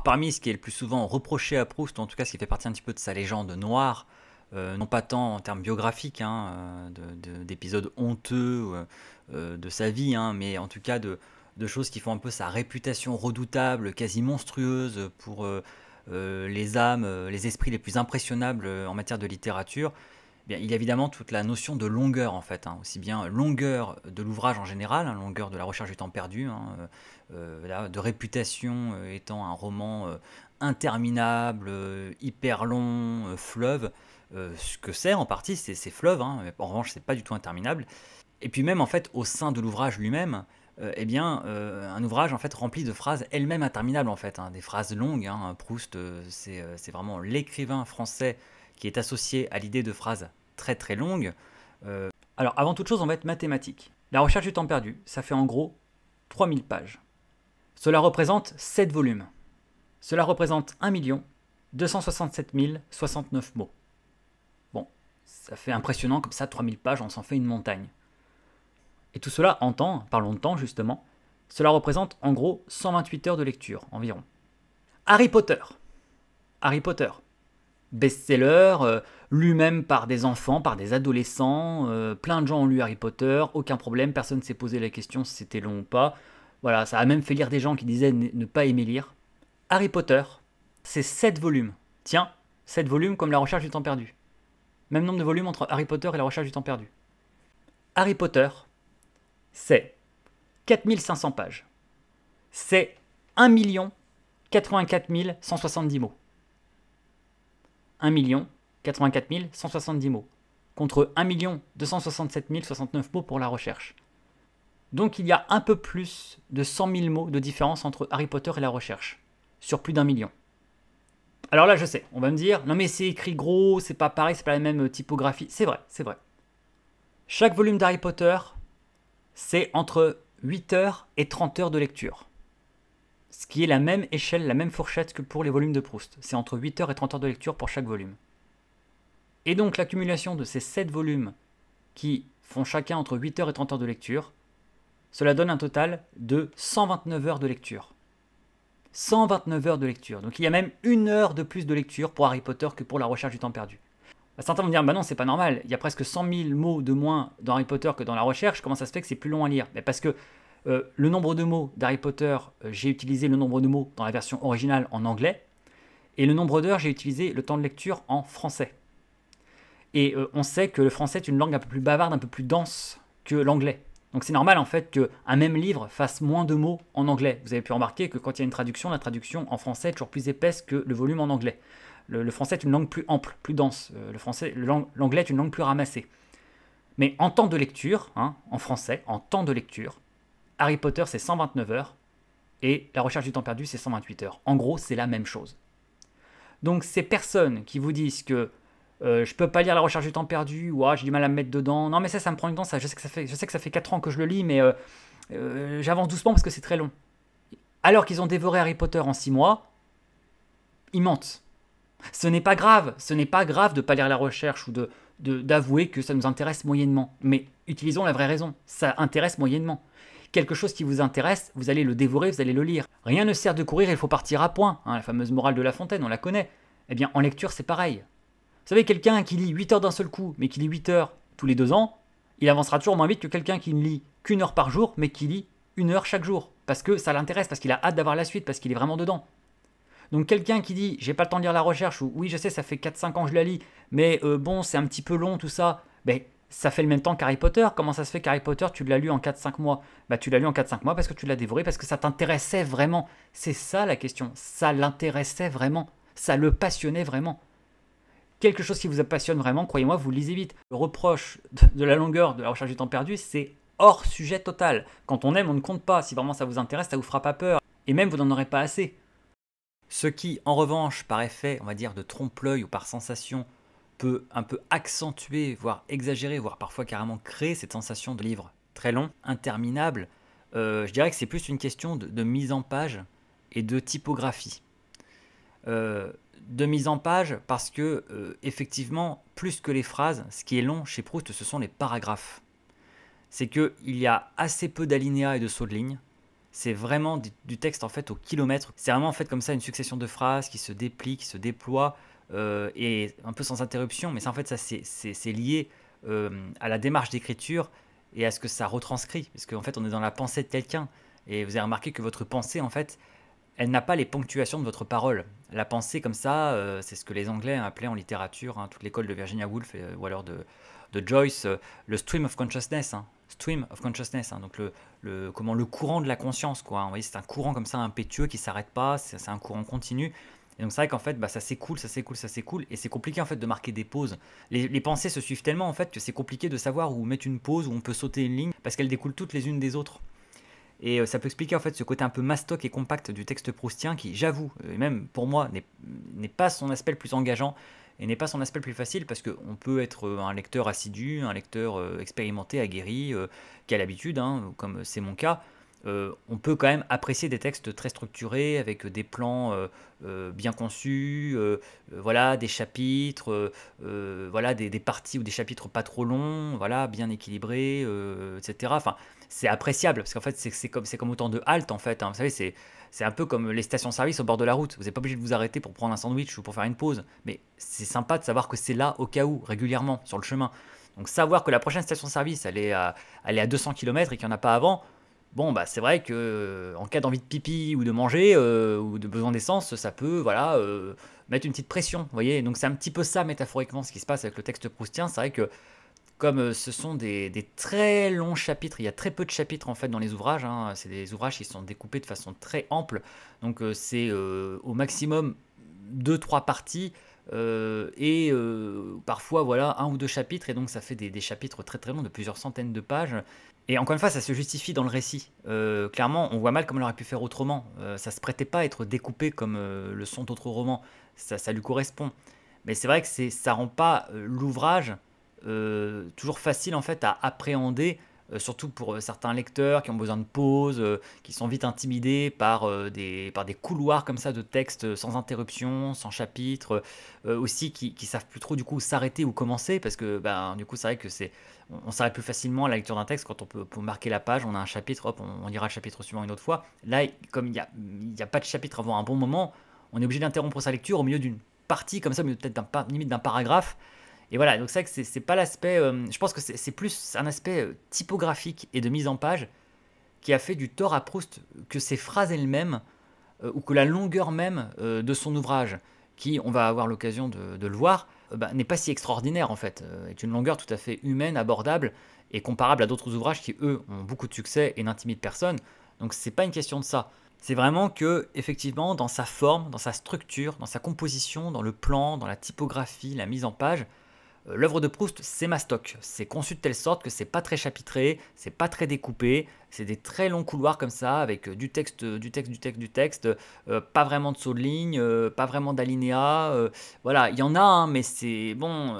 parmi ce qui est le plus souvent reproché à Proust, en tout cas ce qui fait partie un petit peu de sa légende noire, euh, non pas tant en termes biographiques, hein, euh, d'épisodes honteux euh, de sa vie, hein, mais en tout cas de, choses qui font un peu sa réputation redoutable, quasi monstrueuse pour les âmes, les esprits les plus impressionnables en matière de littérature. Eh il y a évidemment toute la notion de longueur en fait, hein. aussi bien euh, longueur de l'ouvrage en général, hein, longueur de la recherche du temps perdu, hein, euh, euh, de réputation étant un roman interminable, hyper long, fleuve, ce que c'est en partie, c'est fleuve, en revanche c'est pas du tout interminable. Et puis même en fait au sein de l'ouvrage lui-même, eh bien, un ouvrage en fait rempli de phrases elles-mêmes interminables en fait, des phrases longues. Proust, c'est vraiment l'écrivain français qui est associé à l'idée de phrases très très longues. Euh, alors avant toute chose, on va être mathématique. La recherche du temps perdu, ça fait en gros 3000 pages. Cela représente 7 volumes. Cela représente 1 267 069 mots. Bon, ça fait impressionnant comme ça, 3000 pages, on s'en fait une montagne. Et tout cela en temps, parlons de temps justement, cela représente en gros 128 heures de lecture environ. Harry Potter. Harry Potter, best-seller, lui euh, lu même par des enfants, par des adolescents. Euh, plein de gens ont lu Harry Potter, aucun problème, personne s'est posé la question si c'était long ou pas. Voilà, ça a même fait lire des gens qui disaient ne pas aimer lire. Harry Potter, c'est 7 volumes. Tiens, 7 volumes comme la recherche du temps perdu. Même nombre de volumes entre Harry Potter et la recherche du temps perdu. Harry Potter, c'est 4500 pages. C'est 1 million 84 170 mots. 1 soixante 170 mots, contre 1 267 069 mots pour la recherche. Donc il y a un peu plus de 100 000 mots de différence entre Harry Potter et la recherche, sur plus d'un million. Alors là, je sais, on va me dire, non mais c'est écrit gros, c'est pas pareil, c'est pas la même euh, typographie. C'est vrai, c'est vrai. Chaque volume d'Harry Potter, c'est entre 8 heures et 30 heures de lecture ce qui est la même échelle, la même fourchette que pour les volumes de Proust. C'est entre 8 heures et 30 heures de lecture pour chaque volume. Et donc l'accumulation de ces 7 volumes qui font chacun entre 8 h et 30 heures de lecture, cela donne un total de 129 heures de lecture. 129 heures de lecture. Donc il y a même une heure de plus de lecture pour Harry Potter que pour la recherche du temps perdu. Bah, certains vont dire, bah non, c'est pas normal, il y a presque 100 000 mots de moins dans Harry Potter que dans la recherche, comment ça se fait que c'est plus long à lire Parce que euh, le nombre de mots d'Harry Potter, euh, j'ai utilisé le nombre de mots dans la version originale en anglais, et le nombre d'heures, j'ai utilisé le temps de lecture en français. Et euh, on sait que le français est une langue un peu plus bavarde, un peu plus dense que l'anglais. Donc c'est normal en fait qu'un même livre fasse moins de mots en anglais. Vous avez pu remarquer que quand il y a une traduction, la traduction en français est toujours plus épaisse que le volume en anglais. Le, français est une langue plus ample, plus dense. le français, l'anglais est une langue plus ramassée. Mais en temps de lecture, hein, en français, en temps de lecture, Harry Potter, c'est 129 heures, et la recherche du temps perdu, c'est 128 heures. En gros, c'est la même chose. Donc ces personnes qui vous disent que euh, je peux pas lire la recherche du temps perdu, ou ah, j'ai du mal à me mettre dedans, non mais ça, ça me prend du temps, je, sais que ça fait, je 4 ans que je le lis, mais euh, euh, j'avance doucement parce que c'est très long. Alors qu'ils ont dévoré Harry Potter en 6 mois, ils mentent. Ce n'est pas grave, ce n'est pas grave de pas lire la recherche ou de d'avouer que ça nous intéresse moyennement. Mais utilisons la vraie raison, ça intéresse moyennement quelque chose qui vous intéresse, vous allez le dévorer, vous allez le lire. Rien ne sert de courir, il faut partir à point, hein, la fameuse morale de La Fontaine, on la connaît. Eh bien, en lecture, c'est pareil. Vous savez, quelqu'un qui lit 8 heures d'un seul coup, mais qui lit 8 heures tous les deux ans, il avancera toujours moins vite que quelqu'un qui ne lit qu'une heure par jour, mais qui lit une heure chaque jour. Parce que ça l'intéresse, parce qu'il a hâte d'avoir la suite, parce qu'il est vraiment dedans. Donc quelqu'un qui dit j'ai pas le temps de lire la recherche ou oui je sais ça fait 4-5 ans que je la lis mais euh, bon c'est un petit peu long tout ça, ben ça fait le même temps qu'Harry Potter. Comment ça se fait qu'Harry Potter, tu l'as lu en 4-5 mois Bah tu l'as lu en 4-5 mois parce que tu l'as dévoré, parce que ça t'intéressait vraiment. C'est ça la question. Ça l'intéressait vraiment. Ça le passionnait vraiment. Quelque chose qui vous passionne vraiment, croyez-moi, vous lisez vite. Le reproche de la longueur de la recherche du temps perdu, c'est hors sujet total. Quand on aime, on ne compte pas. Si vraiment ça vous intéresse, ça vous fera pas peur. Et même, vous n'en aurez pas assez. Ce qui, en revanche, par effet, on va dire, de trompe-l'œil ou par sensation, un peu accentué voire exagérer, voire parfois carrément créer cette sensation de livre très long, interminable. Euh, je dirais que c'est plus une question de, mise en page et de typographie. Euh, de mise en page parce que, euh, effectivement, plus que les phrases, ce qui est long chez Proust, ce sont les paragraphes. C'est qu'il y a assez peu d'alinéas et de sauts de ligne. C'est vraiment du, texte en fait au kilomètre. C'est vraiment en fait comme ça une succession de phrases qui se déplient, qui se déploient. Euh, et un peu sans interruption, mais ça en fait ça c'est lié euh, à la démarche d'écriture et à ce que ça retranscrit, parce qu'en fait on est dans la pensée de quelqu'un, et vous avez remarqué que votre pensée en fait elle n'a pas les ponctuations de votre parole. La pensée comme ça, euh, c'est ce que les Anglais appelaient en littérature, hein, toute l'école de Virginia Woolf ou alors de, Joyce, le stream of consciousness. Hein. stream of consciousness, hein, donc le, comment, le courant de la conscience. Quoi, c'est un courant comme ça impétueux qui ne s'arrête pas, c'est, un courant continu donc c'est vrai qu'en fait, bah, ça s'écoule, ça s'écoule, ça s'écoule, et c'est compliqué en fait de marquer des pauses. Les, pensées se suivent tellement en fait que c'est compliqué de savoir où mettre une pause, où on peut sauter une ligne, parce qu'elles découlent toutes les unes des autres. Et euh, ça peut expliquer en fait ce côté un peu mastoc et compact du texte proustien qui, j'avoue, euh, et même pour moi, n'est pas son aspect le plus engageant et n'est pas son aspect le plus facile parce qu'on peut être euh, un lecteur assidu, un lecteur expérimenté, aguerri, qui a l'habitude, hein, comme c'est mon cas, euh, on peut quand même apprécier des textes très structurés avec des plans euh, euh, bien conçus, voilà, des chapitres, voilà, des, parties ou des chapitres pas trop longs, voilà, bien équilibrés, etc. Enfin, c'est appréciable parce qu'en fait, c'est comme, comme autant de haltes en fait. Hein. Vous savez, c'est un peu comme les stations-service au bord de la route. Vous n'êtes pas obligé de vous arrêter pour prendre un sandwich ou pour faire une pause, mais c'est sympa de savoir que c'est là au cas où, régulièrement, sur le chemin. Donc savoir que la prochaine station-service, elle, elle est à 200 km et qu'il n'y en a pas avant, Bon, bah, c'est vrai que euh, en cas d'envie de pipi ou de manger euh, ou de besoin d'essence, ça peut voilà, euh, mettre une petite pression. voyez Donc, c'est un petit peu ça métaphoriquement ce qui se passe avec le texte proustien. C'est vrai que comme ce sont des, très longs chapitres, il y a très peu de chapitres en fait dans les ouvrages, hein. c'est des ouvrages qui sont découpés de façon très ample, donc c'est au maximum deux, trois parties et parfois voilà un ou deux chapitres et donc ça fait des, chapitres très très longs de plusieurs centaines de pages et encore une fois, ça se justifie dans le récit. Euh, clairement, on voit mal comment il aurait pu faire autrement. Euh, ça se prêtait pas à être découpé comme euh, le sont d'autres romans. Ça, lui correspond. Mais c'est vrai que ça rend pas euh, l'ouvrage toujours facile en fait à appréhender euh, surtout pour euh, certains lecteurs qui ont besoin de pause, euh, qui sont vite intimidés par, des, couloirs comme ça de textes sans interruption, sans chapitre, aussi qui, ne savent plus trop du coup s'arrêter ou commencer, parce que ben, du coup c'est vrai que on, s'arrête plus facilement à la lecture d'un texte quand on peut, pour marquer la page, on a un chapitre, hop, on, ira le chapitre suivant une autre fois. Là, comme il n'y a, a, pas de chapitre avant un bon moment, on est obligé d'interrompre sa lecture au milieu d'une partie comme ça, mais peut-être d'un, limite d'un paragraphe. Et voilà, donc c'est que c'est pas l'aspect. Euh, je pense que c'est plus un aspect euh, typographique et de mise en page qui a fait du tort à Proust que ses phrases elles-mêmes euh, ou que la longueur même de son ouvrage, qui, on va avoir l'occasion de, le voir, bah, n'est pas si extraordinaire en fait, est une longueur tout à fait humaine, abordable et comparable à d'autres ouvrages qui, eux, ont beaucoup de succès et n'intimident personne. Donc c'est pas une question de ça. C'est vraiment que, effectivement, dans sa forme, dans sa structure, dans sa composition, dans le plan, dans la typographie, la mise en page, euh, l'œuvre de Proust, c'est mastoc. C'est conçu de telle sorte que c'est pas très chapitré, c'est pas très découpé, c'est des très longs couloirs comme ça, avec euh, du texte, du texte, du texte, du texte, euh, pas vraiment de saut de ligne, pas vraiment d'alinéa. voilà, il y en a, hein, mais c'est bon,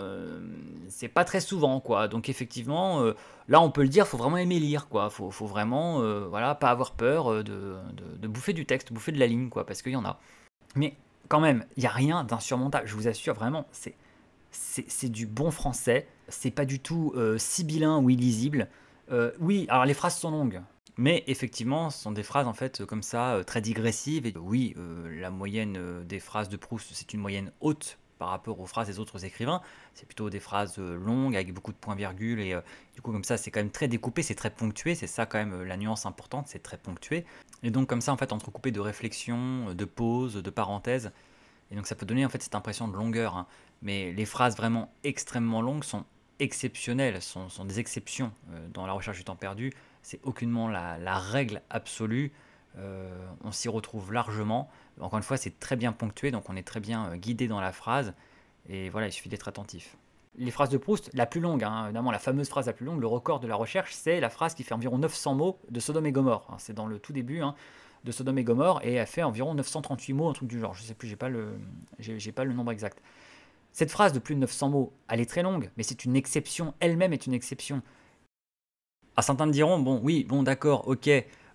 c'est pas très souvent, quoi. Donc effectivement, là, on peut le dire, faut vraiment aimer lire, quoi. Faut, vraiment, voilà, pas avoir peur de, bouffer du texte, bouffer de la ligne, quoi, parce qu'il y en a. Mais quand même, il n'y a rien d'insurmontable, je vous assure vraiment, c'est c'est du bon français, c'est pas du tout euh, sibyllin ou illisible. Euh, oui, alors les phrases sont longues, mais effectivement, ce sont des phrases en fait comme ça, euh, très digressives. Et oui, euh, la moyenne des phrases de Proust, c'est une moyenne haute par rapport aux phrases des autres écrivains. C'est plutôt des phrases longues avec beaucoup de points-virgules et du coup comme ça c'est quand même très découpé, c'est très ponctué, c'est ça quand même la nuance importante, c'est très ponctué. Et donc comme ça en fait entrecoupé de réflexions, de pauses, de parenthèses. Et donc ça peut donner en fait cette impression de longueur. Hein mais les phrases vraiment extrêmement longues sont exceptionnelles, sont, des exceptions euh, dans la recherche du temps perdu. C'est aucunement la, règle absolue. Euh, on s'y retrouve largement. Encore une fois, c'est très bien ponctué, donc on est très bien euh, guidé dans la phrase. Et voilà, il suffit d'être attentif. Les phrases de Proust, la plus longue, hein, évidemment, la fameuse phrase la plus longue, le record de la recherche, c'est la phrase qui fait environ 900 mots de Sodome et Gomorre. Hein. c'est dans le tout début hein, de Sodome et Gomorre, et elle fait environ 938 mots, un truc du genre. Je ne sais plus, j'ai pas pas le nombre exact. Cette phrase de plus de 900 mots, elle est très longue, mais c'est une exception, elle-même est une exception. À certains me diront, bon, oui, bon, d'accord, ok,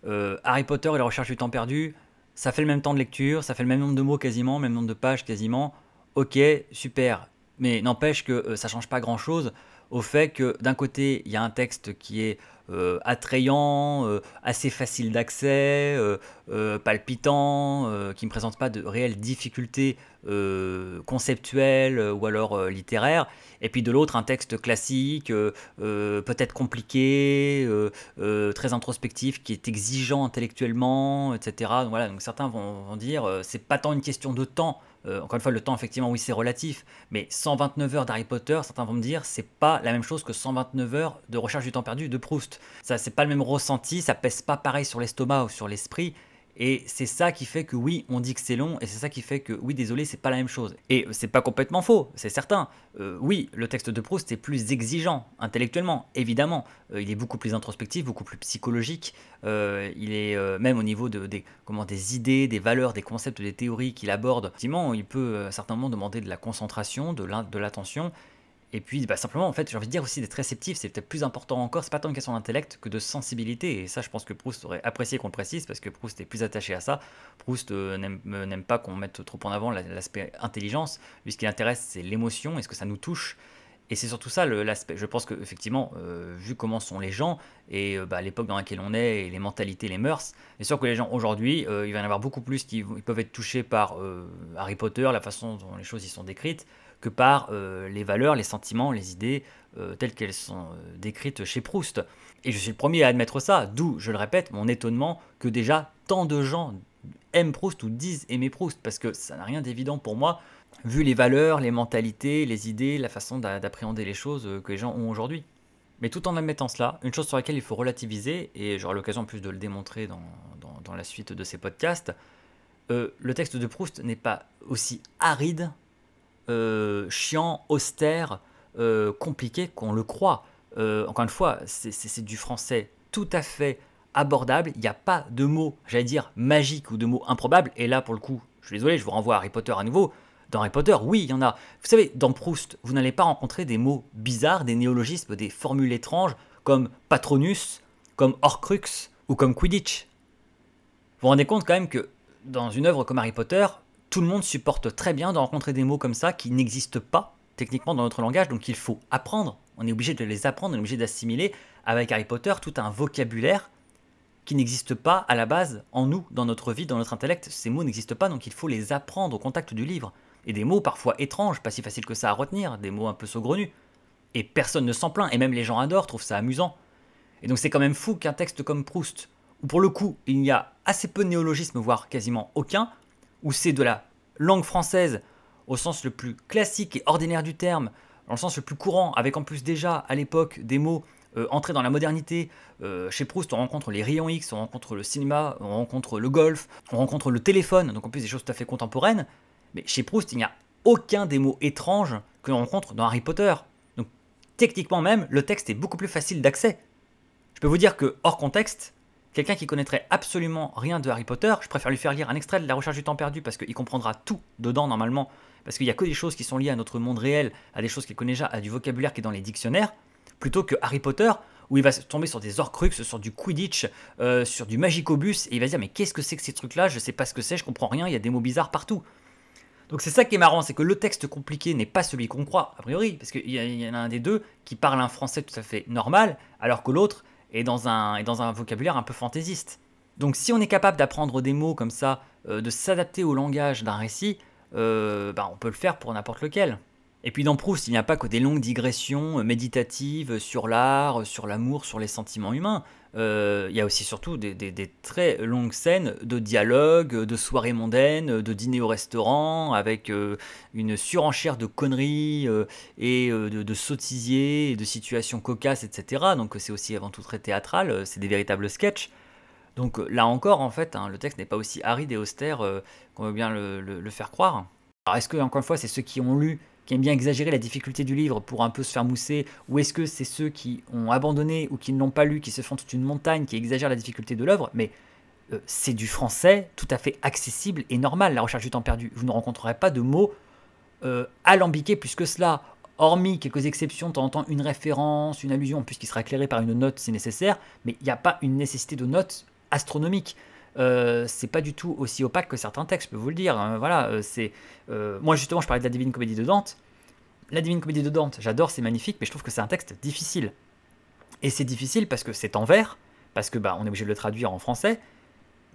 euh, Harry Potter et la recherche du temps perdu, ça fait le même temps de lecture, ça fait le même nombre de mots quasiment, même nombre de pages quasiment, ok, super, mais n'empêche que euh, ça change pas grand-chose au fait que d'un côté, il y a un texte qui est euh, attrayant, euh, assez facile d'accès, euh, palpitant, qui ne présente pas de réelles difficultés conceptuelles ou alors littéraires, et puis de l'autre un texte classique, peut-être compliqué, très introspectif, qui est exigeant intellectuellement, etc. Donc, voilà, donc certains vont, vont dire c'est pas tant une question de temps euh, encore une fois, le temps, effectivement, oui, c'est relatif, mais 129 heures d'Harry Potter, certains vont me dire, c'est pas la même chose que 129 heures de recherche du temps perdu de Proust. Ça, c'est pas le même ressenti, ça pèse pas pareil sur l'estomac ou sur l'esprit. Et c'est ça qui fait que oui, on dit que c'est long, et c'est ça qui fait que oui, désolé, c'est pas la même chose. Et c'est pas complètement faux, c'est certain. Euh, oui, le texte de Proust est plus exigeant intellectuellement, évidemment. Euh, il est beaucoup plus introspectif, beaucoup plus psychologique. Euh, il est même au niveau de, des, comment, des idées, des valeurs, des concepts, des théories qu'il aborde. Effectivement, il peut certainement demander de la concentration, de l'attention. Et puis, bah, simplement, en fait, j'ai envie de dire aussi d'être réceptif, c'est peut-être plus important encore. C'est pas tant une question d'intellect que de sensibilité. Et ça, je pense que Proust aurait apprécié qu'on le précise parce que Proust est plus attaché à ça. Proust euh, euh, n'aime pas qu'on mette trop en avant l'aspect intelligence. Lui, ce qui l'intéresse, c'est l'émotion. Est-ce que ça nous touche et c'est surtout ça l'aspect. Je pense qu'effectivement, euh, vu comment sont les gens et bah, l'époque dans laquelle on est, et les mentalités, les mœurs, c'est sûr que les gens aujourd'hui, euh, il va y en avoir beaucoup plus qui peuvent être touchés par Harry Potter, la façon dont les choses y sont décrites, que par euh, les valeurs, les sentiments, les idées euh, telles qu'elles sont euh, décrites chez Proust. Et je suis le premier à admettre ça, d'où, je le répète, mon étonnement que déjà tant de gens aiment Proust ou disent aimer Proust, parce que ça n'a rien d'évident pour moi, vu les valeurs, les mentalités, les idées, la façon d'appréhender les choses que les gens ont aujourd'hui. Mais tout en admettant cela, une chose sur laquelle il faut relativiser, et j'aurai l'occasion plus de le démontrer dans, la suite de ces podcasts, le texte de Proust n'est pas aussi aride euh, chiant, austère, euh, compliqué qu'on le croit. Euh, encore une fois, c'est du français tout à fait abordable. Il n'y a pas de mots, j'allais dire, magiques ou de mots improbables. Et là, pour le coup, je suis désolé, je vous renvoie à Harry Potter à nouveau. Dans Harry Potter, oui, il y en a. Vous savez, dans Proust, vous n'allez pas rencontrer des mots bizarres, des néologismes, des formules étranges comme patronus, comme horcrux ou comme quidditch. Vous vous rendez compte quand même que dans une œuvre comme Harry Potter, tout le monde supporte très bien de rencontrer des mots comme ça qui n'existent pas techniquement dans notre langage, donc il faut apprendre. On est obligé de les apprendre, on est obligé d'assimiler avec Harry Potter tout un vocabulaire qui n'existe pas à la base en nous, dans notre vie, dans notre intellect. Ces mots n'existent pas, donc il faut les apprendre au contact du livre. Et des mots parfois étranges, pas si faciles que ça à retenir, des mots un peu saugrenus. Et personne ne s'en plaint, et même les gens adorent, trouvent ça amusant. Et donc c'est quand même fou qu'un texte comme Proust, où pour le coup il y a assez peu de néologisme, voire quasiment aucun, où c'est de la langue française au sens le plus classique et ordinaire du terme, dans le sens le plus courant, avec en plus déjà à l'époque des mots euh, entrés dans la modernité. Euh, chez Proust, on rencontre les rayons X, on rencontre le cinéma, on rencontre le golf, on rencontre le téléphone, donc en plus des choses tout à fait contemporaines. Mais chez Proust, il n'y a aucun des mots étranges que l'on rencontre dans Harry Potter. Donc techniquement même, le texte est beaucoup plus facile d'accès. Je peux vous dire que hors contexte, quelqu'un qui connaîtrait absolument rien de Harry Potter, je préfère lui faire lire un extrait de La Recherche du Temps Perdu parce qu'il comprendra tout dedans normalement, parce qu'il n'y a que des choses qui sont liées à notre monde réel, à des choses qu'il connaît déjà, à du vocabulaire qui est dans les dictionnaires, plutôt que Harry Potter où il va tomber sur des Horcruxes, sur du Quidditch, euh, sur du Magicobus, et il va dire mais qu'est-ce que c'est que ces trucs-là Je sais pas ce que c'est, je comprends rien, il y a des mots bizarres partout. Donc c'est ça qui est marrant, c'est que le texte compliqué n'est pas celui qu'on croit, a priori, parce qu'il y en a un des deux qui parle un français tout à fait normal, alors que l'autre et dans un, vocabulaire un peu fantaisiste. Donc si on est capable d'apprendre des mots comme ça, euh, de s'adapter au langage d'un récit, euh, bah, on peut le faire pour n'importe lequel. Et puis dans Proust, il n'y a pas que des longues digressions euh, méditatives sur l'art, sur l'amour, sur les sentiments humains. Euh, il y a aussi surtout des, très longues scènes de dialogue, de soirées mondaines, de dîners au restaurant, avec euh, une surenchère de conneries euh, et de, de de situations cocasses, etc. Donc c'est aussi avant tout très théâtral, c'est des véritables sketchs. Donc là encore, en fait, hein, le texte n'est pas aussi aride et austère qu'on veut bien le, faire croire. Alors est-ce que, encore une fois, c'est ceux qui ont lu qui aiment bien exagérer la difficulté du livre pour un peu se faire mousser, ou est-ce que c'est ceux qui ont abandonné ou qui ne l'ont pas lu, qui se font toute une montagne, qui exagèrent la difficulté de l'œuvre Mais euh, c'est du français tout à fait accessible et normal, la recherche du temps perdu. Vous ne rencontrerez pas de mots euh, alambiqués plus que cela, hormis quelques exceptions, de temps en temps une référence, une allusion, puisqu'il sera éclairé par une note si nécessaire, mais il n'y a pas une nécessité de notes astronomiques. Euh, c'est pas du tout aussi opaque que certains textes, je peux vous le dire. Hein. voilà, euh, c'est euh, moi justement, je parlais de la Divine Comédie de Dante. La Divine Comédie de Dante, j'adore, c'est magnifique, mais je trouve que c'est un texte difficile. Et c'est difficile parce que c'est en vers, parce que bah, on est obligé de le traduire en français.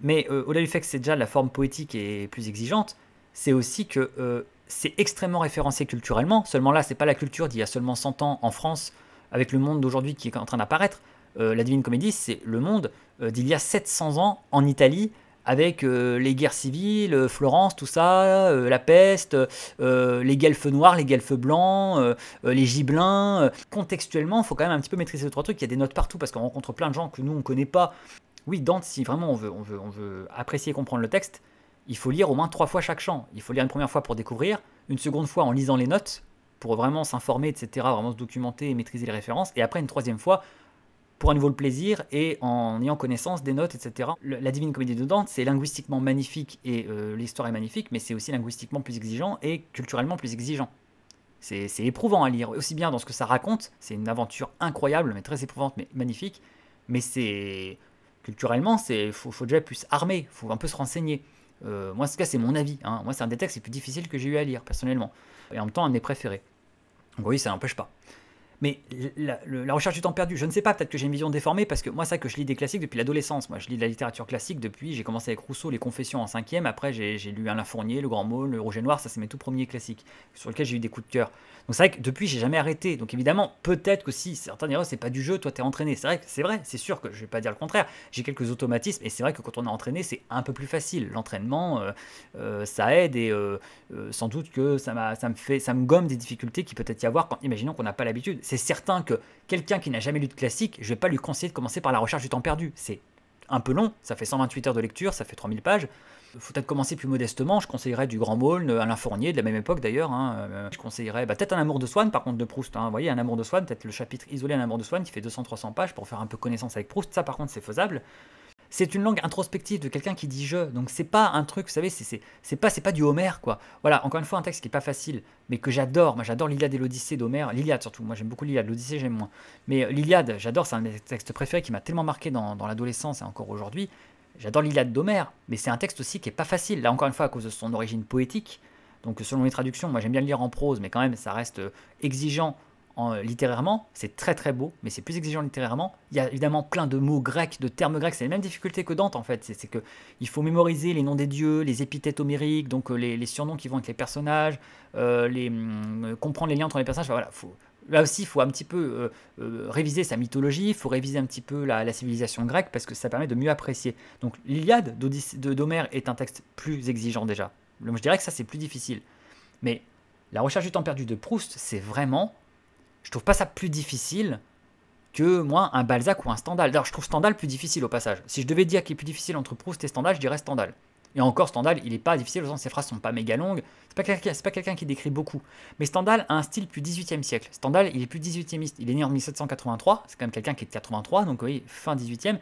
Mais au-delà du fait que c'est déjà la forme poétique est plus exigeante, c'est aussi que c'est extrêmement référencé culturellement. Seulement là, c'est pas la culture d'il y a seulement 100 ans en France avec le monde d'aujourd'hui qui est en train d'apparaître. Euh, la Divine Comédie, c'est le monde euh, d'il y a 700 ans en Italie, avec euh, les guerres civiles, Florence, tout ça, la peste, les guelfes noirs, les guelfes blancs, les gibelins. Contextuellement, il faut quand même un petit peu maîtriser ces trois trucs. Il y a des notes partout parce qu'on rencontre plein de gens que nous, on ne connaît pas. Oui, Dante, si vraiment on veut, on veut, on veut apprécier et comprendre le texte, il faut lire au moins trois fois chaque chant. Il faut lire une première fois pour découvrir, une seconde fois en lisant les notes pour vraiment s'informer, etc., vraiment se documenter et maîtriser les références, et après une troisième fois pour à nouveau le plaisir et en ayant connaissance des notes, etc. la Divine Comédie de Dante, c'est linguistiquement magnifique et euh, l'histoire est magnifique, mais c'est aussi linguistiquement plus exigeant et culturellement plus exigeant. C'est éprouvant à lire, aussi bien dans ce que ça raconte, c'est une aventure incroyable, mais très éprouvante, mais magnifique, mais c'est culturellement, c'est faut, déjà plus armé, faut un peu se renseigner. Euh, moi, en tout cas, c'est mon avis. Hein. Moi, c'est un des textes les plus difficiles que j'ai eu à lire, personnellement. Et en même temps, un des préférés. Donc oui, ça n'empêche pas. Mais la, recherche du temps perdu, je ne sais pas, peut-être que j'ai une vision déformée, parce que moi, ça que je lis des classiques depuis l'adolescence. Moi, je lis de la littérature classique depuis, j'ai commencé avec Rousseau, Les Confessions en cinquième, après j'ai lu Alain Fournier, Le Grand Mot, Le Rouge et Noir, ça c'est mes tout premiers classiques, sur lesquels j'ai eu des coups de cœur. Donc c'est vrai que depuis, j'ai jamais arrêté. Donc évidemment, peut-être que si certains diront, c'est pas du jeu, toi t'es entraîné. C'est vrai, c'est vrai, c'est sûr que je vais pas dire le contraire. J'ai quelques automatismes, et c'est vrai que quand on est entraîné, c'est un peu plus facile. L'entraînement, euh, euh, ça aide, et euh, sans doute que ça, ça me fait, ça me gomme des difficultés qui peut-être y avoir quand, imaginons qu'on n'a pas l'habitude c'est certain que quelqu'un qui n'a jamais lu de classique, je ne vais pas lui conseiller de commencer par la recherche du temps perdu. C'est un peu long, ça fait 128 heures de lecture, ça fait 3000 pages. Faut peut-être commencer plus modestement, je conseillerais du Grand Maulne, euh, Alain Fournier, de la même époque d'ailleurs. Hein, euh, je conseillerais bah, peut-être un amour de Swann par contre de Proust. Hein. Vous voyez, un amour de Swann, peut-être le chapitre isolé un amour de Swann qui fait 200-300 pages pour faire un peu connaissance avec Proust, ça par contre c'est faisable c'est une langue introspective de quelqu'un qui dit je. Donc c'est pas un truc, vous savez, c'est pas c'est pas du Homère quoi. Voilà, encore une fois un texte qui est pas facile, mais que j'adore. Moi j'adore l'Iliade et l'Odyssée d'Homère, l'Iliade surtout. Moi j'aime beaucoup l'Iliade, l'Odyssée j'aime moins. Mais euh, l'Iliade, j'adore, c'est un des textes préférés qui m'a tellement marqué dans, l'adolescence et encore aujourd'hui. J'adore l'Iliade d'Homère, mais c'est un texte aussi qui est pas facile. Là encore une fois à cause de son origine poétique. Donc selon les traductions, moi j'aime bien le lire en prose, mais quand même ça reste euh, exigeant en, euh, littérairement, c'est très très beau, mais c'est plus exigeant littérairement. Il y a évidemment plein de mots grecs, de termes grecs, c'est la même difficulté que Dante en fait. C'est que il faut mémoriser les noms des dieux, les épithètes homériques, donc euh, les, surnoms qui vont avec les personnages, euh, les, hum, comprendre les liens entre les personnages. voilà, faut, là aussi, il faut un petit peu réviser sa mythologie, il faut réviser un petit peu la, civilisation grecque parce que ça permet de mieux apprécier. Donc l'Iliade d'Homère est un texte plus exigeant déjà. je dirais que ça c'est plus difficile. Mais la recherche du temps perdu de Proust, c'est vraiment je trouve pas ça plus difficile que moi un Balzac ou un Stendhal. D'ailleurs, je trouve Stendhal plus difficile au passage. Si je devais dire qu'il est plus difficile entre Proust et Stendhal, je dirais Stendhal. Et encore, Stendhal, il est pas difficile, au sens ses phrases sont pas méga longues. C'est pas quelqu'un, pas quelqu'un qui décrit beaucoup. Mais Stendhal a un style plus 18e siècle. Stendhal, il est plus 18e. Il est né en 1783. C'est quand même quelqu'un qui est de 83, donc oui, fin 18e.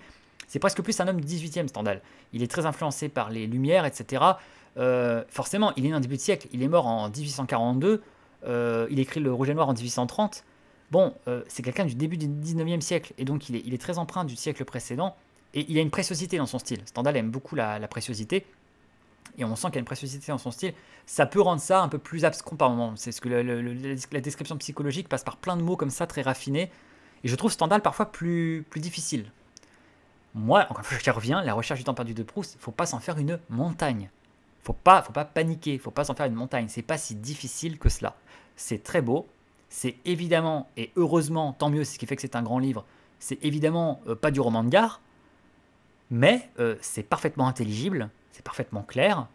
C'est presque plus un homme du 18e, Stendhal. Il est très influencé par les Lumières, etc. Euh, forcément, il est né en début de siècle. Il est mort en 1842. Euh, il écrit Le Rouge et Noir en 1830. Bon, euh, c'est quelqu'un du début du 19e siècle, et donc il est, très empreint du siècle précédent, et il a une préciosité dans son style. Stendhal aime beaucoup la, préciosité, et on sent qu'il y a une préciosité dans son style. Ça peut rendre ça un peu plus abscon par moment. C'est ce que la description psychologique passe par plein de mots comme ça, très raffinés, et je trouve Stendhal parfois plus, difficile. Moi, encore une fois, je reviens, la recherche du temps perdu de Proust, faut pas s'en faire une montagne. Faut pas, faut pas paniquer, faut pas s'en faire une montagne. C'est pas si difficile que cela. C'est très beau, c'est évidemment, et heureusement, tant mieux, c'est ce qui fait que c'est un grand livre, c'est évidemment euh, pas du roman de gare, mais euh, c'est parfaitement intelligible, c'est parfaitement clair,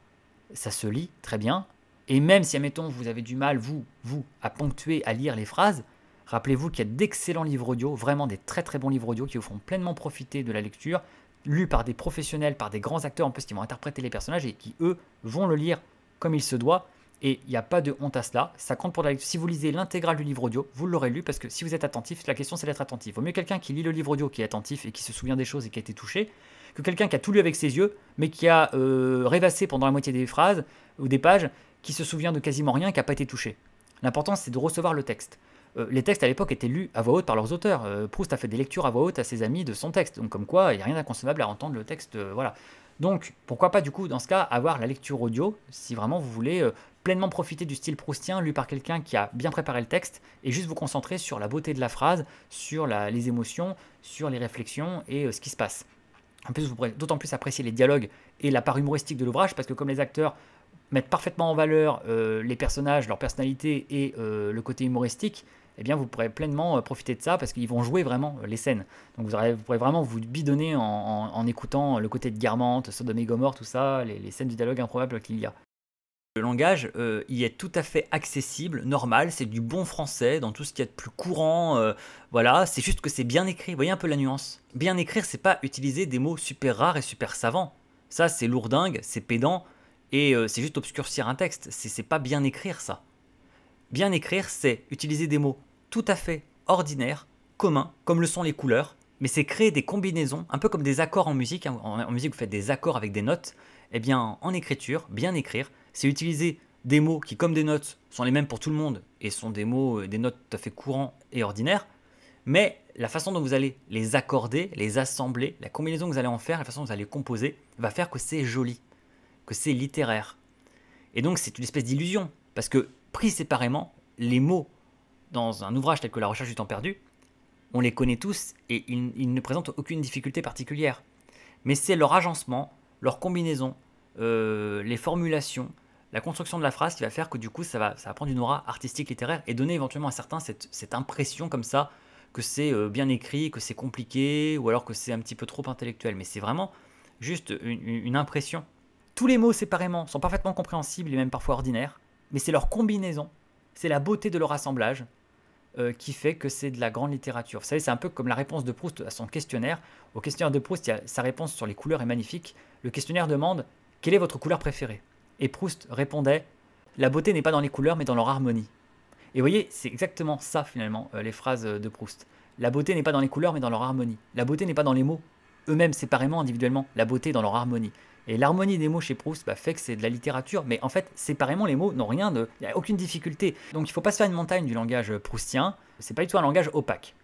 ça se lit très bien, et même si, admettons, vous avez du mal, vous, vous, à ponctuer, à lire les phrases, rappelez-vous qu'il y a d'excellents livres audio, vraiment des très très bons livres audio qui vous font pleinement profiter de la lecture, lus par des professionnels, par des grands acteurs en plus qui vont interpréter les personnages et qui, eux, vont le lire comme il se doit, et il n'y a pas de honte à cela. Ça compte pour la Si vous lisez l'intégrale du livre audio, vous l'aurez lu parce que si vous êtes attentif, la question c'est d'être attentif. Vaut mieux quelqu'un qui lit le livre audio, qui est attentif et qui se souvient des choses et qui a été touché, que quelqu'un qui a tout lu avec ses yeux, mais qui a euh, rêvassé pendant la moitié des phrases ou des pages, qui se souvient de quasiment rien et qui n'a pas été touché. L'important c'est de recevoir le texte. Euh, les textes à l'époque étaient lus à voix haute par leurs auteurs. Euh, Proust a fait des lectures à voix haute à ses amis de son texte. Donc comme quoi, il n'y a rien d'inconcevable à entendre le texte. voilà. Donc, pourquoi pas du coup, dans ce cas, avoir la lecture audio si vraiment vous voulez pleinement profiter du style proustien lu par quelqu'un qui a bien préparé le texte et juste vous concentrer sur la beauté de la phrase, sur les émotions, sur les réflexions et euh, ce qui se passe. En plus, vous pourrez d'autant plus apprécier les dialogues et la part humoristique de l'ouvrage parce que comme les acteurs mettent parfaitement en valeur euh, les personnages, leur personnalité et euh, le côté humoristique, eh bien vous pourrez pleinement profiter de ça parce qu'ils vont jouer vraiment les scènes. Donc vous, pourrez vraiment vous bidonner en, écoutant le côté de Guermantes, Sodome et Gomorre, tout ça, les, les scènes du dialogue improbable qu'il y a. Le langage, euh, y il est tout à fait accessible, normal, c'est du bon français dans tout ce qu'il y a de plus courant, euh, voilà, c'est juste que c'est bien écrit, voyez un peu la nuance. Bien écrire, c'est pas utiliser des mots super rares et super savants. Ça, c'est lourdingue, c'est pédant, et euh, c'est juste obscurcir un texte, c'est pas bien écrire ça. Bien écrire, c'est utiliser des mots tout à fait ordinaires, communs, comme le sont les couleurs, mais c'est créer des combinaisons, un peu comme des accords en musique, hein, en, en musique vous faites des accords avec des notes, eh bien en écriture, bien écrire, c'est utiliser des mots qui, comme des notes, sont les mêmes pour tout le monde et sont des mots, euh, des notes tout à fait courants et ordinaires, mais la façon dont vous allez les accorder, les assembler, la combinaison que vous allez en faire, la façon dont vous allez composer, va faire que c'est joli, que c'est littéraire. Et donc c'est une espèce d'illusion, parce que pris séparément, les mots dans un ouvrage tel que La recherche du temps perdu, on les connaît tous et ils, ne présentent aucune difficulté particulière. Mais c'est leur agencement, leur combinaison, euh, les formulations, la construction de la phrase qui va faire que du coup ça va, ça prendre une aura artistique littéraire et donner éventuellement à certains cette, impression comme ça que c'est euh, bien écrit, que c'est compliqué ou alors que c'est un petit peu trop intellectuel. Mais c'est vraiment juste une, impression. Tous les mots séparément sont parfaitement compréhensibles et même parfois ordinaires, mais c'est leur combinaison, c'est la beauté de leur assemblage euh, qui fait que c'est de la grande littérature. Vous savez, c'est un peu comme la réponse de Proust à son questionnaire. Au questionnaire de Proust, sa réponse sur les couleurs est magnifique. Le questionnaire demande quelle est votre couleur préférée et Proust répondait La beauté n'est pas dans les couleurs, mais dans leur harmonie. Et vous voyez, c'est exactement ça finalement, euh, les phrases de Proust. La beauté n'est pas dans les couleurs, mais dans leur harmonie. La beauté n'est pas dans les mots, eux-mêmes séparément, individuellement. La beauté est dans leur harmonie. Et l'harmonie des mots chez Proust bah, fait que c'est de la littérature, mais en fait, séparément, les mots n'ont rien de. Il n'y a aucune difficulté. Donc il ne faut pas se faire une montagne du langage proustien, c'est pas du tout un langage opaque.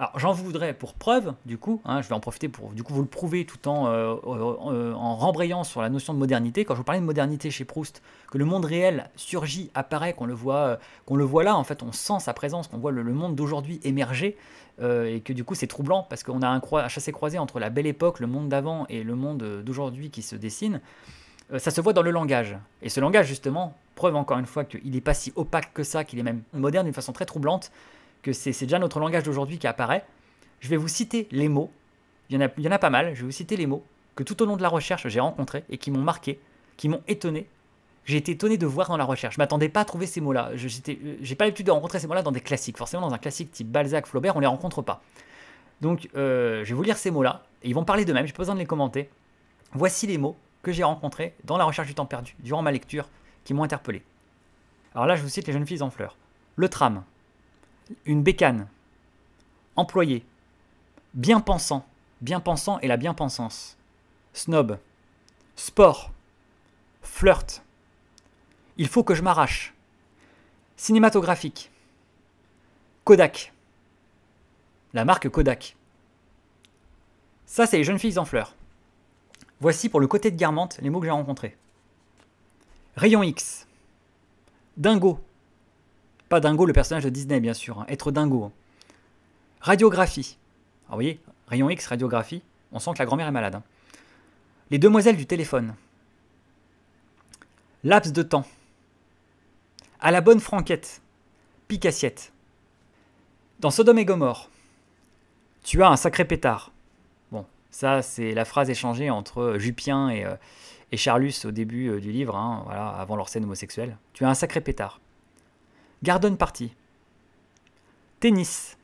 Alors j'en voudrais pour preuve, du coup, hein, je vais en profiter pour du coup vous le prouver tout en, euh, euh, euh, en rembrayant sur la notion de modernité. Quand je vous parlais de modernité chez Proust, que le monde réel surgit, apparaît, qu'on le voit, qu'on le voit là, en fait, on sent sa présence, qu'on voit le, monde d'aujourd'hui émerger, et que du coup c'est troublant parce qu'on a un, un chassé croisé entre la belle époque, le monde d'avant et le monde d'aujourd'hui qui se dessine. Ça se voit dans le langage. Et ce langage, justement, preuve encore une fois qu'il n'est pas si opaque que ça, qu'il est même moderne d'une façon très troublante que c'est déjà notre langage d'aujourd'hui qui apparaît. Je vais vous citer les mots, il y, en a, pas mal, je vais vous citer les mots que tout au long de la recherche j'ai rencontrés et qui m'ont marqué, qui m'ont étonné. J'ai été étonné de voir dans la recherche. Je m'attendais pas à trouver ces mots-là. je euh, J'ai pas l'habitude de rencontrer ces mots-là dans des classiques. Forcément, dans un classique type Balzac, Flaubert, on les rencontre pas. Donc, euh, je vais vous lire ces mots-là et ils vont parler d'eux-mêmes. J'ai pas besoin de les commenter. Voici les mots que j'ai rencontrés dans la recherche du temps perdu, durant ma lecture, qui m'ont interpellé. Alors là, je vous cite les jeunes filles en fleurs. Le tram, une bécane, employé, bien pensant, bien pensant et la bien pensance, snob, sport, flirt, il faut que je m'arrache, cinématographique, Kodak, la marque Kodak. Ça, c'est les jeunes filles en fleurs. Voici pour le côté de Garmante les mots que j'ai rencontrés. Rayon X, dingo, pas Dingo, le personnage de Disney, bien sûr. Hein. Être Dingo. Hein. Radiographie. Alors, ah, vous voyez, rayon X, radiographie. On sent que la grand-mère est malade. Hein. Les demoiselles du téléphone. Laps de temps. À la bonne franquette. Pique assiette. Dans Sodome et Gomorre. Tu as un sacré pétard. Bon, ça, c'est la phrase échangée entre euh, Jupien euh, et, Charlus au début euh, du livre, avant leur scène homosexuelle. Tu as un sacré pétard. Garden Party. Tennis.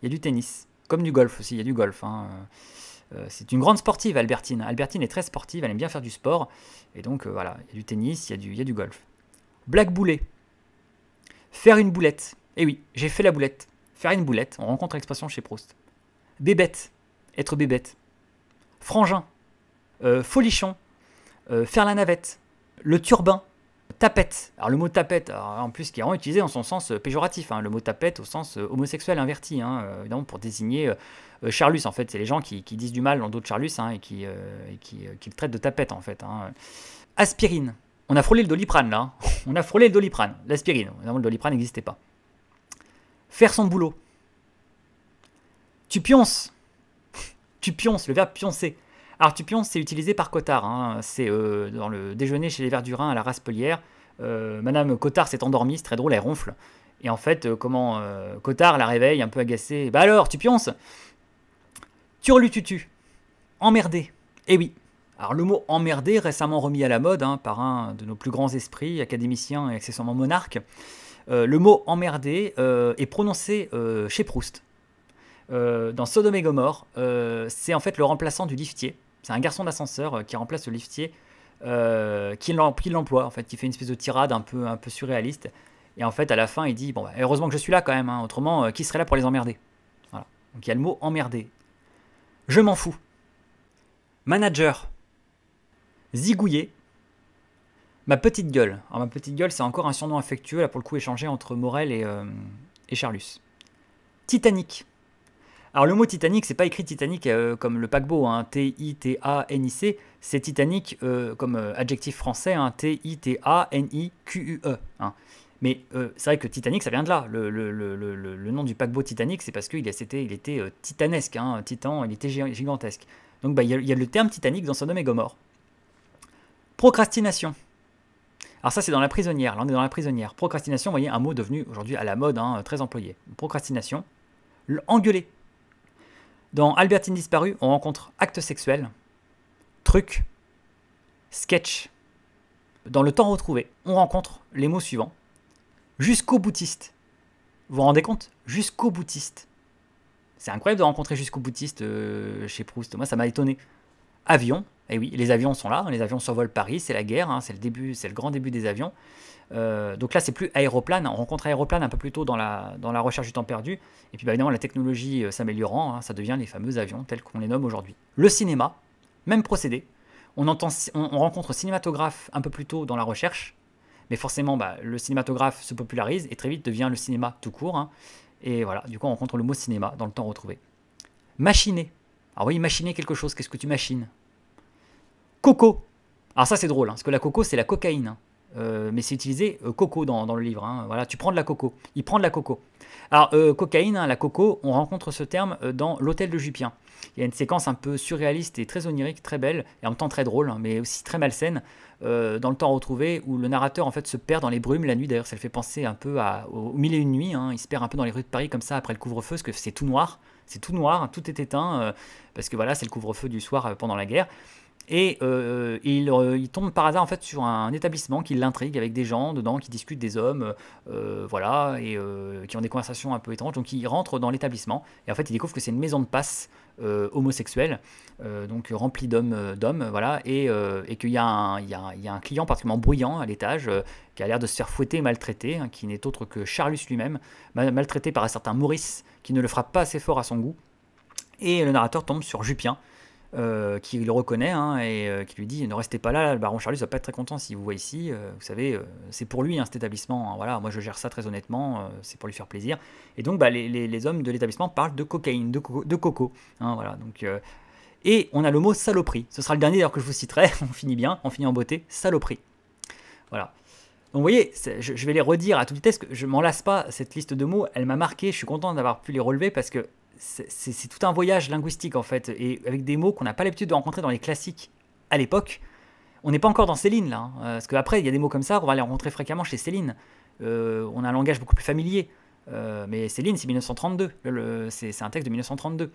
Il y a du tennis. Comme du golf aussi, il y a du golf. Hein. Euh, euh, c'est une grande sportive, Albertine. Albertine est très sportive, elle aime bien faire du sport. Et donc, euh, voilà, il y a du tennis, il y, a du, il du golf. Black boulet. Faire une boulette. Eh oui, j'ai fait la boulette. Faire une boulette, on rencontre l'expression chez Proust. Bébête. Être bébête. Frangin. folichon. faire la navette. Le turbin tapette. Alors le mot tapette, euh, en plus, qui est vraiment utilisé en son sens euh, péjoratif, hein. le mot tapette au sens euh, homosexuel inverti, hein, évidemment pour désigner Charlus, en fait. C'est les gens qui, disent du mal dans d'autres Charlus hein, et qui, et qui, le traitent de tapette, en fait. Hein. Aspirine. On a frôlé le doliprane, là. On a frôlé le doliprane, l'aspirine. Évidemment, le doliprane n'existait pas. Faire son boulot. Tu pionces. tu pionces, le verbe pioncer. Alors, tu pionces, c'est utilisé par Cotard. C'est dans le déjeuner chez les Verdurins à la Raspelière. Euh, Madame Cotard s'est endormie, c'est très drôle, elle ronfle. Et en fait, euh, comment euh, Cotard la réveille, un peu agacée. Bah alors, tu pionces Turlututu. Emmerdé. Eh oui. Alors le mot emmerdé, récemment remis à la mode hein, par un de nos plus grands esprits, Académiciens et accessoirement monarque, le mot emmerdé est prononcé chez Proust. dans Sodome et Gomorre, c'est en fait le remplaçant du liftier. C'est un garçon d'ascenseur qui remplace le liftier euh, qui l'emploie, en fait, qui fait une espèce de tirade un peu, un peu surréaliste. Et en fait, à la fin, il dit Bon, bah, heureusement que je suis là quand même, hein. autrement, euh, qui serait là pour les emmerder Voilà. Donc il y a le mot emmerder. Je m'en fous. Manager. Zigouillé Ma petite gueule. Alors, ma petite gueule, c'est encore un surnom affectueux, là, pour le coup, échangé entre Morel et, euh, et Charlus. Titanic. Alors le mot Titanic, c'est pas écrit Titanic euh, comme le paquebot, hein, T-I-T-A-N-I-C, c'est Titanic euh, comme euh, adjectif français, hein, T-I-T-A-N-I-Q-U-E. Hein. Mais c'est vrai que Titanic, ça vient de là. Le, nom du paquebot Titanic, c'est parce qu'il était, il était titanesque, hein, titan, il était gigantesque. Donc bah, il bah, y, y, a le terme Titanic dans son et Gomorre. Procrastination. Alors ça c'est dans la prisonnière, là on est dans la prisonnière. Procrastination, vous voyez, un mot devenu aujourd'hui à la mode, hein, très employé. Procrastination. Engueuler. Dans Albertine disparue, on rencontre acte sexuel, truc, sketch. Dans le temps retrouvé, on rencontre les mots suivants. Jusqu'au boutiste. Vous vous rendez compte Jusqu'au boutiste. C'est incroyable de rencontrer jusqu'au boutiste euh, chez Proust. Moi, ça m'a étonné. Avion, et oui, les avions sont là, hein, les avions survolent Paris, c'est la guerre, hein, c'est le début, c'est le grand début des avions. Euh, donc là, c'est plus aéroplane. On rencontre aéroplane un peu plus tôt dans la, dans la recherche du temps perdu. Et puis bah, évidemment, la technologie euh, s'améliorant, hein, ça devient les fameux avions tels qu'on les nomme aujourd'hui. Le cinéma, même procédé. On, entend, on, rencontre cinématographe un peu plus tôt dans la recherche. Mais forcément, bah, le cinématographe se popularise et très vite devient le cinéma tout court. Et voilà, du coup, on rencontre le mot cinéma dans le temps retrouvé. Machiner. Ah oui, machiner quelque chose, qu'est-ce que tu machines coco. Alors ça c'est drôle, hein, parce que la coco c'est la cocaïne, hein. euh, mais c'est utilisé euh, coco dans, le livre. Hein. Voilà, tu prends de la coco, il prend de la coco. Alors euh, cocaïne, la coco, on rencontre ce terme dans l'hôtel de Jupien. Il y a une séquence un peu surréaliste et très onirique, très belle, et en même temps très drôle, mais aussi très malsaine, dans le temps retrouvé, où le narrateur en fait se perd dans les brumes la nuit. D'ailleurs, ça le fait penser un peu à, au mille et une nuits. il se perd un peu dans les rues de Paris comme ça après le couvre-feu, parce que c'est tout noir, c'est tout noir, tout est éteint, parce que voilà, c'est le couvre-feu du soir pendant la guerre. Et euh, euh, il, tombe par hasard en fait sur un établissement qui l'intrigue avec des gens dedans qui discutent des hommes, euh, voilà, et qui ont des conversations un peu étranges. Donc il rentre dans l'établissement et en fait il découvre que c'est une maison de passe homosexuelle, donc remplie d'hommes, voilà, et, qu'il y, a un client particulièrement bruyant à l'étage qui a l'air de se faire fouetter et maltraiter, hein, qui n'est autre que Charlus lui-même, maltraité par un certain Maurice qui ne le frappe pas assez fort à son goût. Et le narrateur tombe sur Jupien euh, qui le reconnaît hein, et euh, qui lui dit ne restez pas là, le baron Charlie ne va pas être très content s'il vous voit ici. Euh, vous savez, c'est pour lui hein, cet établissement. Hein, voilà, moi je gère ça très honnêtement, c'est pour lui faire plaisir. Et donc bah, les, hommes de l'établissement parlent de cocaïne, de, coco. voilà, donc et on a le mot saloperie. Ce sera le dernier que je vous citerai. on finit bien, on finit en beauté, saloperie. Voilà. Donc vous voyez, je, vais les redire à toute vitesse. Que je m'en lasse pas. Cette liste de mots, elle m'a marqué. Je suis content d'avoir pu les relever parce que c'est tout un voyage linguistique en fait, et avec des mots qu'on n'a pas l'habitude de rencontrer dans les classiques à l'époque. On n'est pas encore dans Céline là, hein. euh, parce qu'après il y a des mots comme ça, on va les rencontrer fréquemment chez Céline. Euh, on a un langage beaucoup plus familier, euh, mais Céline c'est 1932, c'est un texte de 1932,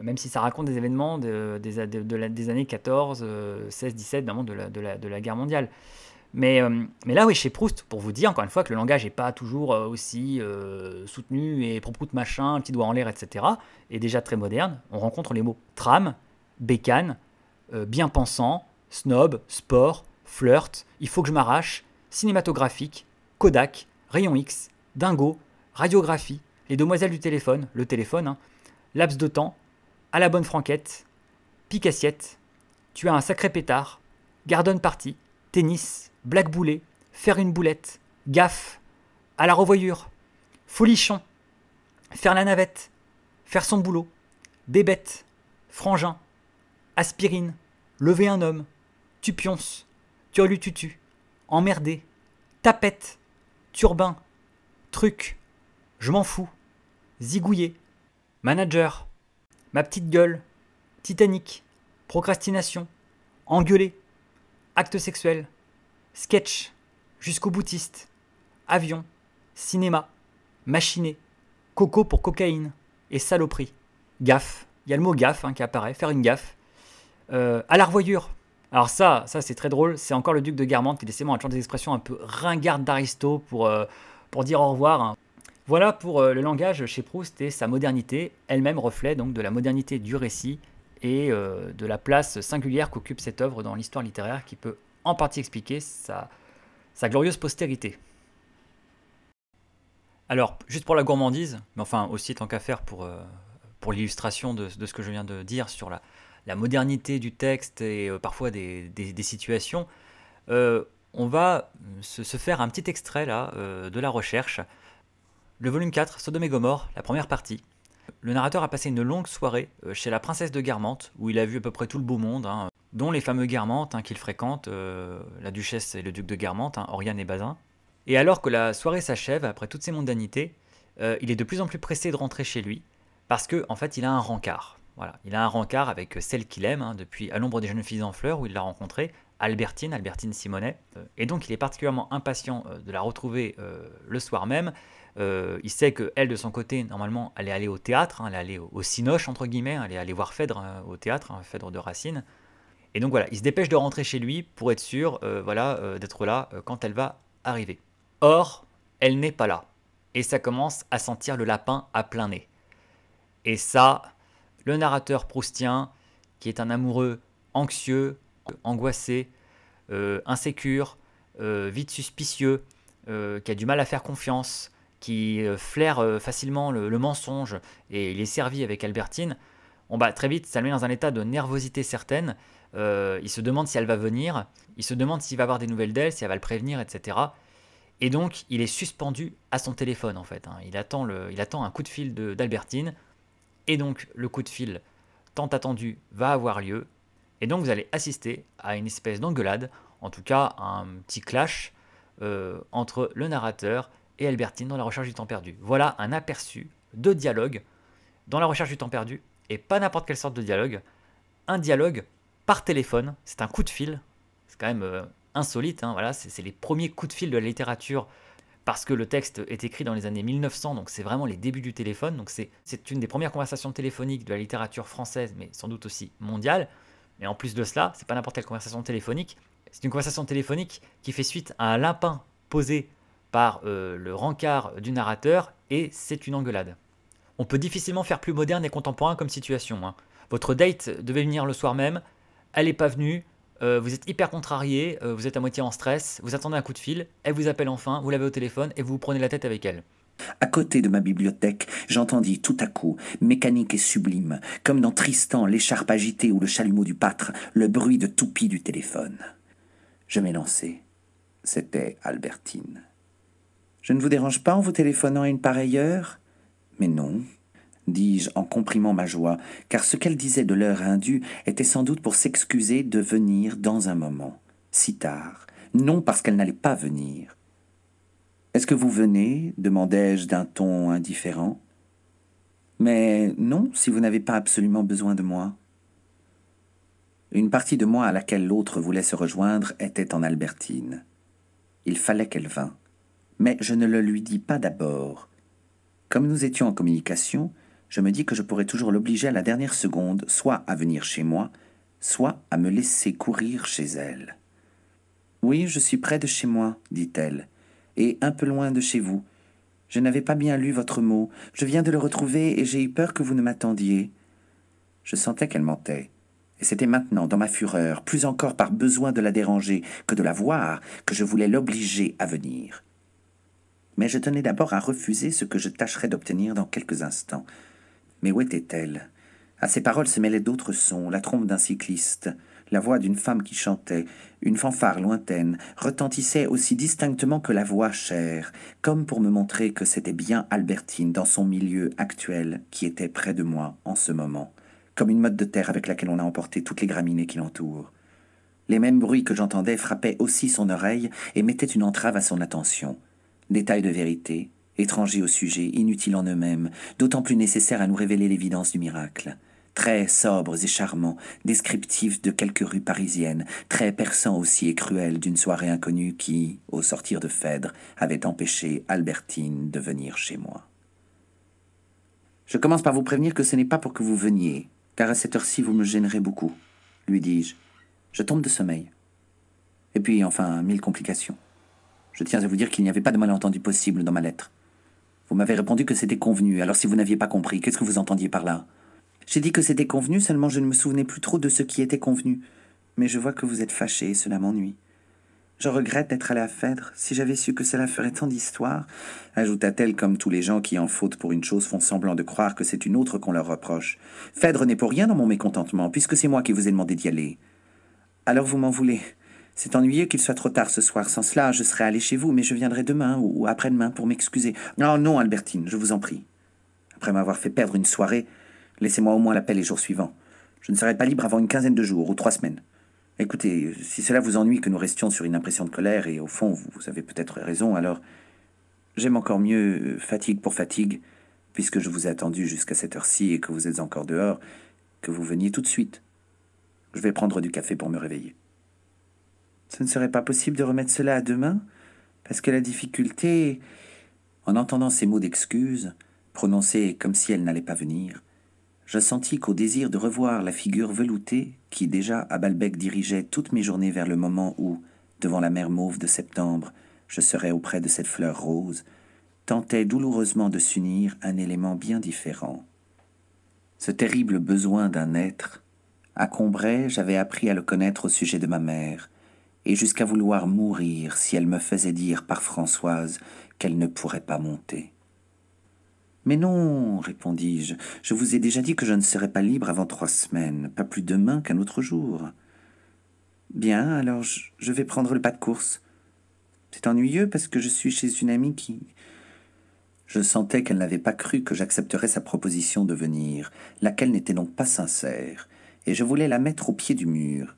même si ça raconte des événements des, années 14, 16, 17, de la, guerre mondiale. Euh, mais, là, oui, chez Proust, pour vous dire encore une fois que le langage n'est pas toujours euh, aussi euh, soutenu et de machin, petit doigt en l'air, etc., est déjà très moderne, on rencontre les mots tram, bécane, bien pensant, snob, sport, flirt, il faut que je m'arrache, cinématographique, Kodak, rayon X, dingo, radiographie, les demoiselles du téléphone, le téléphone, hein, laps de temps, à la bonne franquette, pique assiette, tu as un sacré pétard, garden party, tennis, boulet, faire une boulette, gaffe, à la revoyure, folichon, faire la navette, faire son boulot, bébête, frangin, aspirine, lever un homme, tu turlu tutu, emmerder, tapette, turbin, truc, je m'en fous, zigouiller, manager, ma petite gueule, titanic, procrastination, engueuler, acte sexuel, sketch, jusqu'au boutiste, avion, cinéma, machiné, coco pour cocaïne et saloperie. Gaffe, il y a le mot gaffe hein, qui apparaît, faire une gaffe. Euh, à la revoyure. Alors ça, ça c'est très drôle, c'est encore le duc de Guermantes qui décidément a toujours des expressions un peu ringardes d'Aristo pour, euh, pour dire au revoir. Hein. Voilà pour euh, le langage chez Proust et sa modernité, elle-même reflet donc de la modernité du récit et de la place singulière qu'occupe cette œuvre dans l'histoire littéraire qui peut en partie expliquer sa, glorieuse postérité. Alors, juste pour la gourmandise, mais enfin aussi tant qu'à faire pour, euh, l'illustration de, ce que je viens de dire sur la, modernité du texte et euh, parfois des, situations, euh, on va se, faire un petit extrait là de la recherche. Le volume 4, Sodome et Gomorre, la première partie. Le narrateur a passé une longue soirée euh, chez la princesse de Guermantes, où il a vu à peu près tout le beau monde, hein, dont les fameux Guermantes hein, qu'il fréquente, euh, la duchesse et le duc de Guermantes, hein, Oriane et Bazin. Et alors que la soirée s'achève, après toutes ces mondanités, euh, il est de plus en plus pressé de rentrer chez lui, parce que en fait il a un rencard. Voilà, il a un rencard avec celle qu'il aime, depuis À l'ombre des jeunes filles en fleurs, où il l'a rencontrée, Albertine, Albertine Simonet. Et donc il est particulièrement impatient de la retrouver le soir même, euh, il sait que elle, de son côté, normalement, elle est allée au théâtre, hein, elle est allée au, Cinoche, entre guillemets, hein, elle est allée voir Phèdre euh, au théâtre, hein, Phèdre de Racine. Et donc voilà, il se dépêche de rentrer chez lui pour être sûr euh, voilà, d'être là quand elle va arriver. Or, elle n'est pas là. Et ça commence à sentir le lapin à plein nez. Et ça, le narrateur proustien, qui est un amoureux anxieux, angoissé, insécure, vite suspicieux, qui a du mal à faire confiance, qui euh, flaire euh, facilement le, mensonge et il est servi avec Albertine, on bah, très vite, ça le met dans un état de nervosité certaine. Euh, il se demande si elle va venir, il se demande s'il va avoir des nouvelles d'elle, si elle va le prévenir, etc. Et donc, il est suspendu à son téléphone, en fait. Hein. Il, attend le, il attend un coup de fil d'Albertine. Et donc, le coup de fil tant attendu va avoir lieu. Et donc, vous allez assister à une espèce d'engueulade, en tout cas, un petit clash entre le narrateur et Albertine dans La recherche du temps perdu. Voilà un aperçu de dialogue dans La recherche du temps perdu, et pas n'importe quelle sorte de dialogue, un dialogue par téléphone, c'est un coup de fil, c'est quand même euh, insolite, hein, voilà, c'est les premiers coups de fil de la littérature parce que le texte est écrit dans les années 1900, donc c'est vraiment les débuts du téléphone, donc c'est une des premières conversations téléphoniques de la littérature française, mais sans doute aussi mondiale. Mais en plus de cela, c'est pas n'importe quelle conversation téléphonique, c'est une conversation téléphonique qui fait suite à un lapin posé par euh, le rencard du narrateur et c'est une engueulade. On peut difficilement faire plus moderne et contemporain comme situation. Hein. Votre date devait venir le soir même, elle n'est pas venue, euh, vous êtes hyper contrarié, euh, vous êtes à moitié en stress, vous attendez un coup de fil, elle vous appelle enfin, vous l'avez au téléphone et vous vous prenez la tête avec elle. À côté de ma bibliothèque, j'entendis tout à coup, mécanique et sublime, comme dans Tristan, l'écharpe agitée ou le chalumeau du pâtre, le bruit de toupie du téléphone. Je m'élançai. C'était Albertine. Je ne vous dérange pas en vous téléphonant à une pareille heure Mais non, dis-je en comprimant ma joie, car ce qu'elle disait de l'heure indue était sans doute pour s'excuser de venir dans un moment, si tard, non parce qu'elle n'allait pas venir. Est-ce que vous venez demandai-je d'un ton indifférent. Mais non, si vous n'avez pas absolument besoin de moi. Une partie de moi à laquelle l'autre voulait se rejoindre était en Albertine. Il fallait qu'elle vînt mais je ne le lui dis pas d'abord. Comme nous étions en communication, je me dis que je pourrais toujours l'obliger à la dernière seconde, soit à venir chez moi, soit à me laisser courir chez elle. Oui, je suis près de chez moi, dit-elle, et un peu loin de chez vous. Je n'avais pas bien lu votre mot. Je viens de le retrouver et j'ai eu peur que vous ne m'attendiez. Je sentais qu'elle mentait. Et c'était maintenant, dans ma fureur, plus encore par besoin de la déranger que de la voir, que je voulais l'obliger à venir mais je tenais d'abord à refuser ce que je tâcherais d'obtenir dans quelques instants. Mais où était-elle À ces paroles se mêlaient d'autres sons, la trompe d'un cycliste, la voix d'une femme qui chantait, une fanfare lointaine, retentissait aussi distinctement que la voix chère, comme pour me montrer que c'était bien Albertine dans son milieu actuel qui était près de moi en ce moment, comme une motte de terre avec laquelle on a emporté toutes les graminées qui l'entourent. Les mêmes bruits que j'entendais frappaient aussi son oreille et mettaient une entrave à son attention détails de vérité, étrangers au sujet, inutiles en eux-mêmes, d'autant plus nécessaires à nous révéler l'évidence du miracle. Très sobres et charmants, descriptifs de quelques rues parisiennes, très perçants aussi et cruels d'une soirée inconnue qui, au sortir de Phèdre, avait empêché Albertine de venir chez moi. Je commence par vous prévenir que ce n'est pas pour que vous veniez, car à cette heure-ci vous me gênerez beaucoup, lui dis-je. Je tombe de sommeil. Et puis, enfin, mille complications. Je tiens à vous dire qu'il n'y avait pas de malentendu possible dans ma lettre. Vous m'avez répondu que c'était convenu, alors si vous n'aviez pas compris, qu'est-ce que vous entendiez par là J'ai dit que c'était convenu, seulement je ne me souvenais plus trop de ce qui était convenu. Mais je vois que vous êtes fâché et cela m'ennuie. Je regrette d'être allé à Phèdre. Si j'avais su que cela ferait tant d'histoires, ajouta-t-elle comme tous les gens qui, en faute pour une chose, font semblant de croire que c'est une autre qu'on leur reproche. Phèdre n'est pour rien dans mon mécontentement, puisque c'est moi qui vous ai demandé d'y aller. Alors vous m'en voulez. C'est ennuyeux qu'il soit trop tard ce soir. Sans cela, je serais allé chez vous, mais je viendrai demain ou après-demain pour m'excuser. Non, non, Albertine, je vous en prie. Après m'avoir fait perdre une soirée, laissez-moi au moins l'appel les jours suivants. Je ne serai pas libre avant une quinzaine de jours ou trois semaines. Écoutez, si cela vous ennuie que nous restions sur une impression de colère, et au fond, vous avez peut-être raison, alors j'aime encore mieux euh, fatigue pour fatigue, puisque je vous ai attendu jusqu'à cette heure-ci et que vous êtes encore dehors, que vous veniez tout de suite. Je vais prendre du café pour me réveiller. Ce ne serait pas possible de remettre cela à demain, parce que la difficulté. En entendant ces mots d'excuse, prononcés comme si elle n'allait pas venir, je sentis qu'au désir de revoir la figure veloutée qui déjà à Balbec dirigeait toutes mes journées vers le moment où, devant la mer mauve de septembre, je serais auprès de cette fleur rose, tentait douloureusement de s'unir un élément bien différent. Ce terrible besoin d'un être, à Combray, j'avais appris à le connaître au sujet de ma mère, et jusqu'à vouloir mourir si elle me faisait dire par Françoise qu'elle ne pourrait pas monter. Mais non, répondis-je, je vous ai déjà dit que je ne serais pas libre avant trois semaines, pas plus demain qu'un autre jour. Bien, alors je vais prendre le pas de course. C'est ennuyeux parce que je suis chez une amie qui. Je sentais qu'elle n'avait pas cru que j'accepterais sa proposition de venir, laquelle n'était donc pas sincère, et je voulais la mettre au pied du mur.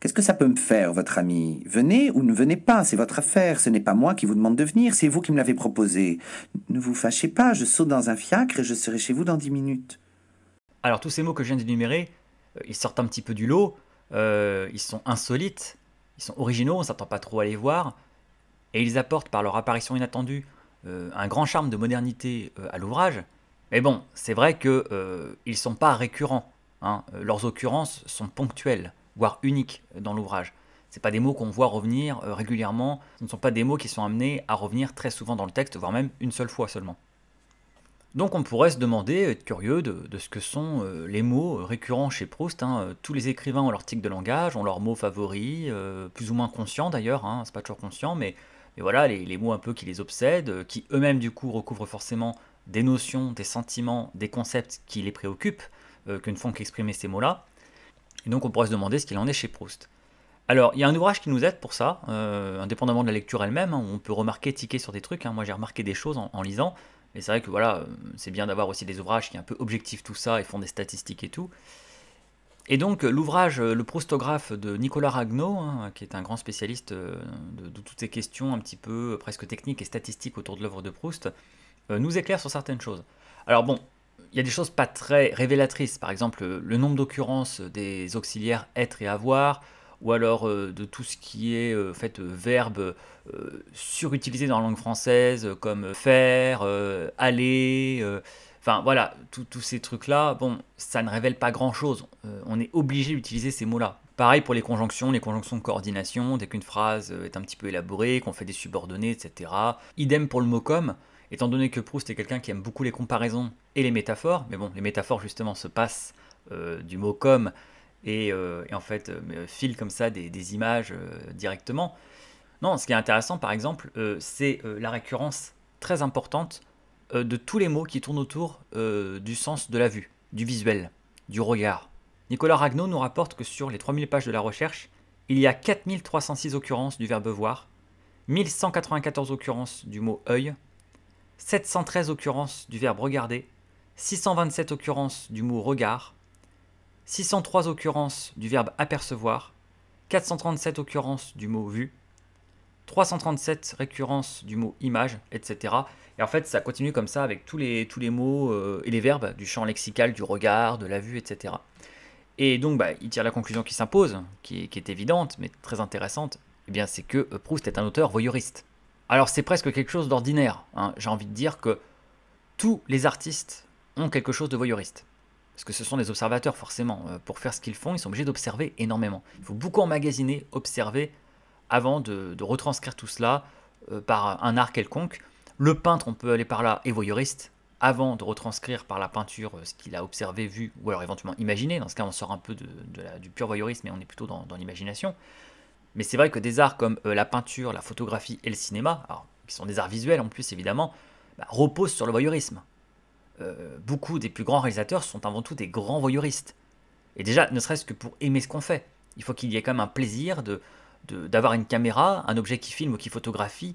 Qu'est-ce que ça peut me faire, votre ami Venez ou ne venez pas, c'est votre affaire, ce n'est pas moi qui vous demande de venir, c'est vous qui me l'avez proposé. Ne vous fâchez pas, je saute dans un fiacre et je serai chez vous dans dix minutes. Alors tous ces mots que je viens d'énumérer, euh, ils sortent un petit peu du lot, euh, ils sont insolites, ils sont originaux, on ne s'attend pas trop à les voir, et ils apportent par leur apparition inattendue euh, un grand charme de modernité à l'ouvrage. Mais bon, c'est vrai qu'ils ils ne sont pas récurrents, hein. leurs occurrences sont ponctuelles voire unique dans l'ouvrage. Ce pas des mots qu'on voit revenir euh, régulièrement, ce ne sont pas des mots qui sont amenés à revenir très souvent dans le texte, voire même une seule fois seulement. Donc on pourrait se demander, être curieux de, ce que sont euh, les mots récurrents chez Proust. Hein. Euh, tous les écrivains ont leur tic de langage, ont leurs mots favoris, plus ou moins conscients d'ailleurs, hein. c'est pas toujours conscient, mais, voilà, les, mots un peu qui les obsèdent, qui eux-mêmes du coup recouvrent forcément des notions, des sentiments, des concepts qui les préoccupent, que ne font qu'exprimer ces mots-là. Et donc on pourrait se demander ce qu'il en est chez Proust. Alors, il y a un ouvrage qui nous aide pour ça, euh, indépendamment de la lecture elle-même, hein, on peut remarquer, tiquer sur des trucs, hein. moi j'ai remarqué des choses en, lisant, et c'est vrai que voilà, euh, c'est bien d'avoir aussi des ouvrages qui un peu objectif tout ça et font des statistiques et tout. Et donc euh, l'ouvrage Le Proustographe de Nicolas Ragnaud, hein, qui est un grand spécialiste de, toutes ces questions un petit peu presque techniques et statistiques autour de l'œuvre de Proust, nous éclaire sur certaines choses. Alors bon, il y a des choses pas très révélatrices, par exemple le nombre d'occurrences des auxiliaires être et avoir, ou alors euh, de tout ce qui est euh, fait euh, verbe surutilisé dans la langue française, comme faire, aller, enfin voilà, tous ces trucs-là, bon, ça ne révèle pas grand-chose. on est obligé d'utiliser ces mots-là. Pareil pour les conjonctions, les conjonctions de coordination, dès qu'une phrase est un petit peu élaborée, qu'on fait des subordonnées, etc. Idem pour le mot comme, Étant donné que Proust est quelqu'un qui aime beaucoup les comparaisons et les métaphores, mais bon, les métaphores justement se passent euh, du mot comme et, euh, en fait file euh, filent comme ça des, des images directement. Non, ce qui est intéressant par exemple, c'est la récurrence très importante de tous les mots qui tournent autour du sens de la vue, du visuel, du regard. Nicolas Ragnaud nous rapporte que sur les 3000 pages de la recherche, il y a 4306 occurrences du verbe voir, 1194 occurrences du mot œil, 713 occurrences du verbe regarder, 627 occurrences du mot regard, 603 occurrences du verbe apercevoir, 437 occurrences du mot vu, 337 récurrences du mot image, etc. Et en fait, ça continue comme ça avec tous les, tous les mots euh, et les verbes du champ lexical, du regard, de la vue, etc. Et donc, bah, il tire la conclusion qui s'impose, qui, est évidente, mais très intéressante, eh bien c'est que euh, Proust est un auteur voyeuriste. Alors c'est presque quelque chose d'ordinaire. Hein. J'ai envie de dire que tous les artistes ont quelque chose de voyeuriste. Parce que ce sont des observateurs forcément. Euh, pour faire ce qu'ils font, ils sont obligés d'observer énormément. Il faut beaucoup emmagasiner, observer, avant de, retranscrire tout cela euh, par un art quelconque. Le peintre, on peut aller par là, est voyeuriste, avant de retranscrire par la peinture euh, ce qu'il a observé, vu, ou alors éventuellement imaginé. Dans ce cas, on sort un peu du pur voyeurisme mais on est plutôt dans l'imagination. Mais c'est vrai que des arts comme euh, la peinture, la photographie et le cinéma, qui sont des arts visuels en plus évidemment, bah, reposent sur le voyeurisme. Euh, beaucoup des plus grands réalisateurs sont avant tout des grands voyeuristes. Et déjà, ne serait-ce que pour aimer ce qu'on fait, il faut qu'il y ait quand même un plaisir d'avoir une caméra, un objet qui filme ou qui photographie,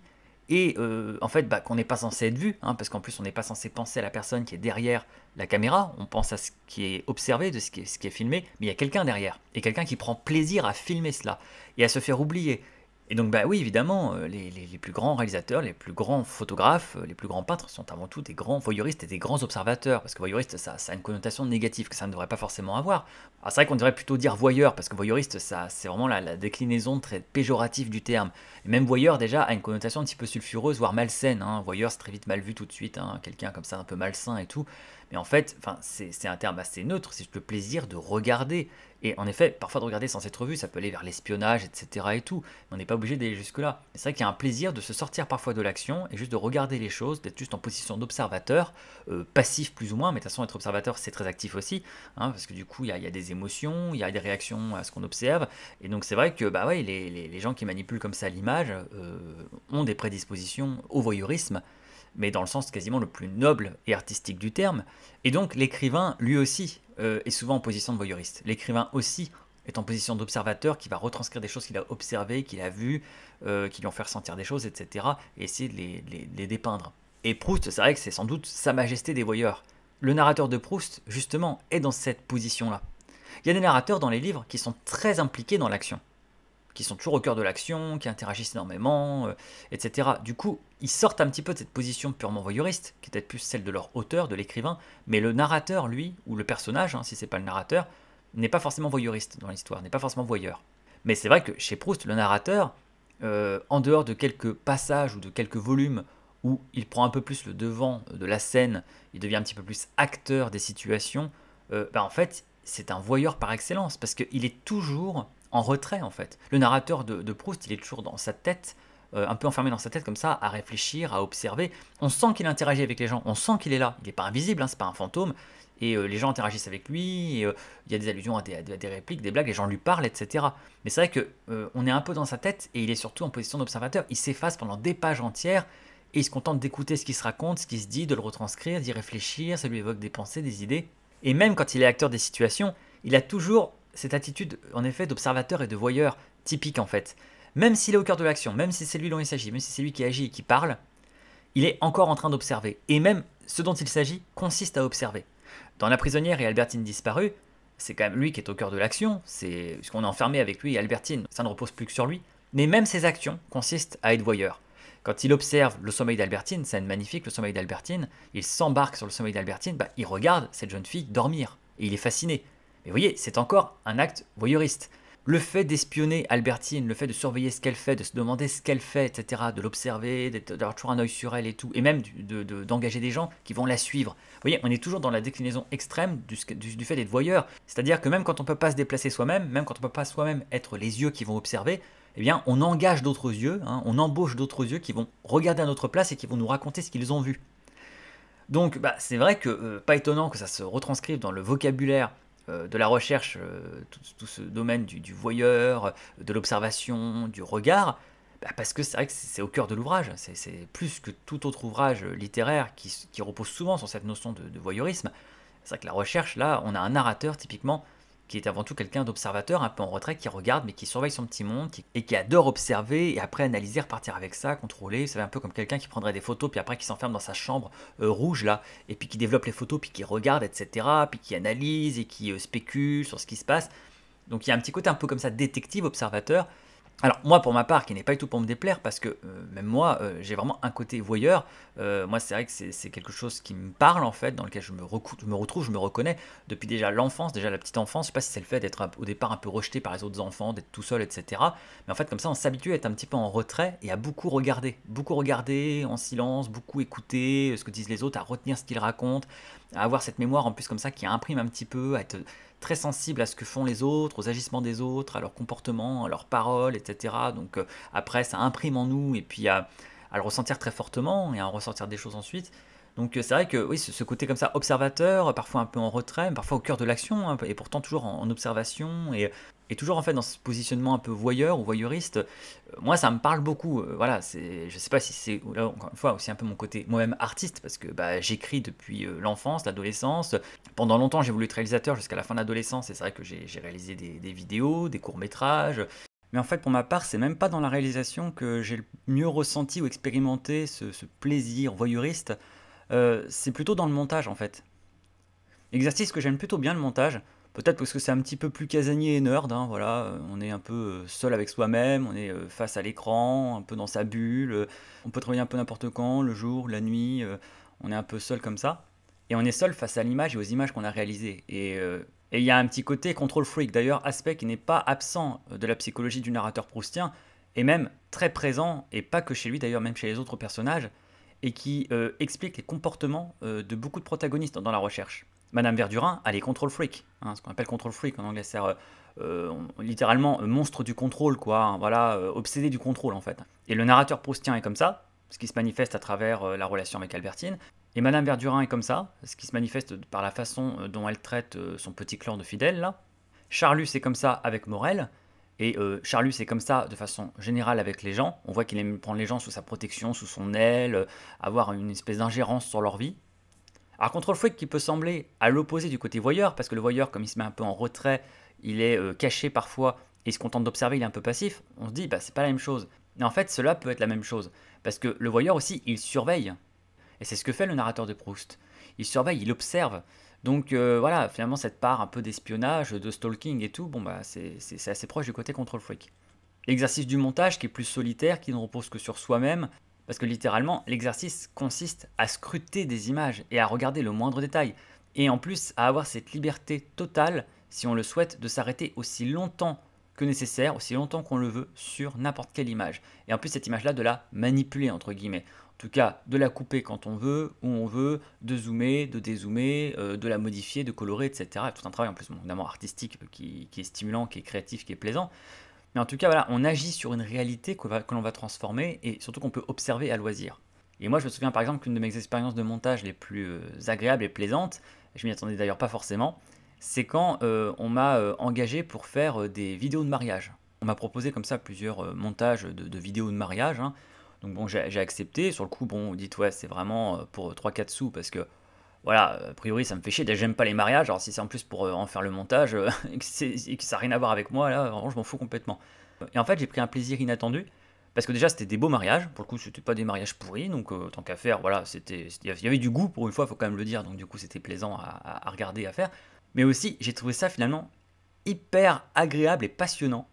et euh, en fait bah, qu'on n'est pas censé être vu, hein, parce qu'en plus on n'est pas censé penser à la personne qui est derrière la caméra, on pense à ce qui est observé, de ce qui est filmé, mais il y a quelqu'un derrière, et quelqu'un qui prend plaisir à filmer cela, et à se faire oublier. Et donc, bah oui, évidemment, euh, les, plus grands réalisateurs, les plus grands photographes, euh, les plus grands peintres sont avant tout des grands voyeuristes et des grands observateurs. Parce que voyeuriste, ça, ça a une connotation négative que ça ne devrait pas forcément avoir. Alors, c'est vrai qu'on devrait plutôt dire voyeur, parce que voyeuriste, ça, c'est vraiment la, la, déclinaison très péjorative du terme. Et même voyeur, déjà, a une connotation un petit peu sulfureuse, voire malsaine. Hein. Voyeur, c'est très vite mal vu tout de suite, hein. quelqu'un comme ça, un peu malsain et tout. Mais en fait, enfin, c'est un terme assez neutre, c'est juste le plaisir de regarder. Et en effet, parfois de regarder sans être vu, ça peut aller vers l'espionnage, etc. et tout. Mais on n'est pas obligé d'aller jusque-là. C'est vrai qu'il y a un plaisir de se sortir parfois de l'action et juste de regarder les choses, d'être juste en position d'observateur, euh, passif plus ou moins, mais de toute façon, être observateur, c'est très actif aussi, hein, parce que du coup, il y, a des émotions, il y a des réactions à ce qu'on observe. Et donc, c'est vrai que bah ouais, les, les, gens qui manipulent comme ça l'image euh, ont des prédispositions au voyeurisme mais dans le sens quasiment le plus noble et artistique du terme. Et donc l'écrivain, lui aussi, euh, est souvent en position de voyeuriste. L'écrivain aussi est en position d'observateur qui va retranscrire des choses qu'il a observées, qu'il a vues, euh, qui lui ont fait ressentir des choses, etc. et essayer de les dépeindre. Et Proust, c'est vrai que c'est sans doute sa majesté des voyeurs. Le narrateur de Proust, justement, est dans cette position-là. Il y a des narrateurs dans les livres qui sont très impliqués dans l'action qui sont toujours au cœur de l'action, qui interagissent énormément, euh, etc. Du coup, ils sortent un petit peu de cette position purement voyeuriste, qui est peut-être plus celle de leur auteur, de l'écrivain, mais le narrateur, lui, ou le personnage, hein, si c'est pas le narrateur, n'est pas forcément voyeuriste dans l'histoire, n'est pas forcément voyeur. Mais c'est vrai que chez Proust, le narrateur, euh, en dehors de quelques passages ou de quelques volumes où il prend un peu plus le devant de la scène, il devient un petit peu plus acteur des situations, euh, bah, en fait, c'est un voyeur par excellence, parce qu'il est toujours en retrait en fait. Le narrateur de, Proust, il est toujours dans sa tête, euh, un peu enfermé dans sa tête comme ça, à réfléchir, à observer. On sent qu'il interagit avec les gens, on sent qu'il est là. Il n'est pas invisible, hein, c'est pas un fantôme. Et euh, les gens interagissent avec lui, euh, il y a des allusions à des, répliques, des blagues, les gens lui parlent, etc. Mais c'est vrai que on est un peu dans sa tête, et il est surtout en position d'observateur. Il s'efface pendant des pages entières, et il se contente d'écouter ce qui se raconte, ce qui se dit, de le retranscrire, d'y réfléchir, ça lui évoque des pensées, des idées. Et même quand il est acteur des situations, il a toujours cette attitude, en effet, d'observateur et de voyeur typique, en fait. Même s'il est au cœur de l'action, même si c'est lui dont il s'agit, même si c'est lui qui agit et qui parle, il est encore en train d'observer. Et même ce dont il s'agit consiste à observer. Dans La prisonnière et Albertine disparue, c'est quand même lui qui est au cœur de l'action, c'est ce qu'on a enfermé avec lui et Albertine, ça ne repose plus que sur lui. Mais même ses actions consistent à être voyeur. Quand il observe le sommeil d'Albertine, scène magnifique, le sommeil d'Albertine, il s'embarque sur le sommeil d'Albertine, bah, il regarde cette jeune fille dormir. Et il est fasciné. Et vous voyez, c'est encore un acte voyeuriste. Le fait d'espionner Albertine, le fait de surveiller ce qu'elle fait, de se demander ce qu'elle fait, etc., de l'observer, d'avoir toujours un œil sur elle et tout, et même d'engager de, des gens qui vont la suivre. Vous voyez, on est toujours dans la déclinaison extrême du, fait d'être voyeur. C'est-à-dire que même quand on ne peut pas se déplacer soi-même, même quand on ne peut pas soi-même être les yeux qui vont observer, eh bien, on engage d'autres yeux, hein, on embauche d'autres yeux qui vont regarder à notre place et qui vont nous raconter ce qu'ils ont vu. Donc, bah, c'est vrai que euh, pas étonnant que ça se retranscrive dans le vocabulaire euh, de la recherche, euh, tout, ce domaine du, voyeur, de l'observation, du regard, bah, parce que c'est vrai que c'est au cœur de l'ouvrage, c'est plus que tout autre ouvrage littéraire qui, repose souvent sur cette notion de, de voyeurisme. C'est vrai que la recherche, là, on a un narrateur typiquement qui est avant tout quelqu'un d'observateur, un peu en retrait, qui regarde, mais qui surveille son petit monde, et qui adore observer, et après analyser, repartir avec ça, contrôler. Vous savez, un peu comme quelqu'un qui prendrait des photos, puis après qui s'enferme dans sa chambre euh, rouge, là, et puis qui développe les photos, puis qui regarde, etc., puis qui analyse, et qui euh, spécule sur ce qui se passe. Donc il y a un petit côté un peu comme ça, détective, observateur, alors moi pour ma part qui n'est pas du tout pour me déplaire parce que euh, même moi euh, j'ai vraiment un côté voyeur, euh, moi c'est vrai que c'est quelque chose qui me parle en fait, dans lequel je me, je me retrouve, je me reconnais depuis déjà l'enfance, déjà la petite enfance, je sais pas si c'est le fait d'être au départ un peu rejeté par les autres enfants, d'être tout seul etc. Mais en fait comme ça on s'habitue à être un petit peu en retrait et à beaucoup regarder, beaucoup regarder en silence, beaucoup écouter ce que disent les autres, à retenir ce qu'ils racontent, à avoir cette mémoire en plus comme ça qui imprime un petit peu, à être très sensible à ce que font les autres, aux agissements des autres, à leurs comportement, à leurs paroles, etc. Donc euh, après, ça imprime en nous et puis à, le ressentir très fortement et à en ressentir des choses ensuite. Donc euh, c'est vrai que oui, ce, côté comme ça, observateur, parfois un peu en retrait, parfois au cœur de l'action, hein, et pourtant toujours en, en observation et et toujours en fait dans ce positionnement un peu voyeur ou voyeuriste, euh, moi ça me parle beaucoup. Euh, voilà, je sais pas si c'est là encore une fois aussi un peu mon côté moi-même artiste parce que bah, j'écris depuis euh, l'enfance, l'adolescence. Pendant longtemps j'ai voulu être réalisateur jusqu'à la fin de l'adolescence et c'est vrai que j'ai, réalisé des, vidéos, des courts métrages. Mais en fait pour ma part c'est même pas dans la réalisation que j'ai le mieux ressenti ou expérimenté ce, ce plaisir voyeuriste. c'est plutôt dans le montage en fait. Exercice que j'aime plutôt bien le montage. Peut-être parce que c'est un petit peu plus casanier et nerd, hein, voilà, euh, on est un peu euh, seul avec soi-même, on est euh, face à l'écran, un peu dans sa bulle, on peut travailler un peu n'importe quand, le jour, la nuit, on est un peu seul comme ça. Et on est seul face à l'image et aux images qu'on a réalisées. Et il y a un petit côté contrôle freak, d'ailleurs, aspect qui n'est pas absent de la psychologie du narrateur proustien, et même très présent, et pas que chez lui d'ailleurs, même chez les autres personnages, et qui explique les comportements de beaucoup de protagonistes dans la recherche. Madame Verdurin, elle est contrôle freak. Hein, ce qu'on appelle contrôle freak en anglais, c'est euh, littéralement euh, monstre du contrôle, quoi. Hein, voilà, euh, obsédé du contrôle en fait. Et le narrateur proustien est comme ça, ce qui se manifeste à travers la relation avec Albertine. Et Madame Verdurin est comme ça, ce qui se manifeste par la façon dont elle traite son petit clan de fidèles là. Charlus est comme ça avec Morel. Et euh, Charlus est comme ça de façon générale avec les gens. On voit qu'il aime prendre les gens sous sa protection, sous son aile, avoir une espèce d'ingérence sur leur vie. Alors Control Freak qui peut sembler à l'opposé du côté voyeur, parce que le voyeur, comme il se met un peu en retrait, il est euh, caché parfois et il se contente d'observer, il est un peu passif, on se dit, bah c'est pas la même chose. Mais en fait, cela peut être la même chose, parce que le voyeur aussi, il surveille. Et c'est ce que fait le narrateur de Proust. Il surveille, il observe. Donc euh, voilà, finalement, cette part un peu d'espionnage, de stalking et tout, bon bah c'est assez proche du côté Control Freak. L'exercice du montage qui est plus solitaire, qui ne repose que sur soi-même, parce que littéralement, l'exercice consiste à scruter des images et à regarder le moindre détail, et en plus à avoir cette liberté totale, si on le souhaite, de s'arrêter aussi longtemps que nécessaire, aussi longtemps qu'on le veut, sur n'importe quelle image. Et en plus, cette image-là, de la manipuler, entre guillemets. En tout cas, de la couper quand on veut, où on veut, de zoomer, de dézoomer, euh, de la modifier, de colorer, etc. Tout un travail en plus, artistique qui, est stimulant, qui est créatif, qui est plaisant. Mais en tout cas, voilà, on agit sur une réalité que, l'on va transformer et surtout qu'on peut observer à loisir. Et moi, je me souviens par exemple qu'une de mes expériences de montage les plus euh, agréables et plaisantes, je m'y attendais d'ailleurs pas forcément, c'est quand euh, on m'a euh, engagé pour faire des vidéos de mariage. On m'a proposé comme ça plusieurs montages de, vidéos de mariage. Hein. Donc bon, j'ai accepté. Sur le coup, bon, dites ouais, c'est vraiment pour 3-4 sous parce que voilà, a priori ça me fait chier, j'aime pas les mariages, alors si c'est en plus pour euh, en faire le montage euh, et, que ça n'a rien à voir avec moi, là vraiment je m'en fous complètement. Et en fait j'ai pris un plaisir inattendu, parce que déjà c'était des beaux mariages, pour le coup c'était pas des mariages pourris, donc euh, tant qu'à faire, voilà, c'était il y avait du goût pour une fois, faut quand même le dire, donc du coup c'était plaisant à, regarder, à faire. Mais aussi j'ai trouvé ça finalement hyper agréable et passionnant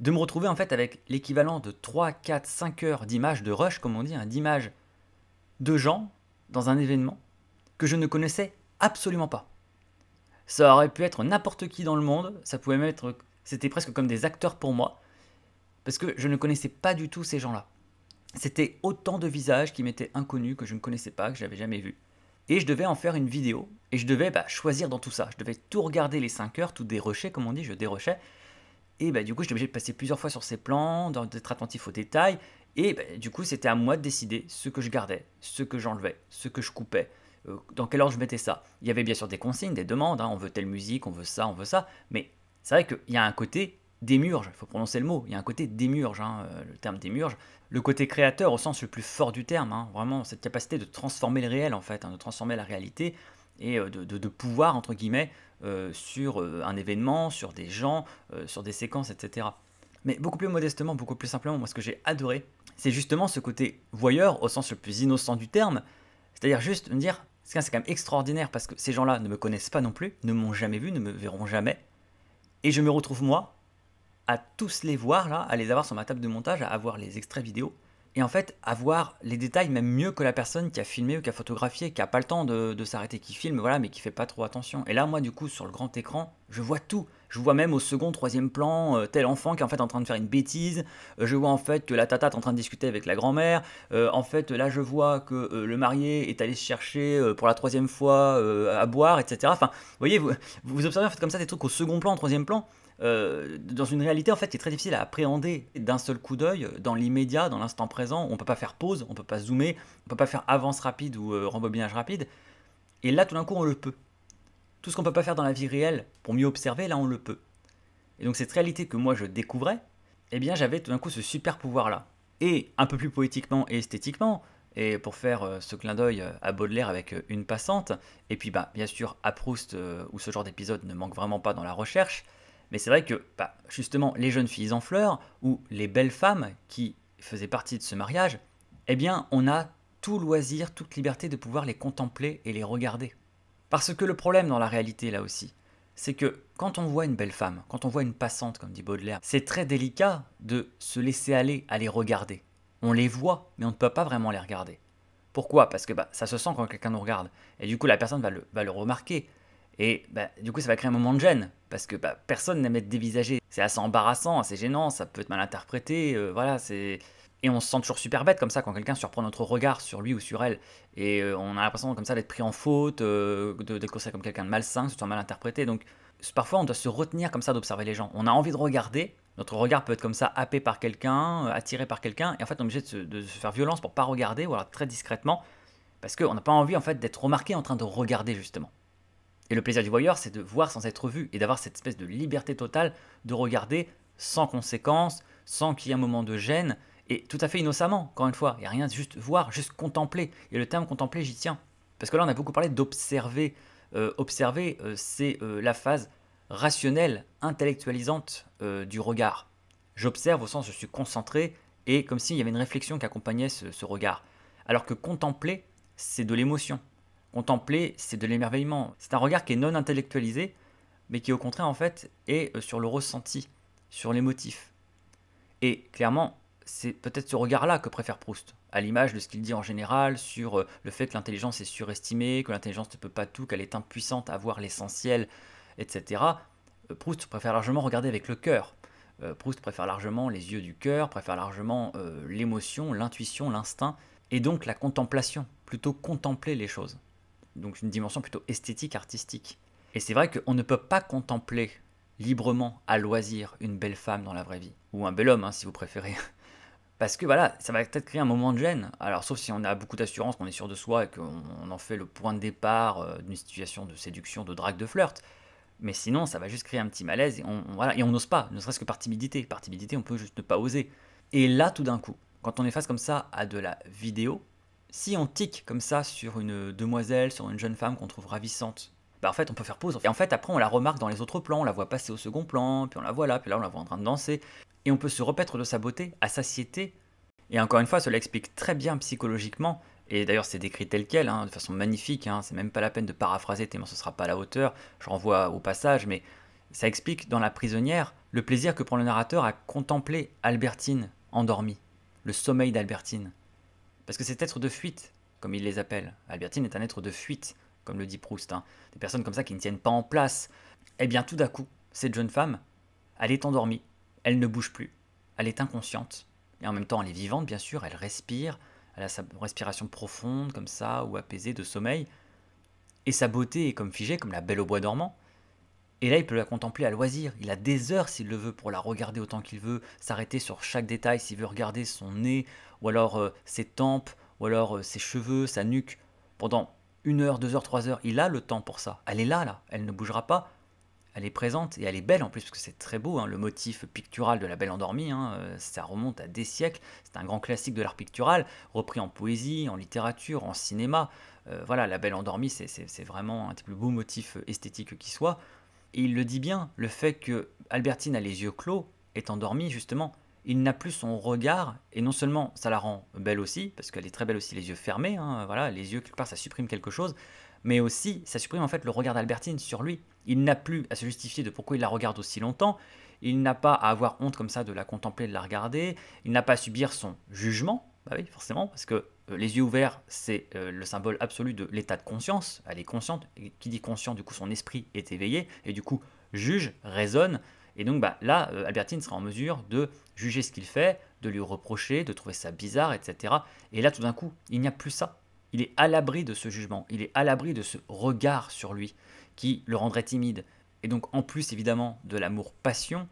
de me retrouver en fait avec l'équivalent de 3, 4, 5 heures d'images de rush, comme on dit, hein, d'images de gens dans un événement que je ne connaissais absolument pas. Ça aurait pu être n'importe qui dans le monde, ça pouvait C'était presque comme des acteurs pour moi, parce que je ne connaissais pas du tout ces gens-là. C'était autant de visages qui m'étaient inconnus, que je ne connaissais pas, que je n'avais jamais vu. Et je devais en faire une vidéo, et je devais bah, choisir dans tout ça. Je devais tout regarder les 5 heures, tout dérocher, comme on dit, je dérochais. Et bah, du coup, j'étais obligé de passer plusieurs fois sur ces plans, d'être attentif aux détails. Et bah, du coup, c'était à moi de décider ce que je gardais, ce que j'enlevais, ce que je coupais, euh, dans quel ordre je mettais ça. Il y avait bien sûr des consignes, des demandes, hein, on veut telle musique, on veut ça, on veut ça, mais c'est vrai qu'il y a un côté démurge, il faut prononcer le mot, il y a un côté démurge, hein, euh, le terme démurge, le côté créateur au sens le plus fort du terme, hein, vraiment cette capacité de transformer le réel en fait, de transformer la réalité et euh, de, pouvoir entre guillemets sur un événement, sur des gens, sur des séquences, etc. Mais beaucoup plus modestement, beaucoup plus simplement, moi ce que j'ai adoré, c'est justement ce côté voyeur au sens le plus innocent du terme, c'est-à-dire juste me dire, c'est quand même extraordinaire parce que ces gens-là ne me connaissent pas non plus, ne m'ont jamais vu, ne me verront jamais. Et je me retrouve moi à tous les voir là, à les avoir sur ma table de montage, à avoir les extraits vidéo. Et en fait, voir les détails même mieux que la personne qui a filmé ou qui a photographié, qui a pas le temps de, s'arrêter, qui filme, voilà, mais qui fait pas trop attention. Et là, moi, du coup, sur le grand écran, je vois tout. Je vois même au second, troisième plan euh, tel enfant qui est en fait en train de faire une bêtise. Euh, je vois en fait que la tata est en train de discuter avec la grand-mère. Euh, en fait, là, je vois que le marié est allé se chercher pour la troisième fois à boire, etc. Enfin, vous voyez, vous, vous observez en fait comme ça des trucs au second plan, au troisième plan. dans une réalité en fait qui est très difficile à appréhender d'un seul coup d'œil, dans l'immédiat, dans l'instant présent. On ne peut pas faire pause, on ne peut pas zoomer, on ne peut pas faire avance rapide ou rembobinage rapide. Et là, tout d'un coup, on le peut. Tout ce qu'on ne peut pas faire dans la vie réelle pour mieux observer, là on le peut. Et donc cette réalité que moi je découvrais, eh bien j'avais tout d'un coup ce super pouvoir là. Et un peu plus poétiquement et esthétiquement, et pour faire euh, ce clin d'œil euh, à Baudelaire avec euh, une passante, et puis bah, bien sûr à Proust, où ce genre d'épisode ne manque vraiment pas dans la recherche, mais c'est vrai que bah, justement les jeunes filles en fleurs, ou les belles femmes qui faisaient partie de ce mariage, eh bien on a tout loisir, toute liberté de pouvoir les contempler et les regarder. Parce que le problème dans la réalité, là aussi, c'est que quand on voit une belle femme, quand on voit une passante, comme dit Baudelaire, c'est très délicat de se laisser aller à les regarder. On les voit, mais on ne peut pas vraiment les regarder. Pourquoi Parce que bah, ça se sent quand quelqu'un nous regarde. Et du coup, la personne va le, remarquer. Et bah, du coup, ça va créer un moment de gêne. Parce que bah, personne n'aime être dévisagé. C'est assez embarrassant, assez gênant, ça peut être mal interprété. Euh, voilà, c'est et on se sent toujours super bête comme ça quand quelqu'un surprend notre regard sur lui ou sur elle. Et euh, on a l'impression comme ça d'être pris en faute, euh, d'être considéré comme quelqu'un de malsain, de ce soit mal interprété. Donc parfois on doit se retenir comme ça d'observer les gens. On a envie de regarder, notre regard peut être comme ça happé par quelqu'un, euh, attiré par quelqu'un, et en fait on est obligé de se, faire violence pour pas regarder, ou alors très discrètement, parce qu'on n'a pas envie en fait d'être remarqué en train de regarder justement. Et le plaisir du voyeur, c'est de voir sans être vu, et d'avoir cette espèce de liberté totale de regarder sans conséquence, sans qu'il y ait un moment de gêne, et tout à fait innocemment, encore une fois. Il n'y a rien, juste voir, juste contempler. Et le terme contempler, j'y tiens. Parce que là, on a beaucoup parlé d'observer. Euh, observer, euh, c'est euh, la phase rationnelle, intellectualisante du regard. J'observe au sens je suis concentré et comme s'il y avait une réflexion qui accompagnait ce, ce regard. Alors que contempler, c'est de l'émotion. Contempler, c'est de l'émerveillement. C'est un regard qui est non intellectualisé, mais qui au contraire en fait est sur le ressenti, sur l'émotif. Et clairement, c'est peut-être ce regard-là que préfère Proust, à l'image de ce qu'il dit en général sur euh, le fait que l'intelligence est surestimée, que l'intelligence ne peut pas tout, qu'elle est impuissante à voir l'essentiel, etc. Euh, Proust préfère largement regarder avec le cœur. Euh, Proust préfère largement les yeux du cœur, préfère largement l'émotion, l'intuition, l'instinct, et donc la contemplation, plutôt contempler les choses. Donc une dimension plutôt esthétique, artistique. Et c'est vrai qu'on ne peut pas contempler librement, à loisir, une belle femme dans la vraie vie, ou un bel homme, hein, si vous préférez. Parce que voilà, ça va peut-être créer un moment de gêne. Alors sauf si on a beaucoup d'assurance, qu'on est sûr de soi et qu'on en fait le point de départ euh, d'une situation de séduction, de drague, de flirt. Mais sinon, ça va juste créer un petit malaise et on, voilà, n'ose pas, ne serait-ce que par timidité. Par timidité, on peut juste ne pas oser. Et là, tout d'un coup, quand on est face comme ça à de la vidéo, si on tique comme ça sur une demoiselle, sur une jeune femme qu'on trouve ravissante, bah en fait on peut faire pause. Et en fait après on la remarque dans les autres plans, on la voit passer au second plan, puis on la voit là, puis là on la voit en train de danser et on peut se repaître de sa beauté à satiété. Et encore une fois, cela explique très bien psychologiquement, et d'ailleurs c'est décrit tel quel, hein, de façon magnifique, hein, c'est même pas la peine de paraphraser tellement ce ne sera pas à la hauteur, je renvoie au passage, mais ça explique dans La prisonnière le plaisir que prend le narrateur à contempler Albertine endormie, le sommeil d'Albertine. Parce que cet être de fuite, comme il les appelle, Albertine est un être de fuite, comme le dit Proust, hein. des personnes comme ça qui ne tiennent pas en place, eh bien tout d'un coup, cette jeune femme, elle est endormie, elle ne bouge plus. Elle est inconsciente. Et en même temps, elle est vivante, bien sûr, elle respire, elle a sa respiration profonde, comme ça, ou apaisée de sommeil. Et sa beauté est comme figée, comme la belle au bois dormant. Et là, il peut la contempler à loisir. Il a des heures, s'il le veut, pour la regarder autant qu'il veut, s'arrêter sur chaque détail, s'il veut regarder son nez, ou alors euh, ses tempes, ou alors euh, ses cheveux, sa nuque. Pendant une heure, deux heures, trois heures, il a le temps pour ça. Elle est là, là. Elle ne bougera pas elle est présente et elle est belle en plus, parce que c'est très beau, hein, le motif pictural de la Belle Endormie, hein, euh, ça remonte à des siècles, c'est un grand classique de l'art pictural, repris en poésie, en littérature, en cinéma. Euh, voilà, la Belle Endormie, c'est vraiment un des plus beaux motifs euh, esthétiques qui soit. Et il le dit bien, le fait que Albertine a les yeux clos est endormie, justement, il n'a plus son regard, et non seulement ça la rend belle aussi, parce qu'elle est très belle aussi les yeux fermés, hein, voilà, les yeux quelque part ça supprime quelque chose, mais aussi ça supprime en fait le regard d'Albertine sur lui. Il n'a plus à se justifier de pourquoi il la regarde aussi longtemps. Il n'a pas à avoir honte comme ça de la contempler, de la regarder. Il n'a pas à subir son jugement. Bah oui, forcément, parce que euh, les yeux ouverts, c'est euh, le symbole absolu de l'état de conscience. Elle est consciente. Et qui dit conscient, du coup, son esprit est éveillé. Et du coup, juge, raisonne. Et donc bah, là, euh, Albertine sera en mesure de juger ce qu'il fait, de lui reprocher, de trouver ça bizarre, etc. Et là, tout d'un coup, il n'y a plus ça. Il est à l'abri de ce jugement, il est à l'abri de ce regard sur lui qui le rendrait timide. Et donc en plus évidemment de l'amour passion,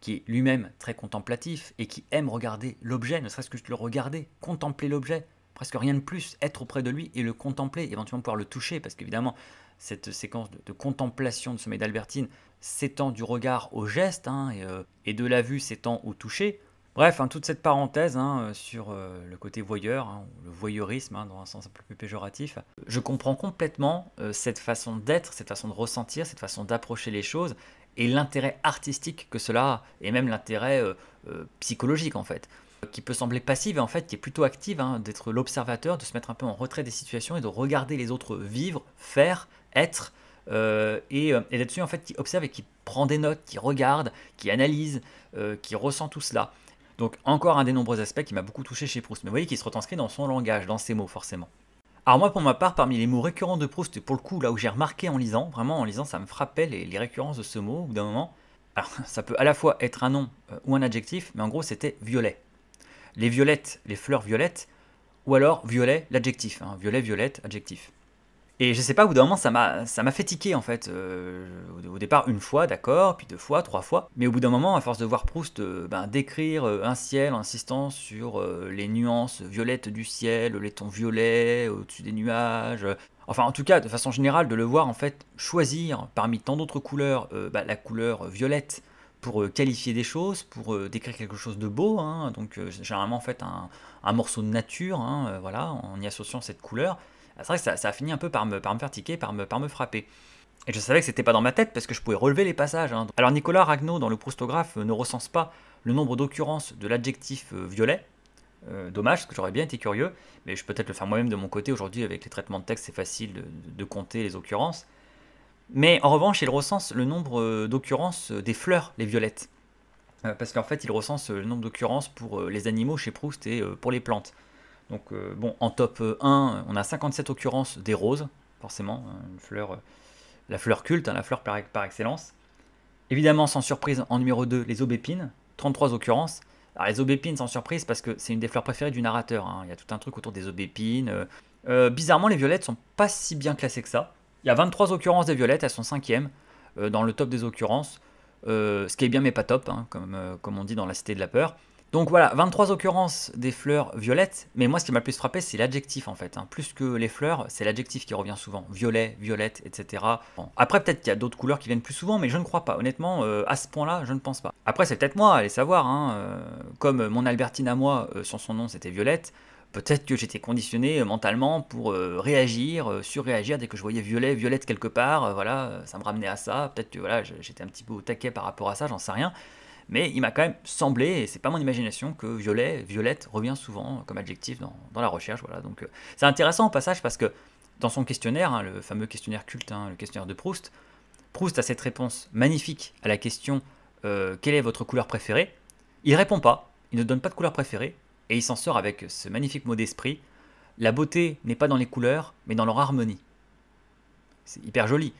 qui est lui-même très contemplatif et qui aime regarder l'objet, ne serait-ce que le regarder, contempler l'objet, presque rien de plus, être auprès de lui et le contempler, éventuellement pouvoir le toucher, parce qu'évidemment cette séquence de, contemplation de sommeil d'Albertine s'étend du regard au geste hein, euh, et de la vue s'étend au toucher. Bref, hein, toute cette parenthèse hein, euh, sur euh, le côté voyeur, hein, le voyeurisme dans un sens un peu plus péjoratif, je comprends complètement euh, cette façon d'être, cette façon de ressentir, cette façon d'approcher les choses et l'intérêt artistique que cela a, et même l'intérêt psychologique en fait, qui peut sembler passive et en fait qui est plutôt active, d'être l'observateur, de se mettre un peu en retrait des situations et de regarder les autres vivre, faire, être, et, et là-dessus, en fait, qui observe et qui prend des notes, qui regarde, qui analyse, qui ressent tout cela. Donc encore un des nombreux aspects qui m'a beaucoup touché chez Proust, mais vous voyez qu'il se retranscrit dans son langage, dans ses mots forcément. Alors moi pour ma part, parmi les mots récurrents de Proust, pour le coup là où j'ai remarqué en lisant, vraiment en lisant ça me frappait les, récurrences de ce mot, au d'un moment, alors ça peut à la fois être un nom euh, ou un adjectif, mais en gros c'était violet. Les violettes, les fleurs violettes, ou alors violet, l'adjectif, hein. violet, violette, adjectif. Et je sais pas, au bout d'un moment, ça m'a, ça m'a fait en fait. Euh, au départ, une fois, d'accord, puis deux fois, trois fois. Mais au bout d'un moment, à force de voir Proust euh, ben, décrire euh, un ciel en insistant sur les nuances violettes du ciel, les tons violets au-dessus des nuages. Enfin, en tout cas, de façon générale, de le voir en fait choisir parmi tant d'autres couleurs ben, la couleur violette pour qualifier des choses, pour décrire quelque chose de beau. Hein. donc, généralement, en fait, un, morceau de nature, hein, voilà, en y associant cette couleur. Ah, c'est vrai que ça, a fini un peu par me, par me faire tiquer, par me, frapper. Et je savais que c'était pas dans ma tête parce que je pouvais relever les passages. Hein. Alors Nicolas Ragnaud, dans le proustographe, euh, ne recense pas le nombre d'occurrences de l'adjectif euh, violet. Euh, dommage, parce que j'aurais bien été curieux, mais je peux peut-être le faire moi-même de mon côté. Aujourd'hui, avec les traitements de texte, c'est facile de, compter les occurrences. Mais en revanche, il recense le nombre d'occurrences des fleurs, les violettes. parce qu'en fait, il recense le nombre d'occurrences pour les animaux chez Proust et pour les plantes. Donc euh, bon, en top 1, euh, on a 57 occurrences des roses, forcément, hein, fleur, euh, la fleur culte, hein, la fleur par, excellence. Évidemment, sans surprise, en numéro 2, les aubépines, 33 occurrences. Alors les aubépines, sans surprise, parce que c'est une des fleurs préférées du narrateur. Hein. Il y a tout un truc autour des aubépines. bizarrement, les violettes sont pas si bien classées que ça. Il y a 23 occurrences des violettes, elles sont 5 dans le top des occurrences. ce qui est bien mais pas top, comme on dit dans la Cité de la Peur. Donc voilà, 23 occurrences des fleurs violettes, mais moi ce qui m'a le plus frappé c'est l'adjectif en fait. Hein. Plus que les fleurs, c'est l'adjectif qui revient souvent. Violet, violette, etc. Après peut-être qu'il y a d'autres couleurs qui viennent plus souvent, mais je ne crois pas. Honnêtement, euh, à ce point-là, je ne pense pas. Après c'est peut-être moi, allez savoir. Hein, euh, comme mon Albertine à moi, euh, sans son nom c'était Violette, peut-être que j'étais conditionné mentalement pour réagir, surréagir dès que je voyais violet, violette quelque part, voilà, ça me ramenait à ça, peut-être que voilà, j'étais un petit peu au taquet par rapport à ça, j'en sais rien mais il m'a quand même semblé, et c'est pas mon imagination, que violet, violette revient souvent comme adjectif dans, la recherche. Voilà. Donc euh, c'est intéressant au passage parce que dans son questionnaire, hein, le fameux questionnaire culte, hein, le questionnaire de Proust, Proust a cette réponse magnifique à la question euh, quelle est votre couleur préférée Il répond pas, il ne donne pas de couleur préférée, et il s'en sort avec ce magnifique mot d'esprit la beauté n'est pas dans les couleurs, mais dans leur harmonie. C'est hyper joli.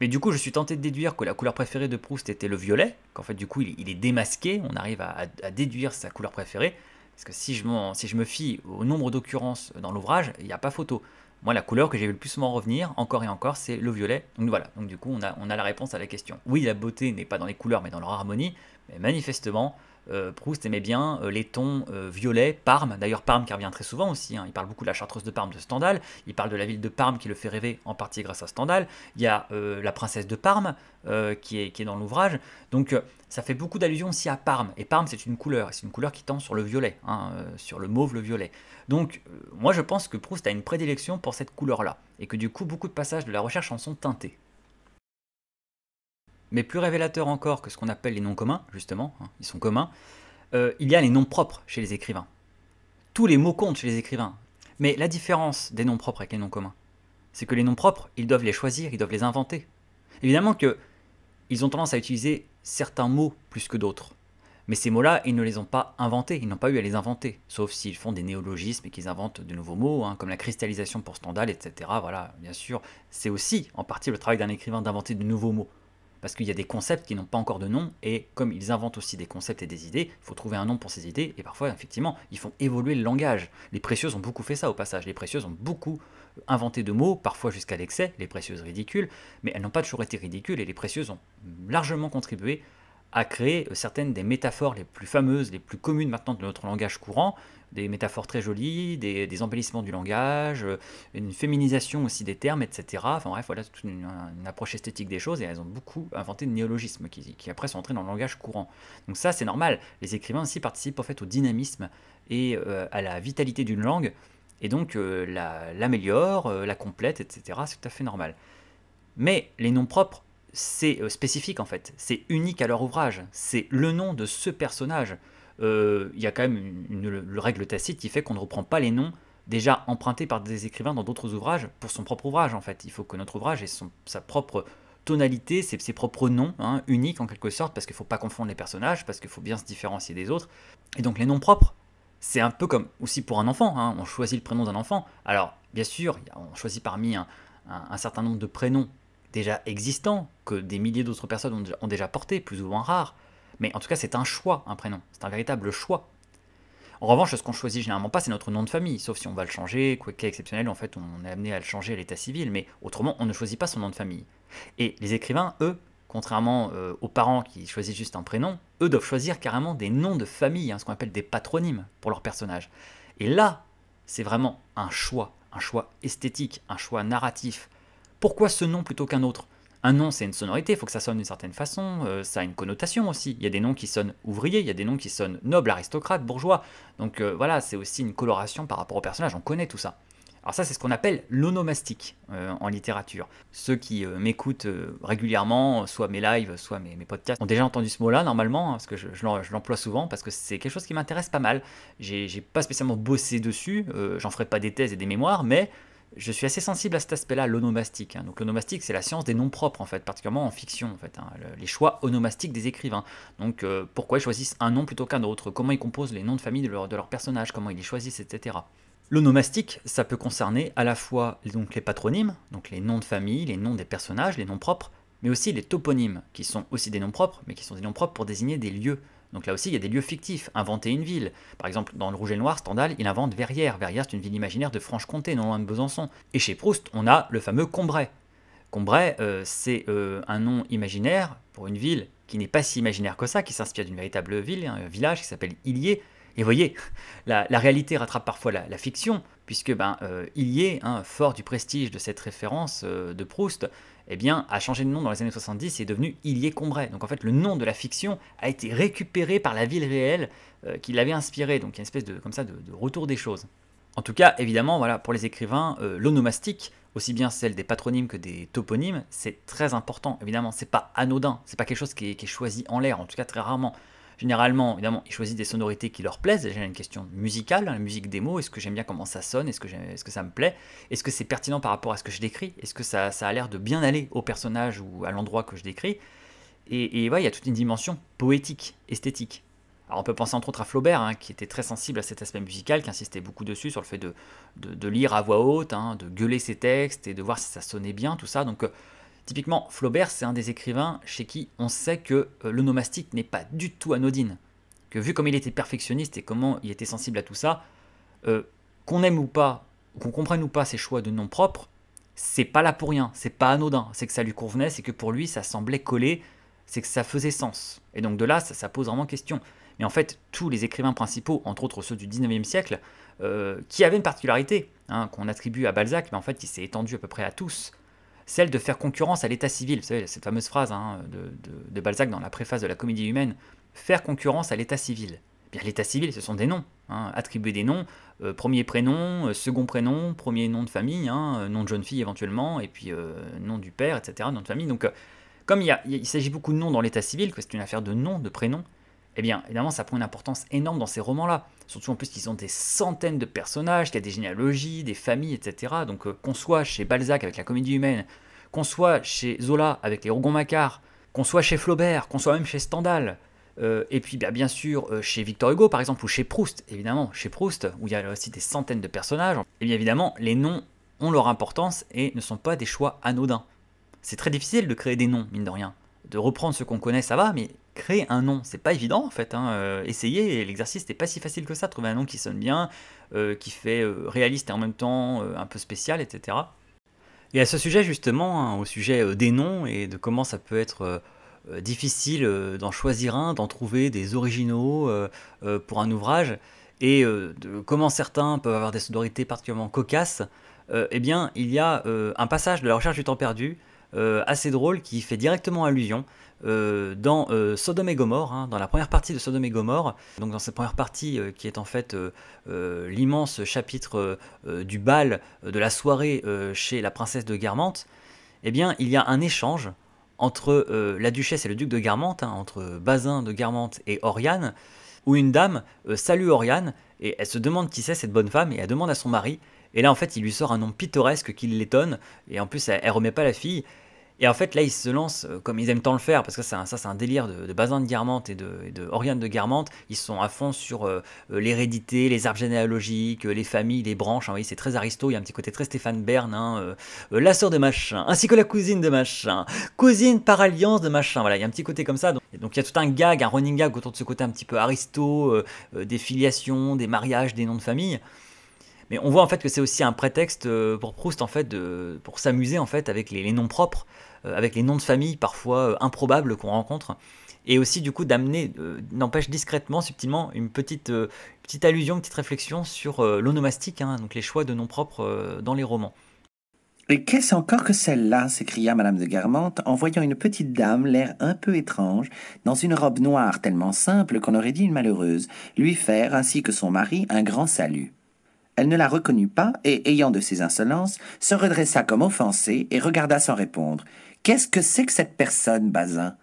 Mais du coup, je suis tenté de déduire que la couleur préférée de Proust était le violet, qu'en fait, du coup, il, est démasqué, on arrive à, déduire sa couleur préférée, parce que si je, si je me fie au nombre d'occurrences dans l'ouvrage, il n'y a pas photo. Moi, la couleur que j'ai vu le plus souvent revenir, encore et encore, c'est le violet. Donc voilà, donc du coup, on a la réponse à la question. Oui, la beauté n'est pas dans les couleurs, mais dans leur harmonie, mais manifestement, euh, Proust aimait bien euh, les tons euh, violets, Parme, d'ailleurs Parme qui revient très souvent aussi, hein. il parle beaucoup de la chartreuse de Parme de Stendhal, il parle de la ville de Parme qui le fait rêver en partie grâce à Stendhal, il y a la princesse de Parme qui, est, dans l'ouvrage, donc ça fait beaucoup d'allusions aussi à Parme, et Parme c'est une couleur, c'est une couleur qui tend sur le violet, hein, sur le mauve, le violet. Donc moi je pense que Proust a une prédilection pour cette couleur-là, et que du coup beaucoup de passages de la recherche en sont teintés mais plus révélateur encore que ce qu'on appelle les noms communs, justement, hein, ils sont communs, euh, il y a les noms propres chez les écrivains. Tous les mots comptent chez les écrivains. Mais la différence des noms propres avec les noms communs, c'est que les noms propres, ils doivent les choisir, ils doivent les inventer. Évidemment que ils ont tendance à utiliser certains mots plus que d'autres. Mais ces mots-là, ils ne les ont pas inventés, ils n'ont pas eu à les inventer, sauf s'ils font des néologismes et qu'ils inventent de nouveaux mots, hein, comme la cristallisation pour Stendhal, etc. Voilà, bien sûr, c'est aussi en partie le travail d'un écrivain d'inventer de nouveaux mots parce qu'il y a des concepts qui n'ont pas encore de nom, et comme ils inventent aussi des concepts et des idées, il faut trouver un nom pour ces idées, et parfois, effectivement, ils font évoluer le langage. Les précieuses ont beaucoup fait ça au passage, les précieuses ont beaucoup euh, inventé de mots, parfois jusqu'à l'excès, les précieuses ridicules, mais elles n'ont pas toujours été ridicules, et les précieuses ont largement contribué à créer euh, certaines des métaphores les plus fameuses, les plus communes maintenant de notre langage courant, des métaphores très jolies, des, embellissements du langage, euh, une féminisation aussi des termes, etc. Enfin bref, voilà toute une, approche esthétique des choses et elles ont beaucoup inventé de néologismes qui, après sont entrés dans le langage courant. Donc ça c'est normal, les écrivains aussi participent en fait au dynamisme et euh, à la vitalité d'une langue et donc l'améliorent, euh, la, la complètent, etc. C'est tout à fait normal. Mais les noms propres c'est spécifique en fait, c'est unique à leur ouvrage, c'est le nom de ce personnage. Euh, il y a quand même une, règle tacite qui fait qu'on ne reprend pas les noms déjà empruntés par des écrivains dans d'autres ouvrages pour son propre ouvrage en fait. Il faut que notre ouvrage ait sa propre tonalité, ses, propres noms, hein, uniques en quelque sorte, parce qu'il ne faut pas confondre les personnages, parce qu'il faut bien se différencier des autres. Et donc les noms propres, c'est un peu comme aussi pour un enfant, hein, on choisit le prénom d'un enfant. Alors bien sûr, on choisit parmi un, certain nombre de prénoms déjà existants, que des milliers d'autres personnes ont déjà, ont déjà porté, plus ou moins rares. Mais en tout cas, c'est un choix, un prénom. C'est un véritable choix. En revanche, ce qu'on choisit généralement pas, c'est notre nom de famille, sauf si on va le changer, quoi cas exceptionnel, en fait, on est amené à le changer à l'état civil, mais autrement, on ne choisit pas son nom de famille. Et les écrivains, eux, contrairement euh, aux parents qui choisissent juste un prénom, eux doivent choisir carrément des noms de famille, hein, ce qu'on appelle des patronymes pour leurs personnages. Et là, c'est vraiment un choix, un choix esthétique, un choix narratif. Pourquoi ce nom plutôt qu'un autre un nom, c'est une sonorité, il faut que ça sonne d'une certaine façon, euh, ça a une connotation aussi. Il y a des noms qui sonnent ouvriers, il y a des noms qui sonnent nobles, aristocrates, bourgeois. Donc euh, voilà, c'est aussi une coloration par rapport au personnage, on connaît tout ça. Alors ça, c'est ce qu'on appelle l'onomastique euh, en littérature. Ceux qui m'écoutent régulièrement, soit mes lives, soit mes, podcasts, ont déjà entendu ce mot-là normalement, hein, parce que je, je l'emploie souvent, parce que c'est quelque chose qui m'intéresse pas mal. J'ai pas spécialement bossé dessus, j'en ferai pas des thèses et des mémoires, mais je suis assez sensible à cet aspect-là, l'onomastique. Hein. Donc l'onomastique, c'est la science des noms propres, en fait, particulièrement en fiction, en fait, hein. les choix onomastiques des écrivains. Donc euh, pourquoi ils choisissent un nom plutôt qu'un autre, comment ils composent les noms de famille de leurs personnages, comment ils les choisissent, etc. L'onomastique, ça peut concerner à la fois donc, les patronymes, donc les noms de famille, les noms des personnages, les noms propres, mais aussi les toponymes, qui sont aussi des noms propres, mais qui sont des noms propres pour désigner des lieux. Donc là aussi, il y a des lieux fictifs, inventer une ville. Par exemple, dans Le Rouge et le Noir, Stendhal, il invente Verrières. Verrières, c'est une ville imaginaire de Franche-Comté, non loin de Besançon. Et chez Proust, on a le fameux Combray. Combray, euh, c'est euh, un nom imaginaire pour une ville qui n'est pas si imaginaire que ça, qui s'inspire d'une véritable ville, hein, un village qui s'appelle Illier. Et voyez, la, réalité rattrape parfois la, fiction, puisque ben, euh, Illier, hein, fort du prestige de cette référence de Proust, eh bien, a changé de nom dans les années 70 et est devenu Ilié Combray. Donc en fait, le nom de la fiction a été récupéré par la ville réelle euh, qui l'avait inspiré. Donc il y a une espèce de, comme ça, de, retour des choses. En tout cas, évidemment, voilà, pour les écrivains, euh, l'onomastique, aussi bien celle des patronymes que des toponymes, c'est très important. Évidemment, c'est pas anodin, c'est pas quelque chose qui est choisi en l'air, en tout cas très rarement. Généralement, évidemment, ils choisissent des sonorités qui leur plaisent. Déjà, une question musicale, la musique des mots. Est-ce que j'aime bien comment ça sonne Est-ce que, que, ça me plaît Est-ce que c'est pertinent par rapport à ce que je décris Est-ce que ça, a l'air de bien aller au personnage ou à l'endroit que je décris Et, et il y a toute une dimension poétique, esthétique. Alors on peut penser entre autres à Flaubert, hein, qui était très sensible à cet aspect musical, qui insistait beaucoup dessus sur le fait de, lire à voix haute, hein, de gueuler ses textes et de voir si ça sonnait bien, tout ça. Donc euh, Typiquement, Flaubert, c'est un des écrivains chez qui on sait que euh, le nomastique n'est pas du tout anodine. Que vu comme il était perfectionniste et comment il était sensible à tout ça, euh, qu'on aime ou pas, qu'on comprenne ou pas ses choix de nom propre, c'est pas là pour rien, c'est pas anodin, c'est que ça lui convenait, c'est que pour lui ça semblait coller, c'est que ça faisait sens. Et donc de là, ça, pose vraiment question. Mais en fait, tous les écrivains principaux, entre autres ceux du 19e siècle, euh, qui avaient une particularité hein, qu'on attribue à Balzac, mais en fait il s'est étendu à peu près à tous, celle de faire concurrence à l'état civil. Vous savez, cette fameuse phrase hein, de, Balzac dans la préface de la Comédie humaine, faire concurrence à l'état civil. Eh bien, l'état civil, ce sont des noms, hein, attribuer des noms, euh, premier prénom, euh, second prénom, premier nom de famille, hein, euh, nom de jeune fille éventuellement, et puis nom du père, etc., nom de famille. Donc, comme il, s'agit beaucoup de noms dans l'état civil, que c'est une affaire de noms, de prénoms, eh bien, évidemment, ça prend une importance énorme dans ces romans-là. Surtout en plus qu'ils ont des centaines de personnages, qu'il y a des généalogies, des familles, etc. Donc euh, qu'on soit chez Balzac avec la comédie humaine, qu'on soit chez Zola avec les Rougon-Macquart, qu'on soit chez Flaubert, qu'on soit même chez Stendhal, euh, et puis bah, bien, sûr euh, chez Victor Hugo par exemple, ou chez Proust, évidemment, chez Proust, où il y a aussi des centaines de personnages, eh bien évidemment, les noms ont leur importance et ne sont pas des choix anodins. C'est très difficile de créer des noms, mine de rien. De reprendre ce qu'on connaît, ça va, mais créer un nom. C'est pas évident en fait. Hein. Euh, l'exercice n'est pas si facile que ça. Trouver un nom qui sonne bien, euh, qui fait euh, réaliste et en même temps un peu spécial, etc. Et à ce sujet justement, hein, au sujet des noms et de comment ça peut être difficile d'en choisir un, d'en trouver des originaux pour un ouvrage, et de comment certains peuvent avoir des sonorités particulièrement cocasses, eh bien il y a un passage de la recherche du temps perdu euh, assez drôle qui fait directement allusion euh, dans euh, Sodome et Gomorre, hein, dans la première partie de Sodome et Gomorre, donc dans cette première partie qui est en fait l'immense chapitre du bal de la soirée chez la princesse de Guermantes eh bien il y a un échange entre la duchesse et le duc de Guermantes hein, entre Bazin de Guermantes et Oriane, où une dame salue Oriane et elle se demande qui c'est cette bonne femme et elle demande à son mari, et là en fait il lui sort un nom pittoresque qui l'étonne, et en plus elle, elle remet pas la fille, et en fait, là, ils se lancent, euh, comme ils aiment tant le faire, parce que ça, ça c'est un délire de, de Bazin de Guermante et de, de Oriane de Ils sont à fond sur euh, euh, l'hérédité, les arbres généalogiques, les familles, les branches. Vous hein, voyez, c'est très aristo, il y a un petit côté très Stéphane Bern, hein, la sœur de machin, ainsi que la cousine de machin, cousine par alliance de machin. Voilà, il y a un petit côté comme ça. Donc, il y a tout un gag, un running gag autour de ce côté un petit peu aristo, des filiations, des mariages, des noms de famille. Mais on voit en fait que c'est aussi un prétexte pour Proust en fait de, pour s'amuser en fait avec les noms propres. Euh, avec les noms de famille parfois euh, improbables qu'on rencontre et aussi du coup d'amener, euh, n'empêche discrètement, subtilement, une petite, petite allusion, une petite réflexion sur l'onomastique, hein, donc les choix de noms propres dans les romans. Et qu'est-ce encore que celle-là s'écria Madame de Garmente en voyant une petite dame, l'air un peu étrange, dans une robe noire tellement simple qu'on aurait dit une malheureuse, lui faire, ainsi que son mari, un grand salut. Elle ne la reconnut pas et, ayant de ses insolences, se redressa comme offensée et regarda sans répondre. Qu'est-ce que c'est que cette personne, Bazin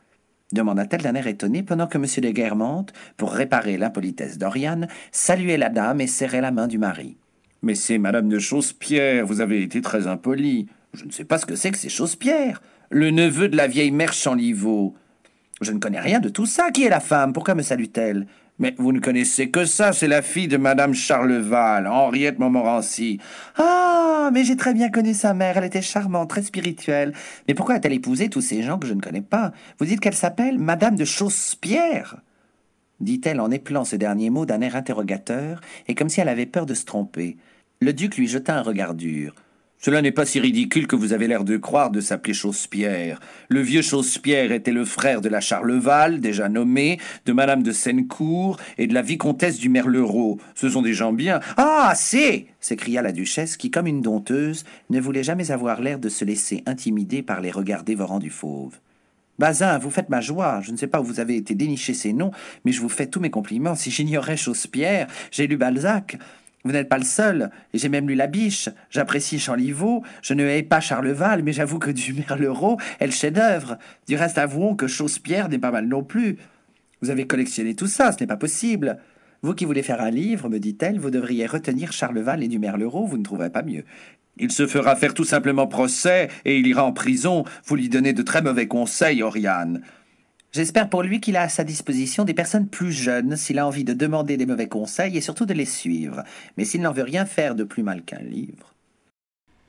demanda-t-elle d'un air étonné pendant que M. de Guermantes, pour réparer l'impolitesse d'Oriane, saluait la dame et serrait la main du mari. Mais c'est Madame de Chausse-Pierre. vous avez été très impolie. Je ne sais pas ce que c'est que ces »« Le neveu de la vieille mère Chanlivaux. Je ne connais rien de tout ça. Qui est la femme Pourquoi me salue-t-elle mais vous ne connaissez que ça, c'est la fille de Madame Charleval, Henriette Montmorency. Ah, mais j'ai très bien connu sa mère, elle était charmante, très spirituelle. Mais pourquoi a-t-elle épousé tous ces gens que je ne connais pas Vous dites qu'elle s'appelle Madame de Chauspierre dit-elle en éplant ce dernier mot d'un air interrogateur, et comme si elle avait peur de se tromper. Le duc lui jeta un regard dur. Cela n'est pas si ridicule que vous avez l'air de croire de s'appeler Chausse-Pierre. Le vieux Chausse-Pierre était le frère de la Charleval, déjà nommée, de madame de Sennecourt et de la vicomtesse du Merleuro. Ce sont des gens bien. Ah, c'est s'écria la duchesse qui, comme une dompteuse, ne voulait jamais avoir l'air de se laisser intimider par les regards dévorants du fauve. Bazin, vous faites ma joie. Je ne sais pas où vous avez été dénicher ces noms, mais je vous fais tous mes compliments. Si j'ignorais Chausse-Pierre, j'ai lu Balzac. Vous n'êtes pas le seul, et j'ai même lu La Biche. J'apprécie Chanlivaux. je ne hais pas Charleval, mais j'avoue que du est le chef-d'œuvre. Du reste, avouons que Chausse-Pierre n'est pas mal non plus. Vous avez collectionné tout ça, ce n'est pas possible. Vous qui voulez faire un livre, me dit-elle, vous devriez retenir Charleval et du vous ne trouverez pas mieux. Il se fera faire tout simplement procès et il ira en prison. Vous lui donnez de très mauvais conseils, Oriane. J'espère pour lui qu'il a à sa disposition des personnes plus jeunes s'il a envie de demander des mauvais conseils et surtout de les suivre. Mais s'il n'en veut rien faire de plus mal qu'un livre.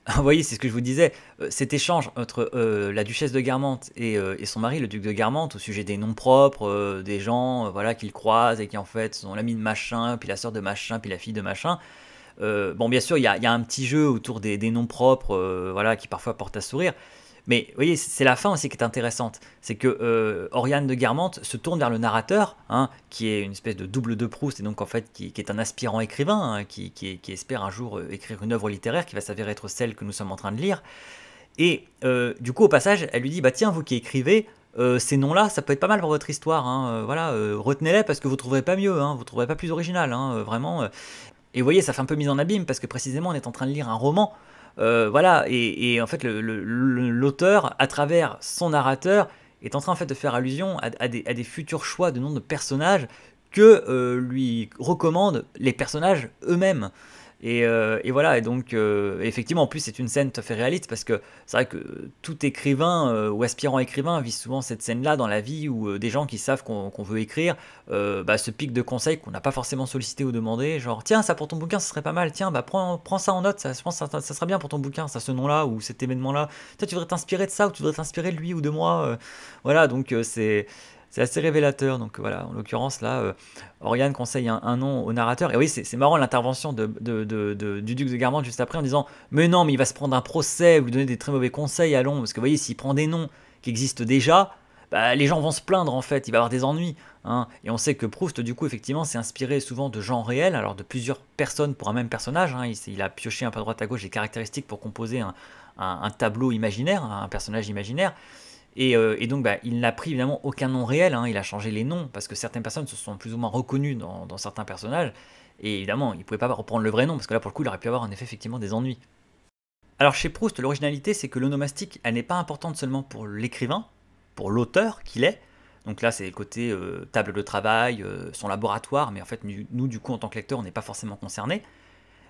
Vous voyez, c'est ce que je vous disais, euh, cet échange entre euh, la duchesse de Guermantes euh, et, son mari, le duc de Guermantes, au sujet des noms propres, des gens voilà, qu'ils croisent et qui en fait sont l'ami de machin, puis la soeur de machin, puis la fille de machin. bon, bien sûr, il y, a, un petit jeu autour des, des noms propres voilà, qui parfois porte à sourire, mais vous voyez, c'est la fin aussi qui est intéressante. C'est que euh, Oriane de Guermantes se tourne vers le narrateur, hein, qui est une espèce de double de Proust, et donc en fait qui, est un aspirant écrivain, hein, qui, espère un jour euh, écrire une œuvre littéraire qui va s'avérer être celle que nous sommes en train de lire. Et euh, du coup, au passage, elle lui dit, bah tiens, vous qui écrivez, ces noms-là, ça peut être pas mal pour votre histoire. Hein, voilà, retenez-les parce que vous trouverez pas mieux, vous trouverez pas plus original, vraiment. Et vous voyez, ça fait un peu mise en abîme parce que précisément, on est en train de lire un roman euh, voilà, et, en fait, l'auteur, à travers son narrateur, est en train de faire allusion à, des, futurs choix de noms de personnages que euh, lui recommandent les personnages eux-mêmes. Euh, et, voilà, et donc euh, effectivement, en plus c'est une scène tout à fait réaliste parce que c'est vrai que tout écrivain euh, ou aspirant écrivain vit souvent cette scène-là dans la vie où des gens qui savent qu'on veut écrire se bah, piquent de conseils qu'on n'a pas forcément sollicité ou demandé, genre tiens ça pour ton bouquin ce serait pas mal, tiens bah, prends, ça en note, ça, je pense ça, ça sera bien pour ton bouquin, ça ce nom-là ou cet événement-là, tu devrais t'inspirer de ça ou tu devrais t'inspirer de lui ou de moi, voilà donc c'est c'est assez révélateur. Donc voilà, en l'occurrence, là, euh, Oriane conseille un, nom au narrateur. Et oui, c'est marrant l'intervention de, du duc de Garmande juste après en disant Mais non, mais il va se prendre un procès, vous lui donner des très mauvais conseils à Parce que vous voyez, s'il prend des noms qui existent déjà, bah, les gens vont se plaindre en fait, il va avoir des ennuis. Hein. Et on sait que Proust, du coup, effectivement, s'est inspiré souvent de gens réels, alors de plusieurs personnes pour un même personnage. Hein. Il, a pioché un peu à droite à gauche des caractéristiques pour composer un tableau imaginaire, un personnage imaginaire. Euh, et, donc, bah, il n'a pris évidemment aucun nom réel, hein. il a changé les noms, parce que certaines personnes se sont plus ou moins reconnues dans, certains personnages, et évidemment, il ne pouvait pas reprendre le vrai nom, parce que là, pour le coup, il aurait pu avoir en effet effectivement des ennuis. Alors chez Proust, l'originalité, c'est que l'onomastique, elle n'est pas importante seulement pour l'écrivain, pour l'auteur qu'il est. Donc là, c'est le côté euh, table de travail, euh, son laboratoire, mais en fait, nous, du coup, en tant que lecteur, on n'est pas forcément concerné.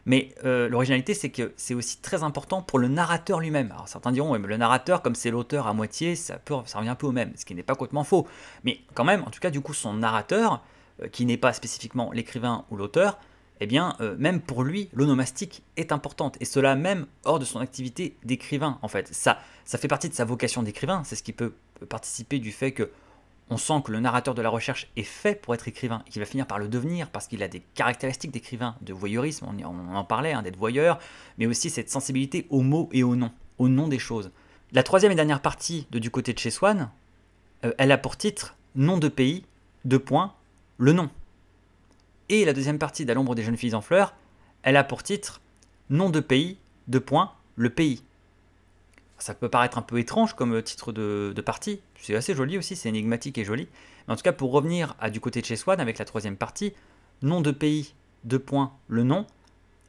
Mais euh, l'originalité, c'est que c'est aussi très important pour le narrateur lui-même. Alors certains diront, le narrateur, comme c'est l'auteur à moitié, ça, peut, revient un peu au même, ce qui n'est pas complètement faux. Mais quand même, en tout cas, du coup, son narrateur, euh, qui n'est pas spécifiquement l'écrivain ou l'auteur, eh bien, euh, même pour lui, l'onomastique est importante. Et cela même hors de son activité d'écrivain, en fait. Ça, ça fait partie de sa vocation d'écrivain. C'est ce qui peut participer du fait que on sent que le narrateur de la recherche est fait pour être écrivain et qu'il va finir par le devenir parce qu'il a des caractéristiques d'écrivain, de voyeurisme, on, en parlait, hein, d'être voyeur, mais aussi cette sensibilité aux mots et aux noms, au nom des choses. La troisième et dernière partie de Du côté de chez Swann, euh, elle a pour titre Nom de pays, deux points, le nom. Et la deuxième partie d'À l'ombre des jeunes filles en fleurs, elle a pour titre Nom de pays, deux points, le pays ça peut paraître un peu étrange comme euh, titre de, partie, c'est assez joli aussi, c'est énigmatique et joli. Mais en tout cas, pour revenir à du côté de chez Swan avec la troisième partie, nom de pays, deux points, le nom,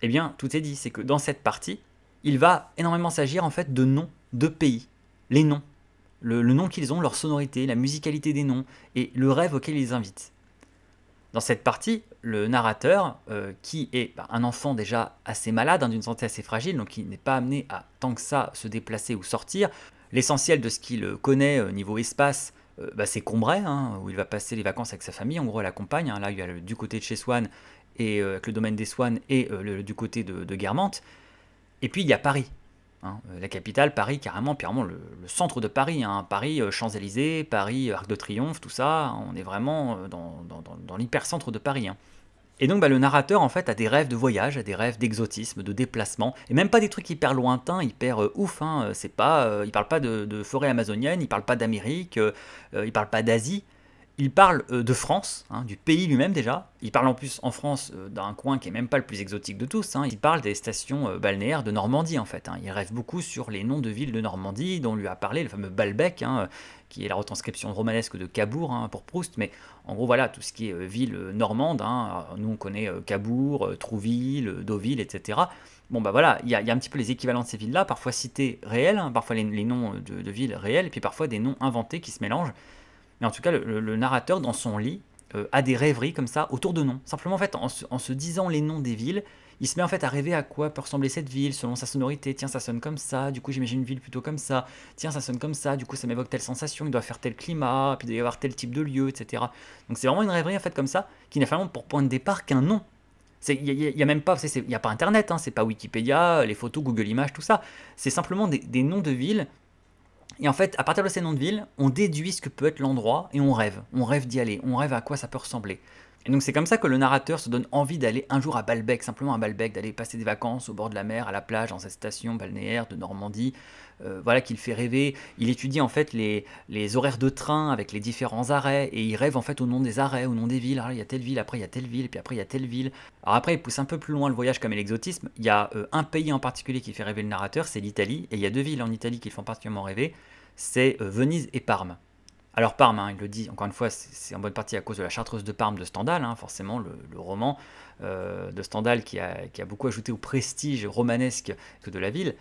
eh bien tout est dit, c'est que dans cette partie, il va énormément s'agir en fait de noms, de pays, les noms, le nom qu'ils ont, leur sonorité, la musicalité des noms et le rêve auquel ils invitent. Dans cette partie, le narrateur, euh, qui est bah, un enfant déjà assez malade, hein, d'une santé assez fragile, donc il n'est pas amené à tant que ça se déplacer ou sortir, l'essentiel de ce qu'il euh, connaît au euh, niveau espace, bah, c'est Combray, hein, où il va passer les vacances avec sa famille, en gros à la campagne, hein. là il y a le, du côté de chez Swan, et, avec le domaine des Swan, et le, du côté de, de Guermantes. Et puis il y a Paris, Hein. Euh, la capitale, Paris, carrément, purement le, centre de Paris. Hein. Paris, euh, Champs-Élysées, Paris, euh, Arc de Triomphe, tout ça. Hein. on est vraiment dans, dans, dans, l'hypercentre de Paris. Et donc, bah, le narrateur, en fait, a des rêves de voyage, a des rêves d'exotisme, de déplacement, et même pas des trucs hyper lointains, hyper ouf. c'est pas, il parle pas de, de, forêt amazonienne, il parle pas d'Amérique, il parle pas d'Asie. Il parle euh, de France, hein, du pays lui-même déjà. Il parle en plus en France euh, d'un coin qui est même pas le plus exotique de tous. Hein. Il parle des stations euh, balnéaires de Normandie en fait. Hein. Il rêve beaucoup sur les noms de villes de Normandie dont lui a parlé le fameux Balbec, qui est la retranscription romanesque de Cabourg pour Proust. Mais en gros voilà tout ce qui est ville normande. Nous on connaît Cabourg, Trouville, Deauville, etc. Bon bah voilà, il y, a un petit peu les équivalents de ces villes-là, parfois cités réelles, parfois les, noms de, villes réelles, puis parfois des noms inventés qui se mélangent. Mais en tout cas, le, narrateur, dans son lit, euh, a des rêveries comme ça autour de noms. Simplement, en fait, en se, disant les noms des villes, il se met en fait à rêver à quoi peut ressembler cette ville selon sa sonorité. Tiens, ça sonne comme ça, du coup, j'imagine une ville plutôt comme ça. Tiens, ça sonne comme ça, du coup, ça m'évoque telle sensation, il doit faire tel climat, puis il doit y avoir tel type de lieu, etc. Donc, c'est vraiment une rêverie en fait comme ça, qui n'a finalement pour point de départ qu'un nom. Il n'y a, même pas, il y a pas Internet, hein. c'est pas Wikipédia, les photos, Google Images, tout ça. C'est simplement des noms de villes et en fait, à partir de ces noms de villes, on déduit ce que peut être l'endroit et on rêve. On rêve d'y aller, on rêve à quoi ça peut ressembler. Et donc c'est comme ça que le narrateur se donne envie d'aller un jour à Balbec, simplement à Balbec, d'aller passer des vacances au bord de la mer, à la plage, dans cette station balnéaire de Normandie, euh, voilà qu'il fait rêver. Il étudie en fait les, horaires de train avec les différents arrêts et il rêve en fait au nom des arrêts, au nom des villes. Alors ah, il y a telle ville, après il y a telle ville, et puis après il y a telle ville. Alors après il pousse un peu plus loin le voyage comme l'exotisme. Il y a euh, un pays en particulier qui fait rêver le narrateur, c'est l'Italie, et il y a deux villes en Italie qui font particulièrement rêver, c'est euh, Venise et Parme. Alors Parme, hein, il le dit, encore une fois, c'est en bonne partie à cause de la chartreuse de Parme de Stendhal, hein, forcément le, roman euh, de Stendhal qui a, beaucoup ajouté au prestige romanesque de la ville.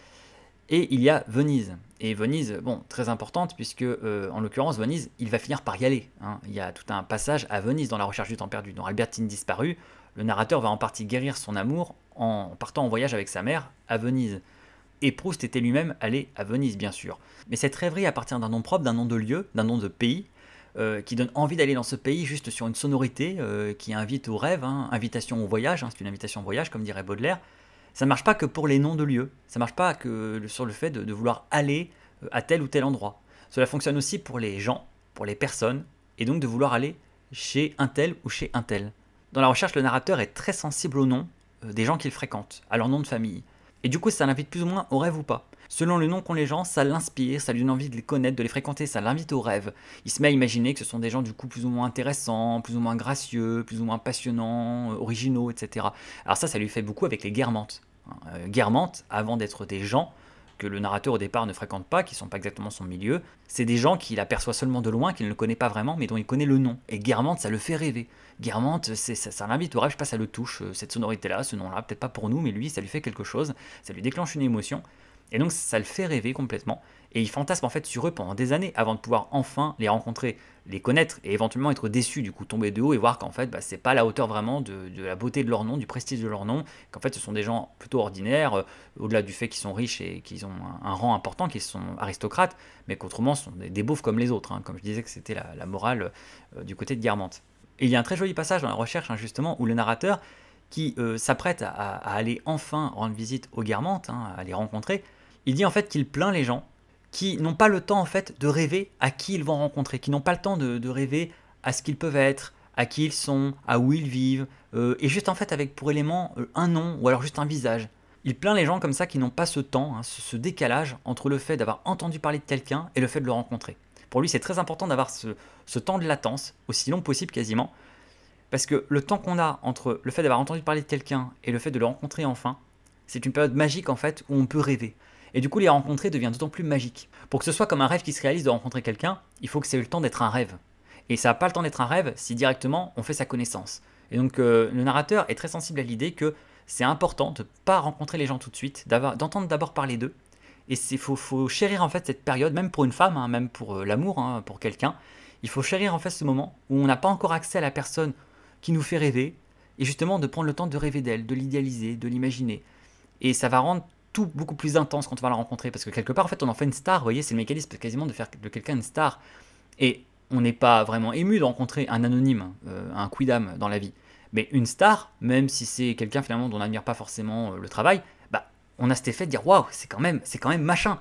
Et il y a Venise. Et Venise, bon, très importante, puisque euh, en l'occurrence, Venise, il va finir par y aller. Hein. Il y a tout un passage à Venise dans La recherche du temps perdu, dont Albertine disparue. Le narrateur va en partie guérir son amour en partant en voyage avec sa mère à Venise. Et Proust était lui-même allé à Venise, bien sûr. Mais cette rêverie appartient d'un nom propre, d'un nom de lieu, d'un nom de pays, euh, qui donne envie d'aller dans ce pays juste sur une sonorité euh, qui invite au rêve, hein, invitation au voyage, hein, c'est une invitation au voyage, comme dirait Baudelaire. Ça ne marche pas que pour les noms de lieux, ça ne marche pas que sur le fait de, de vouloir aller euh, à tel ou tel endroit. Cela fonctionne aussi pour les gens, pour les personnes, et donc de vouloir aller chez un tel ou chez un tel. Dans la recherche, le narrateur est très sensible au nom des gens qu'il fréquente, à leur nom de famille. Et du coup, ça l'invite plus ou moins au rêve ou pas. Selon le nom qu'ont les gens, ça l'inspire, ça lui donne envie de les connaître, de les fréquenter, ça l'invite au rêve. Il se met à imaginer que ce sont des gens du coup plus ou moins intéressants, plus ou moins gracieux, plus ou moins passionnants, euh, originaux, etc. Alors ça, ça lui fait beaucoup avec les guermantes. Hein. Euh, guermantes, avant d'être des gens que le narrateur au départ ne fréquente pas, qui ne sont pas exactement son milieu, c'est des gens qu'il aperçoit seulement de loin, qu'il ne connaît pas vraiment, mais dont il connaît le nom. Et guermantes, ça le fait rêver. Guermantes, c'est, ça, ça l'invite au rêve, je passe à le touche, euh, cette sonorité-là, ce nom-là, peut-être pas pour nous, mais lui, ça lui fait quelque chose, ça lui déclenche une émotion, et donc ça le fait rêver complètement, et il fantasme en fait sur eux pendant des années avant de pouvoir enfin les rencontrer, les connaître, et éventuellement être déçu, du coup tomber de haut et voir qu'en fait, bah, c'est pas la hauteur vraiment de, la beauté de leur nom, du prestige de leur nom, qu'en fait ce sont des gens plutôt ordinaires, euh, au-delà du fait qu'ils sont riches et qu'ils ont un, rang important, qu'ils sont aristocrates, mais qu'autrement ce sont des, beaufs comme les autres, hein. comme je disais que c'était la, morale euh, du côté de Guermantes il y a un très joli passage dans la recherche, hein, justement, où le narrateur, qui euh, s'apprête à, aller enfin rendre visite aux Guermantes, hein, à les rencontrer, il dit en fait qu'il plaint les gens qui n'ont pas le temps en fait de rêver à qui ils vont rencontrer, qui n'ont pas le temps de, rêver à ce qu'ils peuvent être, à qui ils sont, à où ils vivent, euh, et juste en fait avec pour élément euh, un nom ou alors juste un visage. Il plaint les gens comme ça qui n'ont pas ce temps, hein, ce décalage entre le fait d'avoir entendu parler de quelqu'un et le fait de le rencontrer. Pour lui, c'est très important d'avoir ce, temps de latence, aussi long possible quasiment, parce que le temps qu'on a entre le fait d'avoir entendu parler de quelqu'un et le fait de le rencontrer enfin, c'est une période magique en fait où on peut rêver. Et du coup, les rencontrer devient d'autant plus magique. Pour que ce soit comme un rêve qui se réalise de rencontrer quelqu'un, il faut que c'est ait le temps d'être un rêve. Et ça n'a pas le temps d'être un rêve si directement on fait sa connaissance. Et donc euh, le narrateur est très sensible à l'idée que c'est important de ne pas rencontrer les gens tout de suite, d'entendre d'abord parler d'eux, et il faut, chérir en fait cette période, même pour une femme, hein, même pour euh, l'amour, hein, pour quelqu'un. Il faut chérir en fait ce moment où on n'a pas encore accès à la personne qui nous fait rêver, et justement de prendre le temps de rêver d'elle, de l'idéaliser, de l'imaginer. Et ça va rendre tout beaucoup plus intense quand on va la rencontrer, parce que quelque part en fait on en fait une star, vous voyez, c'est le mécanisme quasiment de faire de quelqu'un une star. Et on n'est pas vraiment ému de rencontrer un anonyme, euh, un quidam dans la vie. Mais une star, même si c'est quelqu'un finalement dont on n'admire pas forcément euh, le travail, on a cet effet de dire waouh, c'est quand même, c'est quand même machin.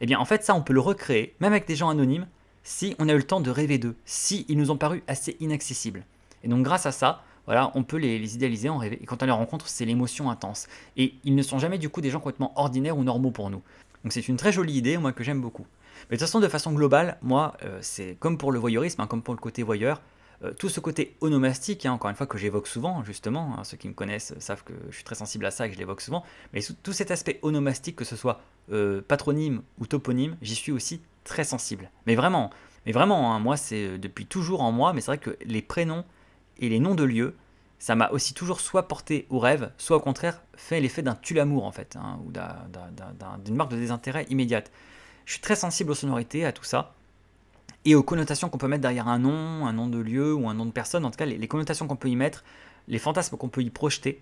Eh bien, en fait, ça, on peut le recréer, même avec des gens anonymes, si on a eu le temps de rêver d'eux, si ils nous ont paru assez inaccessibles. Et donc, grâce à ça, voilà, on peut les, idéaliser, en rêver. Et quand on les rencontre, c'est l'émotion intense. Et ils ne sont jamais du coup des gens complètement ordinaires ou normaux pour nous. Donc, c'est une très jolie idée, moi, que j'aime beaucoup. Mais de toute façon, de façon globale, moi, euh, c'est comme pour le voyeurisme, hein, comme pour le côté voyeur, euh, tout ce côté onomastique, hein, encore une fois, que j'évoque souvent, justement, hein, ceux qui me connaissent savent que je suis très sensible à ça et que je l'évoque souvent, mais tout cet aspect onomastique, que ce soit euh, patronyme ou toponyme, j'y suis aussi très sensible. Mais vraiment, mais vraiment hein, moi, c'est euh, depuis toujours en moi, mais c'est vrai que les prénoms et les noms de lieux, ça m'a aussi toujours soit porté au rêve, soit au contraire fait l'effet d'un tulamour, en fait, ou d'une marque de désintérêt immédiate. Je suis très sensible aux sonorités, à tout ça, et aux connotations qu'on peut mettre derrière un nom, un nom de lieu ou un nom de personne, en tout cas les, connotations qu'on peut y mettre, les fantasmes qu'on peut y projeter.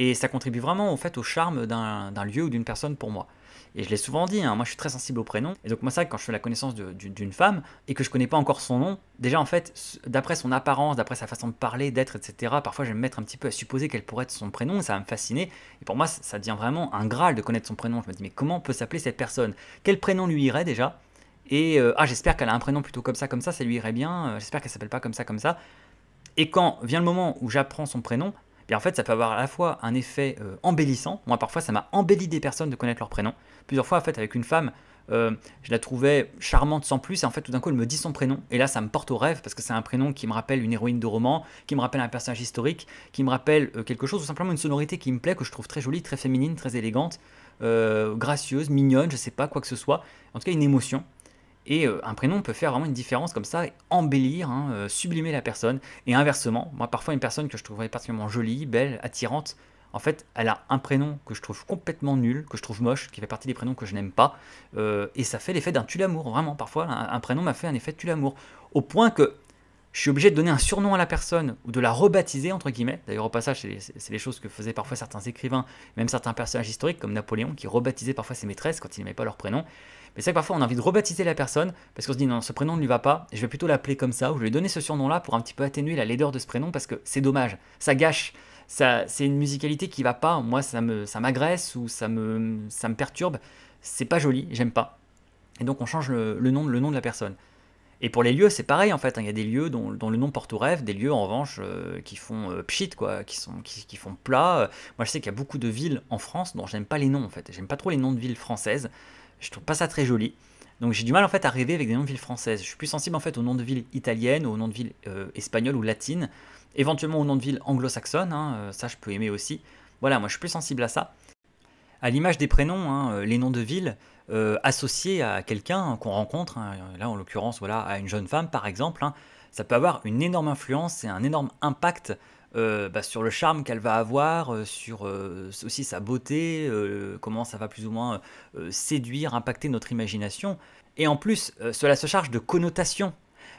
Et ça contribue vraiment en fait au charme d'un lieu ou d'une personne pour moi. Et je l'ai souvent dit, hein, moi je suis très sensible au prénom. Et donc moi ça, quand je fais la connaissance d'une femme et que je connais pas encore son nom, déjà en fait, d'après son apparence, d'après sa façon de parler, d'être, etc., parfois je vais me mettre un petit peu à supposer qu'elle pourrait être son prénom, ça va me fasciner. Et pour moi ça devient vraiment un graal de connaître son prénom. Je me dis mais comment peut s'appeler cette personne Quel prénom lui irait déjà et euh, ah, j'espère qu'elle a un prénom plutôt comme ça, comme ça, ça lui irait bien. Euh, j'espère qu'elle s'appelle pas comme ça, comme ça. Et quand vient le moment où j'apprends son prénom, eh bien en fait, ça peut avoir à la fois un effet euh, embellissant. Moi, parfois, ça m'a embelli des personnes de connaître leur prénom. Plusieurs fois, en fait, avec une femme, je la trouvais charmante sans plus, et en fait, tout d'un coup, elle me dit son prénom. Et là, ça me porte au rêve, parce que c'est un prénom qui me rappelle une héroïne de roman, qui me rappelle un personnage historique, qui me rappelle quelque chose, ou simplement une sonorité qui me plaît, que je trouve très jolie, très féminine, très élégante, gracieuse, mignonne, je sais pas, quoi que ce soit. En tout cas, une émotion. Et euh, un prénom peut faire vraiment une différence comme ça, embellir, hein, euh, sublimer la personne. Et inversement, moi parfois une personne que je trouverais particulièrement jolie, belle, attirante, en fait, elle a un prénom que je trouve complètement nul, que je trouve moche, qui fait partie des prénoms que je n'aime pas, euh, et ça fait l'effet d'un tue-l'amour, vraiment. Parfois, un, prénom m'a fait un effet tue-l'amour, au point que je suis obligé de donner un surnom à la personne ou de la rebaptiser, entre guillemets. D'ailleurs, au passage, c'est les choses que faisaient parfois certains écrivains, même certains personnages historiques, comme Napoléon, qui rebaptisait parfois ses maîtresses quand il n'aimait pas leur prénom. C'est c'est que parfois on a envie de rebaptiser la personne parce qu'on se dit non, ce prénom ne lui va pas, je vais plutôt l'appeler comme ça ou je vais lui donner ce surnom-là pour un petit peu atténuer la laideur de ce prénom parce que c'est dommage, ça gâche, ça, c'est une musicalité qui va pas, moi ça me ça m'agresse ou ça me, ça me perturbe, c'est pas joli, j'aime pas. Et donc on change le, nom, le nom de la personne. Et pour les lieux, c'est pareil en fait. Hein. Il y a des lieux dont, le nom porte au rêve, des lieux en revanche euh, qui font euh, pchit, quoi, qui, sont, qui, font plat. Moi je sais qu'il y a beaucoup de villes en France dont j'aime pas les noms en fait. J'aime pas trop les noms de villes françaises. Je trouve pas ça très joli. Donc j'ai du mal en fait à rêver avec des noms de villes françaises. Je suis plus sensible en fait aux noms de villes italiennes, aux noms de villes euh, espagnoles ou latines, éventuellement aux noms de villes anglo-saxonnes, hein, euh, ça je peux aimer aussi. Voilà, moi je suis plus sensible à ça. À l'image des prénoms, hein, euh, les noms de villes associés à quelqu'un qu'on rencontre, hein, là en l'occurrence voilà, à une jeune femme par exemple, ça peut avoir une énorme influence et un énorme impact euh, bah, sur le charme qu'elle va avoir, euh, sur euh, aussi sa beauté, comment ça va plus ou moins séduire, impacter notre imagination. Et en plus, cela se charge de connotations.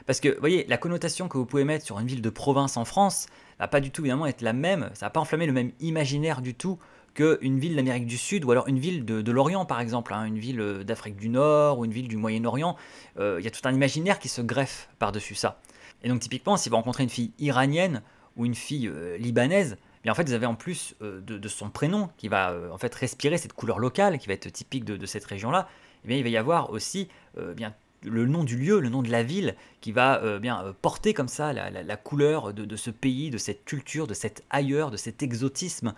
Parce que, vous voyez, la connotation que vous pouvez mettre sur une ville de province en France va pas du tout évidemment être la même, ça va pas enflammer le même imaginaire du tout qu'une ville d'Amérique du Sud ou alors une ville de, l'Orient par exemple, hein. une ville d'Afrique du Nord ou une ville du Moyen-Orient. Il y a tout un imaginaire qui se greffe par-dessus ça. Et donc typiquement, si vous rencontrez une fille iranienne, ou une fille euh, libanaise, eh en fait, vous avez en plus euh, de, son prénom qui va euh, en fait respirer cette couleur locale qui va être typique de, cette région-là. Eh bien, il va y avoir aussi eh bien le nom du lieu, le nom de la ville, qui va eh bien porter comme ça la, couleur de, de, ce pays, de cette culture, de cet ailleurs, de cet exotisme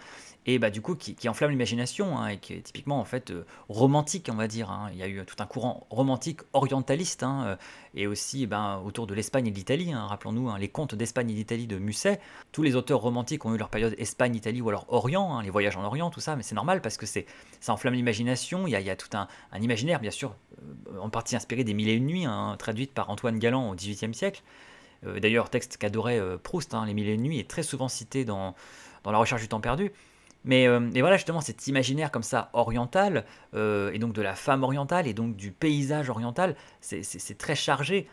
et bah, du coup qui, enflamme l'imagination hein, et qui est typiquement en fait euh, romantique, on va dire. Hein. Il y a eu tout un courant romantique orientaliste hein, euh, et aussi eh ben, autour de l'Espagne et de l'Italie. Rappelons-nous les contes d'Espagne et d'Italie de Musset. Tous les auteurs romantiques ont eu leur période Espagne, Italie ou alors Orient, les voyages en Orient, tout ça, mais c'est normal parce que c'est ça enflamme l'imagination. Il, y a, tout un, imaginaire, bien sûr, euh, en partie inspiré des Mille et une nuits, traduite par Antoine Galland au XVIIIe siècle. D'ailleurs, texte qu'adorait Proust, Les Mille et une nuits, est très souvent cité dans, dans La recherche du temps perdu. Mais euh, voilà justement cet imaginaire comme ça oriental, euh, et donc de la femme orientale, et donc du paysage oriental, c'est très chargé.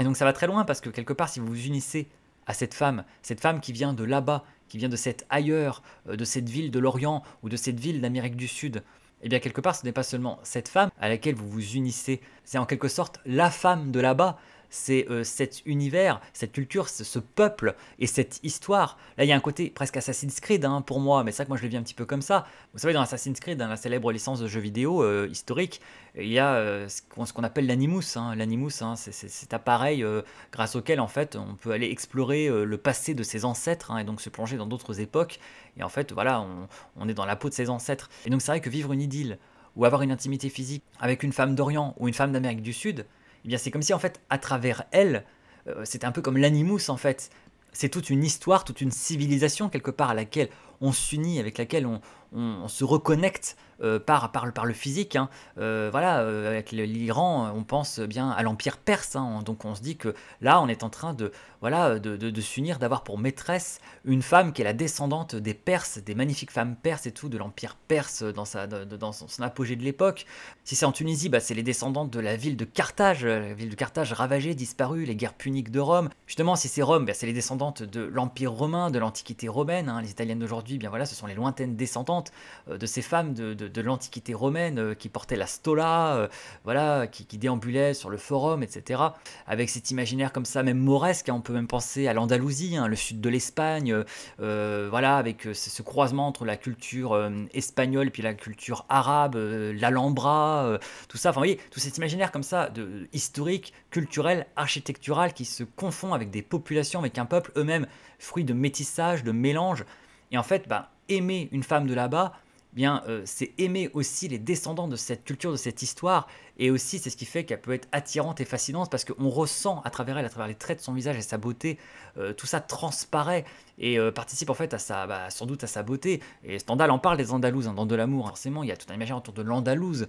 Et donc ça va très loin parce que quelque part si vous vous unissez à cette femme, cette femme qui vient de là-bas, qui vient de cet ailleurs, euh, de cette ville de l'Orient ou de cette ville d'Amérique du Sud, et eh bien quelque part ce n'est pas seulement cette femme à laquelle vous vous unissez, c'est en quelque sorte la femme de là-bas, c'est euh, cet univers, cette culture, ce peuple et cette histoire. Là, il y a un côté presque Assassin's Creed hein, pour moi, mais c'est vrai que moi je le vis un petit peu comme ça. Vous savez, dans Assassin's Creed, dans la célèbre licence de jeux vidéo euh, historique, il y a euh, ce qu'on appelle l'animus. Hein. L'animus, hein, c'est cet appareil grâce auquel en fait on peut aller explorer le passé de ses ancêtres et donc se plonger dans d'autres époques. Et en fait, voilà, on, on est dans la peau de ses ancêtres. Et donc c'est vrai que vivre une idylle ou avoir une intimité physique avec une femme d'Orient ou une femme d'Amérique du Sud, eh c'est comme si en fait à travers elle, euh, c'est un peu comme l'animus en fait, c'est toute une histoire, toute une civilisation quelque part à laquelle on s'unit, avec laquelle on, on, se reconnecte euh, par, le physique. Hein. Euh, voilà, euh, avec l'Iran, on pense bien à l'Empire perse. Hein. donc on se dit que là, on est en train de voilà de, s'unir, d'avoir pour maîtresse une femme qui est la descendante des Perses, des magnifiques femmes perses et tout, de l'Empire perse dans, son, apogée de l'époque. Si c'est en Tunisie, bah, c'est les descendantes de la ville de Carthage, la ville de Carthage ravagée, disparue, les guerres puniques de Rome. Justement, si c'est Rome, bah, c'est les descendantes de l'Empire romain, de l'Antiquité romaine. Hein. Les Italiennes d'aujourd'hui, bien voilà, ce sont les lointaines descendantes euh, de ces femmes de, l'Antiquité romaine euh, qui portaient la stola, euh, voilà, qui, qui, déambulaient sur le forum, etc. Avec cet imaginaire comme ça, même mauresque, hein, on peut même penser à l'Andalousie, hein, le sud de l'Espagne, voilà, avec ce croisement entre la culture espagnole puis la culture arabe, l'Alhambra, tout ça. Enfin, vous voyez, tout cet imaginaire comme ça, de, historique, culturel, architectural, qui se confond avec des populations, avec un peuple eux-mêmes, fruit de métissage, de mélange. Et en fait, bah, aimer une femme de là-bas, eh bien euh, c'est aimer aussi les descendants de cette culture, de cette histoire, et aussi c'est ce qui fait qu'elle peut être attirante et fascinante parce qu'on ressent à travers elle, à travers les traits de son visage et sa beauté, euh, tout ça transparaît et euh, participe en fait à sa, bah, sans doute à sa beauté. Et Stendhal en parle des Andalouses, hein, dans De l'amour, forcément, il y a tout un imaginaire autour de l'Andalouse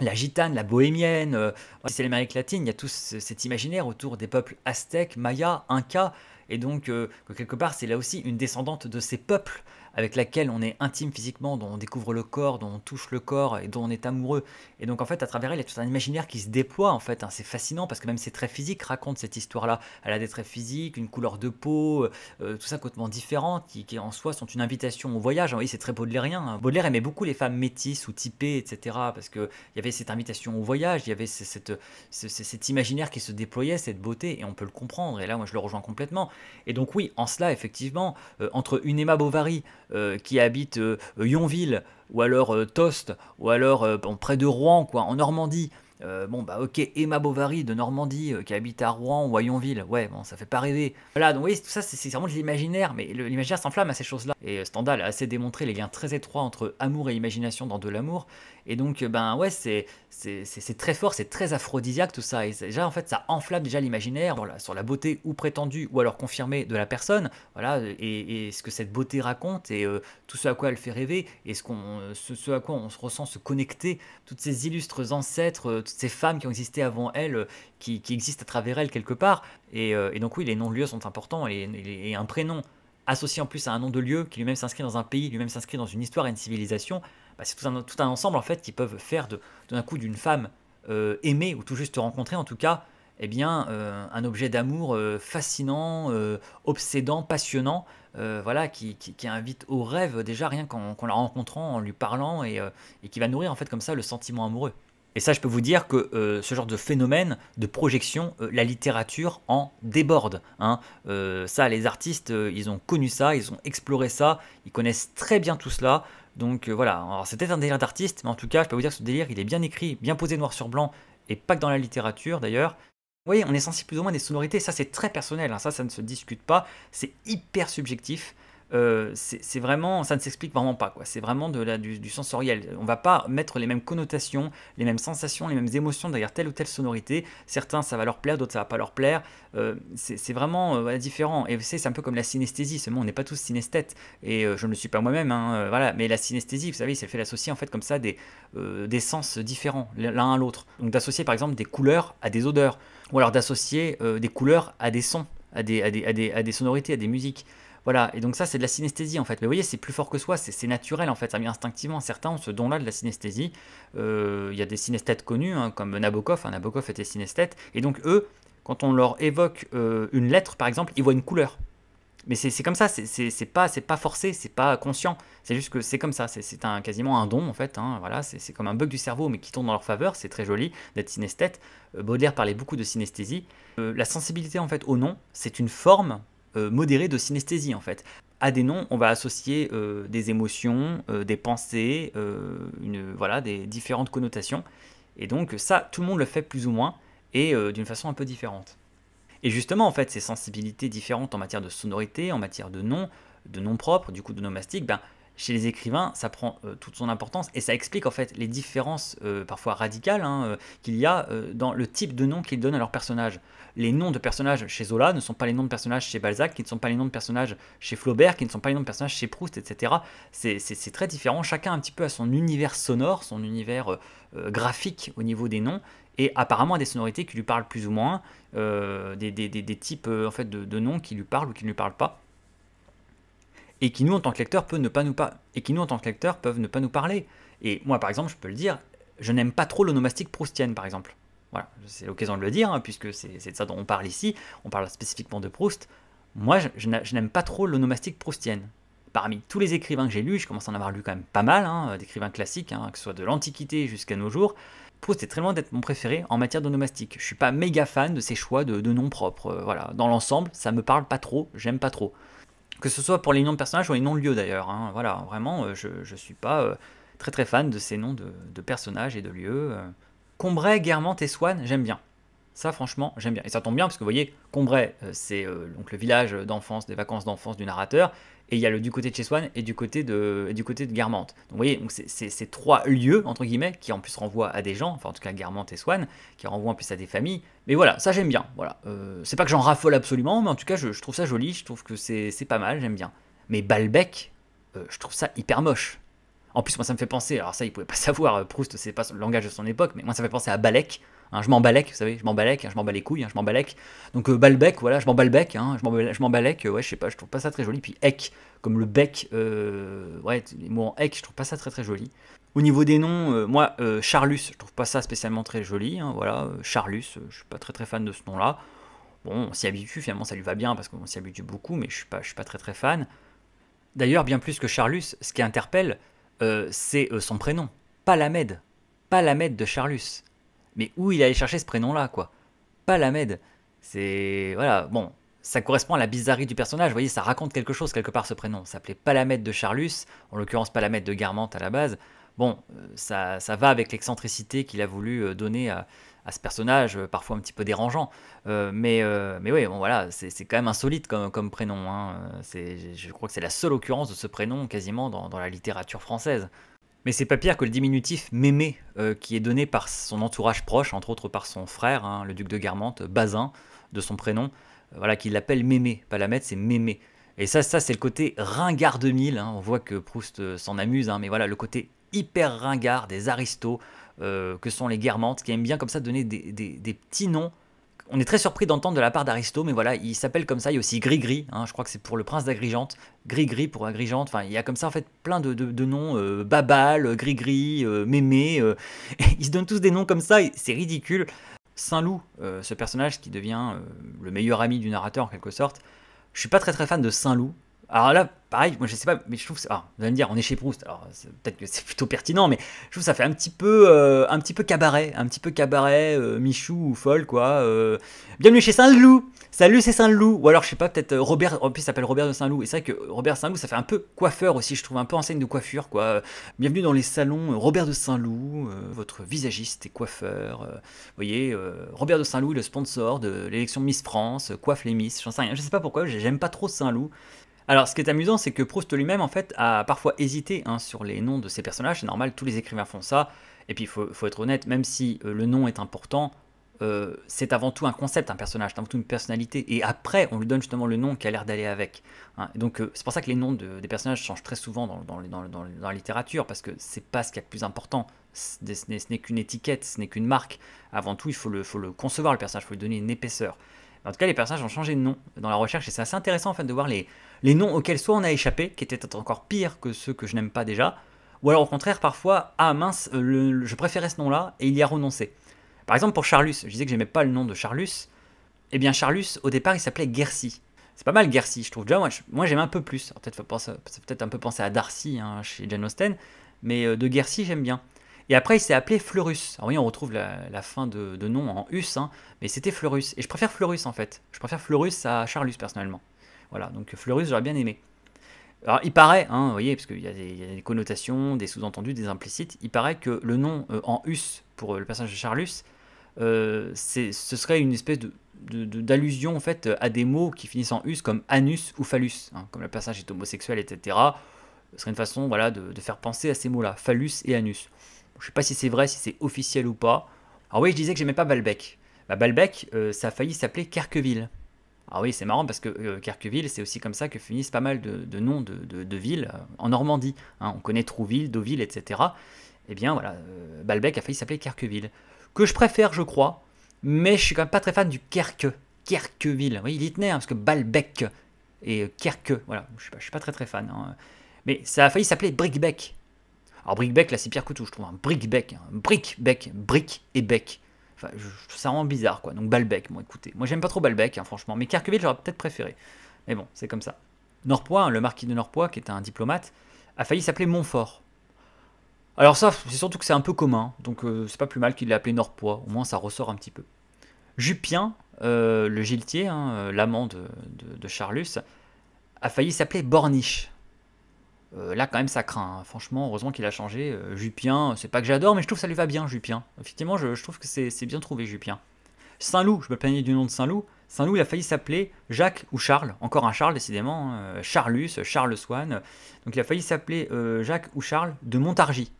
la gitane, la bohémienne, si c'est l'Amérique latine, il y a tout cet imaginaire autour des peuples aztèques, mayas, incas, et donc euh, quelque part c'est là aussi une descendante de ces peuples avec laquelle on est intime physiquement, dont on découvre le corps, dont on touche le corps et dont on est amoureux. Et donc en fait, à travers elle, il y a tout un imaginaire qui se déploie en fait. Hein. C'est fascinant parce que même c'est très physique. Raconte cette histoire-là. Elle a des traits physiques, une couleur de peau, euh, euh, tout ça complètement différent, qui, en soi sont une invitation au voyage. Oui, c'est très baudelairien. Hein. Baudelaire aimait beaucoup les femmes métisses ou typées, etc. Parce qu'il y avait cette invitation au voyage, il y avait cette, cet imaginaire qui se déployait, cette beauté, et on peut le comprendre. Et là, moi, je le rejoins complètement. Et donc oui, en cela, effectivement, euh, entre une Emma Bovary, euh, qui habitent euh, Yonville ou alors euh, Tost ou alors près de Rouen quoi en Normandie euh, bon, bah ok, Emma Bovary de Normandie euh, qui habite à Rouen ou à Yonville. Ouais, bon, ça fait pas rêver. Voilà, donc oui, tout ça, c'est vraiment de l'imaginaire, mais l'imaginaire s'enflamme à ces choses-là. Et euh, Stendhal a assez démontré les liens très étroits entre amour et imagination dans De l'amour. Et donc, ben ouais, c'est très fort, c'est très aphrodisiaque tout ça. Et déjà, en fait, ça enflamme déjà l'imaginaire voilà, sur la beauté ou prétendue ou alors confirmée de la personne. Voilà, et, ce que cette beauté raconte et tout ce à quoi elle fait rêver et ce, qu'on ce, à quoi on se ressent se connecter. Toutes ces illustres ancêtres ces femmes qui ont existé avant elle, euh, qui, existent à travers elle quelque part. Et, euh, donc oui, les noms de lieux sont importants et, un prénom associé en plus à un nom de lieu qui lui-même s'inscrit dans un pays, lui-même s'inscrit dans une histoire et une civilisation, bah, c'est tout un, tout un, ensemble en fait qui peuvent faire de, d'un coup d'une femme euh, aimée ou tout juste rencontrée en tout cas, eh bien, un objet d'amour fascinant, obsédant, passionnant, voilà, qui, invite au rêve déjà rien qu'en, la rencontrant, en lui parlant et, et qui va nourrir en fait comme ça le sentiment amoureux. Et ça, je peux vous dire que euh, ce genre de phénomène de projection, euh, la littérature en déborde. Hein. Euh, ça, les artistes, ils ont connu ça, ils ont exploré ça, ils connaissent très bien tout cela. Donc voilà, c'était un délire d'artiste, mais en tout cas, je peux vous dire que ce délire, il est bien écrit, bien posé noir sur blanc, et pas que dans la littérature d'ailleurs. Vous voyez, on est sensible plus ou moins des sonorités, ça c'est très personnel, hein. ça ça ne se discute pas, c'est hyper subjectif. Euh, c'est vraiment, ça ne s'explique vraiment pas. C'est vraiment de la, du, sensoriel. On va pas mettre les mêmes connotations, les mêmes sensations, les mêmes émotions derrière telle ou telle sonorité. Certains, ça va leur plaire, d'autres, ça va pas leur plaire. Euh, c'est vraiment euh, différent. Et c'est un peu comme la synesthésie. Seulement, on n'est pas tous synesthètes. Et je ne le suis pas moi-même. Hein, voilà. Mais la synesthésie, vous savez, c'est le fait d'associer en fait comme ça des, sens différents l'un à l'autre. Donc d'associer par exemple des couleurs à des odeurs, ou alors d'associer des couleurs à des sons, à des, à des, sonorités, à des musiques. Voilà, et donc ça c'est de la synesthésie en fait. Mais vous voyez, c'est plus fort que soi, c'est naturel en fait, ça vient instinctivement. Certains ont ce don-là de la synesthésie. Euh, il y a des synesthètes connus, hein, comme Nabokov, hein, Nabokov était synesthète. Et donc eux, quand on leur évoque euh, une lettre par exemple, ils voient une couleur. Mais c'est comme ça, c'est pas, pas forcé, c'est pas conscient. C'est juste que c'est comme ça, c'est un, quasiment un don en fait. Hein. voilà, c'est comme un bug du cerveau, mais qui tourne dans leur faveur. C'est très joli d'être synesthète. Euh, Baudelaire parlait beaucoup de synesthésie. la sensibilité en fait au nom, c'est une forme euh, modéré de synesthésie en fait. À des noms, on va associer euh, des émotions, euh, des pensées, voilà, des différentes connotations. Et donc ça, tout le monde le fait plus ou moins, et d'une façon un peu différente. Et justement, en fait, ces sensibilités différentes en matière de sonorité, en matière de noms, de noms propres, du coup de nomastique, ben, chez les écrivains, ça prend euh, toute son importance et ça explique en fait les différences euh, parfois radicales hein, euh, qu'il y a dans le type de nom qu'ils donnent à leurs personnages. Les noms de personnages chez Zola ne sont pas les noms de personnages chez Balzac, qui ne sont pas les noms de personnages chez Flaubert, qui ne sont pas les noms de personnages chez Proust, etc. C'est très différent. Chacun un petit peu à son univers sonore, son univers graphique au niveau des noms et apparemment des sonorités qui lui parlent plus ou moins, des, types en fait de, noms qui lui parlent ou qui ne lui parlent pas et qui nous en tant que lecteurs peuvent ne pas nous pas et qui nous en tant que lecteur peuvent ne pas nous parler. Et moi par exemple, je peux le dire, je n'aime pas trop l'onomastique proustienne par exemple. Voilà, c'est l'occasion de le dire hein, puisque c'est de ça dont on parle ici. On parle spécifiquement de Proust. Moi, je, n'aime pas trop l'onomastique proustienne. Parmi tous les écrivains que j'ai lus, je commence à en avoir lu quand même pas mal, hein, d'écrivains classiques, hein, que ce soit de l'Antiquité jusqu'à nos jours. Proust est très loin d'être mon préféré en matière d'onomastique. Je suis pas méga fan de ses choix de, noms propres. Euh, voilà, dans l'ensemble, ça ne me parle pas trop, j'aime pas trop que ce soit pour les noms de personnages ou les noms de lieux d'ailleurs. Hein. Voilà, vraiment, euh, je ne suis pas euh, très très fan de ces noms de, personnages et de lieux. Euh. Combray, Guermantes et Swan, j'aime bien. Ça, franchement, j'aime bien. Et ça tombe bien, parce que vous voyez, Combray, euh, c'est euh, donc le village d'enfance, des vacances d'enfance du narrateur. Et il y a le du côté de chez et du côté de, et du côté de Guermantes. Donc vous voyez, c'est ces trois lieux, entre guillemets, qui en plus renvoient à des gens, enfin en tout cas Guermantes et Swan, qui renvoient en plus à des familles. Mais voilà, ça j'aime bien. Voilà. Euh, c'est pas que j'en raffole absolument, mais en tout cas, je, trouve ça joli, je trouve que c'est pas mal, j'aime bien. Mais Balbec, je trouve ça hyper moche. En plus, moi, ça me fait penser, alors ça, il pouvait pas savoir, Proust, c'est pas le langage de son époque, mais moi, ça me fait penser à Balek, Hein, je m'en vous savez, je m'en hein, je m'en bats les couilles, hein, je m'en Donc euh, balbec, voilà, je m'en bats je m'en euh, ouais, je sais pas, je trouve pas ça très joli. Puis ec, comme le bec, euh, ouais, les mots en ec, je trouve pas ça très très joli. Au niveau des noms, moi, Charlus, je trouve pas ça spécialement très joli, voilà, Charlus, je suis pas très très fan de ce nom-là. Bon, on s'y habitue, finalement, ça lui va bien parce qu'on s'y habitue beaucoup, mais je suis pas, je suis pas très très fan. D'ailleurs, bien plus que Charlus, ce qui interpelle, c'est son prénom, pas Palamède de Charlus. Mais où il allait chercher ce prénom-là, quoi Palamède. C'est. Voilà, bon, ça correspond à la bizarrerie du personnage. Vous voyez, ça raconte quelque chose quelque part ce prénom. Ça s'appelait Palamède de Charlus, en l'occurrence Palamède de Garmente à la base. Bon, euh, ça, va avec l'excentricité qu'il a voulu euh, donner à, ce personnage, euh, parfois un petit peu dérangeant. mais, mais oui, bon voilà, c'est quand même insolite comme, prénom. Hein. Je crois que c'est la seule occurrence de ce prénom quasiment dans la littérature française. Mais c'est pas pire que le diminutif mémé euh, qui est donné par son entourage proche, entre autres par son frère, hein, le duc de Guermantes, Bazin, de son prénom, euh, voilà, qui l'appelle mémé. Palamède, c'est mémé. Et ça, ça c'est le côté ringard de mille, hein. on voit que Proust euh, s'en amuse, hein. mais voilà, le côté hyper ringard des aristos que sont les Guermantes, qui aiment bien comme ça donner des petits noms on est très surpris d'entendre de la part d'Aristo, mais voilà, il s'appelle comme ça. Il y a aussi Gris-Gris, hein, je crois que c'est pour le prince d'Agrigente. Gris-Gris pour Agrigente, enfin, il y a comme ça en fait plein de, noms. Euh, Babal, euh, Gris-Gris, euh, Mémé. ils se donnent tous des noms comme ça, c'est ridicule. Saint-Loup, ce personnage qui devient le meilleur ami du narrateur en quelque sorte. Je suis pas très très fan de Saint-Loup, alors là, pareil, moi je sais pas, mais je trouve, alors, vous allez me dire, on est chez Proust, alors peut-être que c'est plutôt pertinent, mais je trouve que ça fait un petit peu, euh, un petit peu cabaret, un petit peu cabaret, euh, Michou ou folle quoi. Euh. bienvenue chez Saint-Loup, salut c'est Saint-Loup, ou alors je sais pas, peut-être Robert, en plus il s'appelle Robert de Saint-Loup, et c'est vrai que Robert Saint-Loup ça fait un peu coiffeur aussi, je trouve un peu enseigne de coiffure quoi. Bienvenue dans les salons Robert de Saint-Loup, votre visagiste et coiffeur, vous voyez, Robert de Saint-Loup, le sponsor de l'élection Miss France, coiffe les Miss, Je sais rien, je sais pas pourquoi, j'aime pas trop Saint-Loup. Alors, ce qui est amusant, c'est que Proust lui-même, en fait, a parfois hésité hein, sur les noms de ses personnages. C'est normal, tous les écrivains font ça. Et puis, il faut, être honnête, même si euh, le nom est important, euh, c'est avant tout un concept, un personnage, c'est avant tout une personnalité. Et après, on lui donne justement le nom qui a l'air d'aller avec. Hein. Donc, euh, c'est pour ça que les noms des personnages changent très souvent dans, la littérature, parce que c'est pas ce qu'il y a de plus important. Ce n'est qu'une étiquette, ce n'est qu'une marque. Avant tout, il faut le, faut le concevoir, le personnage, il faut lui donner une épaisseur. En tout cas, les personnages ont changé de nom dans la recherche, et c'est assez intéressant en fait de voir les, les noms auxquels soit on a échappé, qui étaient encore pires que ceux que je n'aime pas déjà, ou alors au contraire, parfois, ah mince, euh, je préférais ce nom-là et il y a renoncé. Par exemple, pour Charlus, je disais que j'aimais pas le nom de Charlus. Eh bien, Charlus, au départ, il s'appelait Gercy. C'est pas mal Gercy, je trouve. Déjà, moi, j'aime un peu plus. peut peut-être un peu penser à Darcy hein, chez Jane Austen, mais euh, de Gercy, j'aime bien. Et après, il s'est appelé Fleurus. Alors oui, on retrouve la, fin de, nom en us, hein, mais c'était Fleurus. Et je préfère Fleurus, en fait. Je préfère Fleurus à Charlus, personnellement. Voilà, donc Fleurus, j'aurais bien aimé. Alors, il paraît, hein, vous voyez, parce qu'il y, a des connotations, des sous-entendus, des implicites, il paraît que le nom euh, en us pour le personnage de Charlus, euh, ce serait une espèce de d'allusion en fait à des mots qui finissent en us comme anus ou phallus, hein, comme le personnage est homosexuel, etc. Ce serait une façon voilà, de, faire penser à ces mots-là, phallus et anus. Je sais pas si c'est vrai, si c'est officiel ou pas. Alors oui, je disais que j'aimais pas Balbec. Bah, Balbec, euh, ça a failli s'appeler Kerqueville. Ah oui, c'est marrant parce que euh, Kerqueville c'est aussi comme ça que finissent pas mal de, noms de, villes euh, en Normandie. Hein. on connaît Trouville, Deauville, etc. Eh bien voilà, euh, Balbec a failli s'appeler Kerqueville Que je préfère, je crois, mais je suis quand même pas très fan du Kerque. Kerqueville, oui, il y tenait, hein, parce que Balbec et Kerque, voilà, je suis pas, suis pas très très fan. Hein. Mais ça a failli s'appeler Brickbec. Alors Brickbeck, là, c'est pire que je trouve. un Brickbeck, Brickbeck, Brick et Bec ça rend bizarre, quoi. Donc Balbec, bon, écoutez. Moi, j'aime pas trop Balbec, hein, franchement. Mais Carqueville, j'aurais peut-être préféré. Mais bon, c'est comme ça. Norpois, hein, le marquis de Norpois, qui était un diplomate, a failli s'appeler Montfort. Alors ça, c'est surtout que c'est un peu commun, hein. donc euh, c'est pas plus mal qu'il l'ait appelé Norpois, au moins ça ressort un petit peu. Jupien, euh, le giletier, euh, l'amant de, de, Charlus, a failli s'appeler Borniche. Euh, là, quand même, ça craint. Hein. Franchement, heureusement qu'il a changé. Euh, Jupien, c'est pas que j'adore, mais je trouve ça lui va bien, Jupien. Effectivement, je, trouve que c'est bien trouvé, Jupien. Saint-Loup, je me plaignais du nom de Saint-Loup. Saint-Loup, il a failli s'appeler Jacques ou Charles. Encore un Charles, décidément. Charles, hein. euh, Charlus, Charles Swann. Donc, il a failli s'appeler Jacques ou Charles de Montargis.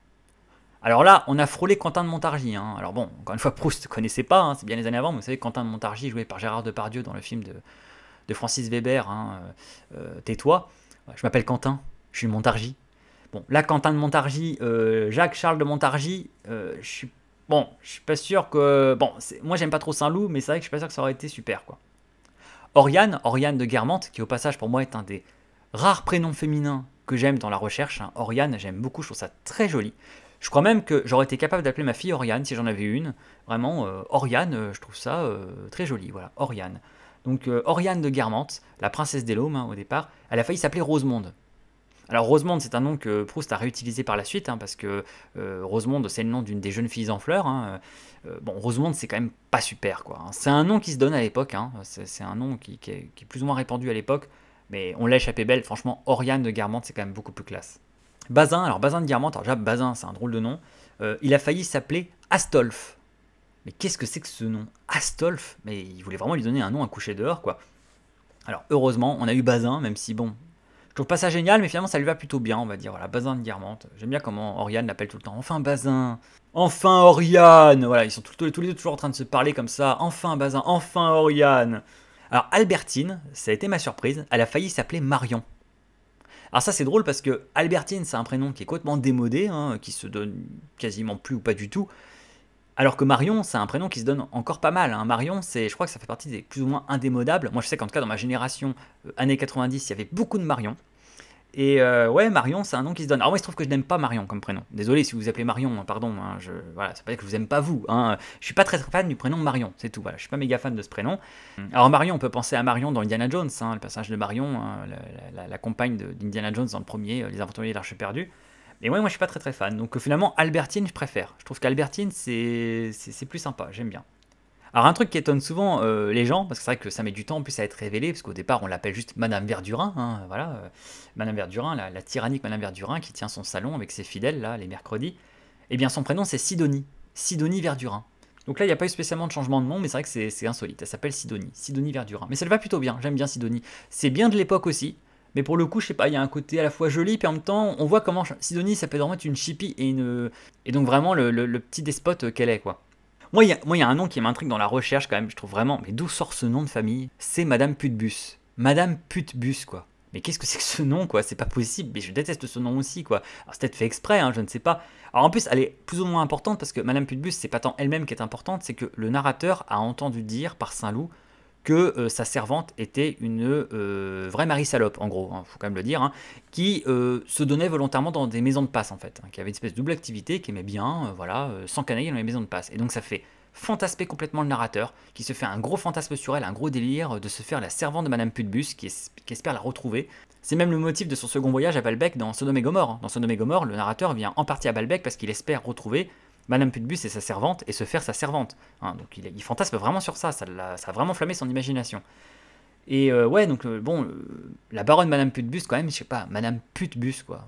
Alors là, on a frôlé Quentin de Montargis. Hein. Alors bon, encore une fois, Proust ne connaissait pas, c'est bien les années avant, mais vous savez, Quentin de Montargis, joué par Gérard Depardieu dans le film de, de Francis Weber, Tais-toi. Je m'appelle Quentin. Je suis Montargis. Bon, là, Quentin de Montargis, euh, Jacques-Charles de Montargis, euh, je suis. Bon, je suis pas sûr que. Bon, moi, j'aime pas trop Saint-Loup, mais c'est vrai que je suis pas sûr que ça aurait été super, quoi. Oriane, Oriane de Guermantes, qui au passage pour moi est un des rares prénoms féminins que j'aime dans la recherche. Hein. Oriane, j'aime beaucoup, je trouve ça très joli. Je crois même que j'aurais été capable d'appeler ma fille Oriane si j'en avais une. Vraiment, euh, Oriane, je trouve ça très joli, voilà, Oriane. Donc, Oriane de Guermantes, la princesse des lômes hein, au départ, elle a failli s'appeler Rosemonde. Alors Rosemonde, c'est un nom que Proust a réutilisé par la suite, hein, parce que euh, Rosemonde, c'est le nom d'une des jeunes filles en fleurs. Hein, euh, bon, Rosemonde, c'est quand même pas super, quoi. Hein. C'est un nom qui se donne à l'époque, c'est un nom qui, est, plus ou moins répandu à l'époque, mais on l'a échappé belle. Franchement, Oriane de Guermantes, c'est quand même beaucoup plus classe. Bazin, alors Bazin de Guermantes, alors déjà Bazin, c'est un drôle de nom. Euh, il a failli s'appeler Astolphe. Mais qu'est-ce que c'est que ce nom Astolphe Mais il voulait vraiment lui donner un nom à coucher dehors, quoi. Alors heureusement, on a eu Bazin, même si bon, je trouve pas ça génial, mais finalement ça lui va plutôt bien, on va dire. Voilà, Bazin de Guermante. J'aime bien comment Oriane l'appelle tout le temps. Enfin Bazin Enfin Oriane Voilà, ils sont tous, les deux toujours en train de se parler comme ça. Enfin Bazin Enfin Oriane Alors Albertine, ça a été ma surprise, elle a failli s'appeler Marion. Alors ça c'est drôle parce que Albertine c'est un prénom qui est complètement démodé, hein, qui se donne quasiment plus ou pas du tout. Alors que Marion, c'est un prénom qui se donne encore pas mal. Hein. Marion, c'est, je crois que ça fait partie des plus ou moins indémodables. Moi, je sais qu'en tout cas, dans ma génération, euh, années 90, il y avait beaucoup de Marion. Et euh, ouais, Marion, c'est un nom qui se donne. Alors moi, il se trouve que je n'aime pas Marion comme prénom. Désolé si vous vous appelez Marion, hein, pardon. Hein, je, voilà, ça veut pas dire que je vous aime pas vous. Hein. Je suis pas très, fan du prénom Marion, c'est tout. Voilà, je suis pas méga fan de ce prénom. Mm. Alors Marion, on peut penser à Marion dans Indiana Jones, le passage de Marion, la, la, compagne d'Indiana Jones dans le premier, euh, Les Aventuriers de l'Arche perdue. Et moi je suis pas très très fan. Donc euh, finalement, Albertine, je préfère. Je trouve qu'Albertine, c'est plus sympa, j'aime bien. Alors un truc qui étonne souvent euh, les gens, parce que c'est vrai que ça met du temps en plus à être révélé, parce qu'au départ on l'appelle juste Madame Verdurin, hein, voilà, euh, Madame Verdurin, la, tyrannique Madame Verdurin qui tient son salon avec ses fidèles là les mercredis. et eh bien son prénom c'est Sidonie, Sidonie Verdurin. Donc là il n'y a pas eu spécialement de changement de nom, mais c'est vrai que c'est insolite. Elle s'appelle Sidonie, Sidonie Verdurin. Mais ça le va plutôt bien, j'aime bien Sidonie. C'est bien de l'époque aussi. Mais pour le coup, je sais pas, il y a un côté à la fois joli, puis en même temps, on voit comment Sidonie, ça peut vraiment une chippie et une. Et donc vraiment le, petit despote qu'elle est, quoi. Moi, il y, a un nom qui m'intrigue dans la recherche, quand même, je trouve vraiment. Mais d'où sort ce nom de famille C'est Madame Putbus. Madame Putbus, quoi. Mais qu'est-ce que c'est que ce nom, quoi C'est pas possible, mais je déteste ce nom aussi, quoi. Alors c'est peut-être fait exprès, hein, je ne sais pas. Alors en plus, elle est plus ou moins importante parce que Madame Putbus, c'est pas tant elle-même qui est importante, c'est que le narrateur a entendu dire par Saint-Loup que euh, sa servante était une euh, vraie Marie Salope, en gros, il hein, faut quand même le dire, hein, qui euh, se donnait volontairement dans des maisons de passe, en fait, hein, qui avait une espèce de double activité, qui aimait bien, voilà, sans canaille dans les maisons de passe. Et donc ça fait fantasmer complètement le narrateur, qui se fait un gros fantasme sur elle, un gros délire de se faire la servante de Madame Putbus, qui, espère la retrouver. C'est même le motif de son second voyage à Balbec dans Sodome et Gomorre. Dans Sodome et le narrateur vient en partie à Balbec parce qu'il espère retrouver Madame Putbus et sa servante et se faire sa servante. Hein, donc il, fantasme vraiment sur ça, ça, a, vraiment flammé son imagination. Et euh, ouais, donc euh, bon, euh, la baronne Madame Putbus, quand même, je sais pas, Madame Putbus, quoi.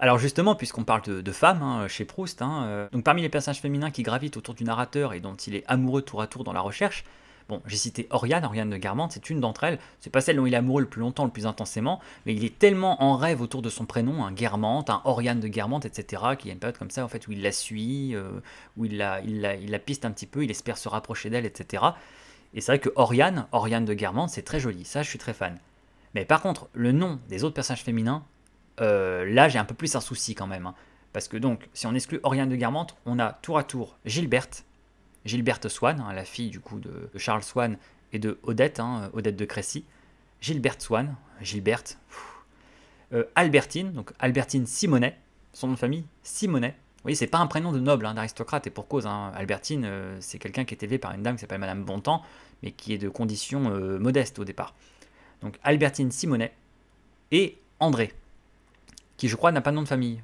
Alors justement, puisqu'on parle de, femmes hein, chez Proust, hein, donc parmi les personnages féminins qui gravitent autour du narrateur et dont il est amoureux tour à tour dans la recherche, Bon, j'ai cité Oriane, Oriane de Guermante, c'est une d'entre elles. C'est pas celle dont il a amoureux le plus longtemps, le plus intensément, mais il est tellement en rêve autour de son prénom, un Guermante, un Oriane de Guermante, etc., qu'il y a une période comme ça, en fait, où il la suit, euh, où il la, piste un petit peu, il espère se rapprocher d'elle, etc. Et c'est vrai que Oriane, Oriane de Guermante, c'est très joli, ça je suis très fan. Mais par contre, le nom des autres personnages féminins, euh, là j'ai un peu plus un souci quand même. Hein. Parce que donc, si on exclut Oriane de Guermante, on a tour à tour Gilberte, Gilberte Swann, hein, la fille du coup de, Charles Swann et de Odette, hein, euh, Odette de Crécy, Gilberte Swann, Gilberte, euh, Albertine, donc Albertine Simonet, son nom de famille Simonet. Vous voyez, c'est pas un prénom de noble, hein, d'aristocrate, et pour cause. Albertine, euh, c'est quelqu'un qui est élevé par une dame qui s'appelle Madame Bontemps, mais qui est de condition modeste au départ. Donc Albertine Simonet et André, qui je crois n'a pas de nom de famille.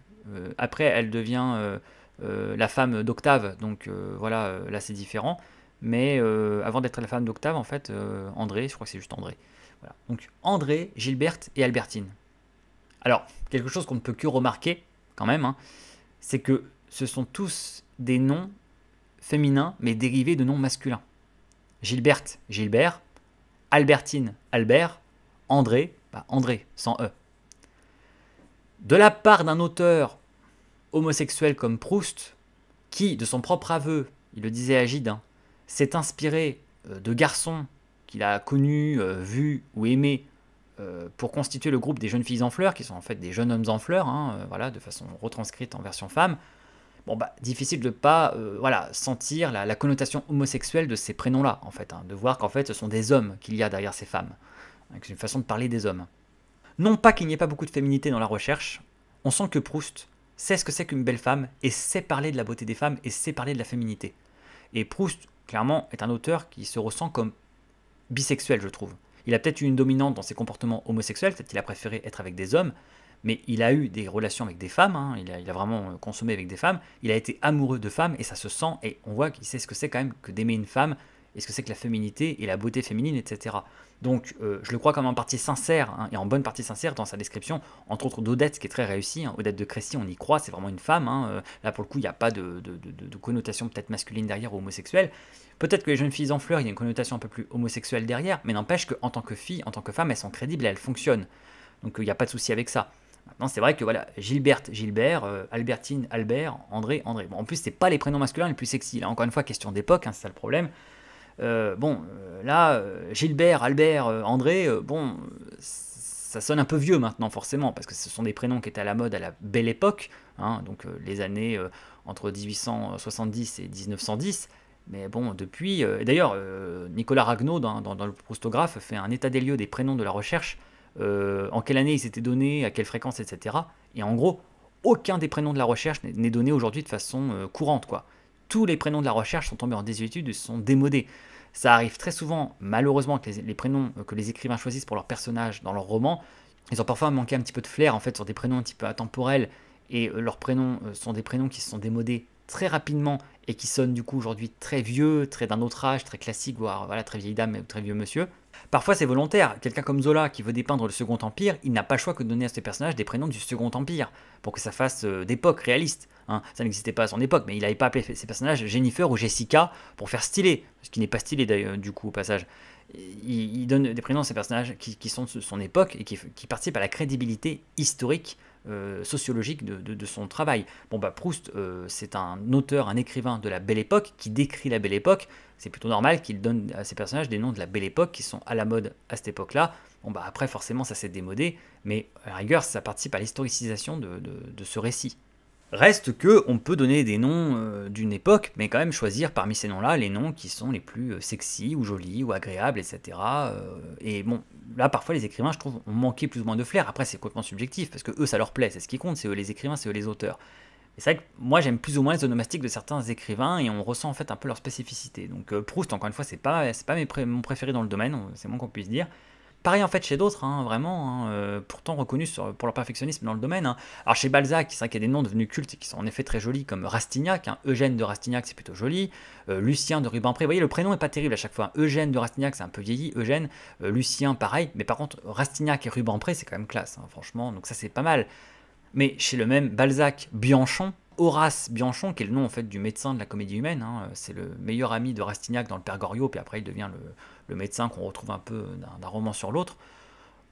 après, elle devient euh, la femme d'Octave. Donc euh, voilà, euh, là c'est différent. Mais avant d'être la femme d'Octave, en fait, André, je crois que c'est juste André. Voilà. Donc André, Gilberte et Albertine. Alors, quelque chose qu'on ne peut que remarquer, quand même, hein, c'est que ce sont tous des noms féminins, mais dérivés de noms masculins. Gilberte, Gilbert, Albertine, Albert, André, bah, André, sans E. De la part d'un auteur homosexuel comme Proust, qui, de son propre aveu, il le disait à Gide, hein, s'est inspiré euh, de garçons qu'il a connus, euh, vus ou aimés euh, pour constituer le groupe des jeunes filles en fleurs, qui sont en fait des jeunes hommes en fleurs, hein, voilà, de façon retranscrite en version femme, bon bah difficile de pas voilà sentir la, connotation homosexuelle de ces prénoms-là en fait, hein, de voir qu'en fait ce sont des hommes qu'il y a derrière ces femmes. C'est une façon de parler des hommes. Non pas qu'il n'y ait pas beaucoup de féminité dans la recherche, on sent que Proust sait ce que c'est qu'une belle femme et sait parler de la beauté des femmes et sait parler de la féminité. Et Proust, clairement, est un auteur qui se ressent comme bisexuel, je trouve. Il a peut-être eu une dominante dans ses comportements homosexuels, peut-être qu'il a préféré être avec des hommes, mais il a eu des relations avec des femmes, hein. il, a, il, a, vraiment consommé avec des femmes, il a été amoureux de femmes et ça se sent et on voit qu'il sait ce que c'est quand même que d'aimer une femme, et ce que c'est que la féminité et la beauté féminine, etc. Donc euh, je le crois comme en partie sincère, hein, et en bonne partie sincère dans sa description, entre autres d'Odette, qui est très réussie, hein, Odette de Cressy, on y croit, c'est vraiment une femme, hein, euh, là pour le coup il n'y a pas de, connotation peut-être masculine derrière ou homosexuelle, peut-être que les jeunes filles en fleurs, il y a une connotation un peu plus homosexuelle derrière, mais n'empêche qu'en tant que fille, en tant que femme, elles sont crédibles et elles fonctionnent, donc euh, il n'y a pas de souci avec ça. Maintenant, c'est vrai que voilà, Gilberte, Gilbert, Albertine, Albert, André, André. Bon, en plus, c'est pas les prénoms masculins les plus sexy. encore une fois, question d'époque, c'est ça le problème. Euh, bon, euh, là, euh, Gilbert, Albert, André, bon, ça sonne un peu vieux maintenant, forcément, parce que ce sont des prénoms qui étaient à la mode à la belle époque, hein, donc les années entre 1870 et 1910. Mais bon, depuis. D'ailleurs, Nicolas Ragnaud, dans, le Proustographe, fait un état des lieux des prénoms de la recherche, en quelle année ils étaient donnés, à quelle fréquence, etc. Et en gros, aucun des prénoms de la recherche n'est donné aujourd'hui de façon courante, quoi. Tous les prénoms de la recherche sont tombés en désuétude et sont démodés. Ça arrive très souvent, malheureusement, que les, prénoms euh, que les écrivains choisissent pour leurs personnages dans leurs romans, ils ont parfois manqué un petit peu de flair en fait sur des prénoms un petit peu intemporels et euh, leurs prénoms euh, sont des prénoms qui se sont démodés très rapidement et qui sonnent du coup aujourd'hui très vieux, très d'un autre âge, très classique, voire voilà, très vieille dame ou très vieux monsieur. Parfois c'est volontaire. Quelqu'un comme Zola qui veut dépeindre le Second Empire, il n'a pas choix que de donner à ses personnages des prénoms du Second Empire pour que ça fasse euh, d'époque réaliste. Hein. Ça n'existait pas à son époque, mais il n'avait pas appelé ses personnages Jennifer ou Jessica pour faire stylé, ce qui n'est pas stylé d'ailleurs du coup au passage. Il, donne des prénoms à ses personnages qui, sont de son époque et qui, participent à la crédibilité historique. Euh, sociologique de, son travail. Bon bah Proust, euh, c'est un auteur, un écrivain de la Belle Époque qui décrit la Belle Époque, c'est plutôt normal qu'il donnent à ces personnages des noms de la belle époque qui sont à la mode à cette époque-là. Bon, bah après, forcément, ça s'est démodé, mais à rigueur, ça participe à l'historicisation de, ce récit. Reste que on peut donner des noms euh, d'une époque, mais quand même choisir parmi ces noms-là les noms qui sont les plus euh, sexy ou jolis ou agréables, etc. Euh, et bon, là parfois les écrivains, je trouve, ont manqué plus ou moins de flair. Après, c'est complètement subjectif parce que eux, ça leur plaît, c'est ce qui compte, c'est eux les écrivains, c'est eux les auteurs c'est vrai que moi j'aime plus ou moins les onomastiques de certains écrivains et on ressent en fait un peu leur spécificité. Donc euh, Proust, encore une fois, c'est pas, c'est pas mes mon préféré dans le domaine, c'est moins qu'on puisse dire. Pareil en fait chez d'autres, hein, vraiment, hein, euh, pourtant reconnus pour leur perfectionnisme dans le domaine. Hein. Alors chez Balzac, c'est vrai qu'il y a des noms devenus cultes et qui sont en effet très jolis, comme Rastignac, Eugène de Rastignac, c'est plutôt joli, euh, Lucien de Rubempré, vous voyez, le prénom est pas terrible à chaque fois. Eugène de Rastignac, c'est un peu vieilli, Eugène, Lucien, pareil, mais par contre, Rastignac et Rubempré, c'est quand même classe, franchement, donc ça c'est pas mal. Mais chez le même Balzac, Bianchon, Horace Bianchon, qui est le nom en fait du médecin de la comédie humaine, hein, c'est le meilleur ami de Rastignac dans le Père Goriot, puis après il devient le, médecin qu'on retrouve un peu d'un roman sur l'autre.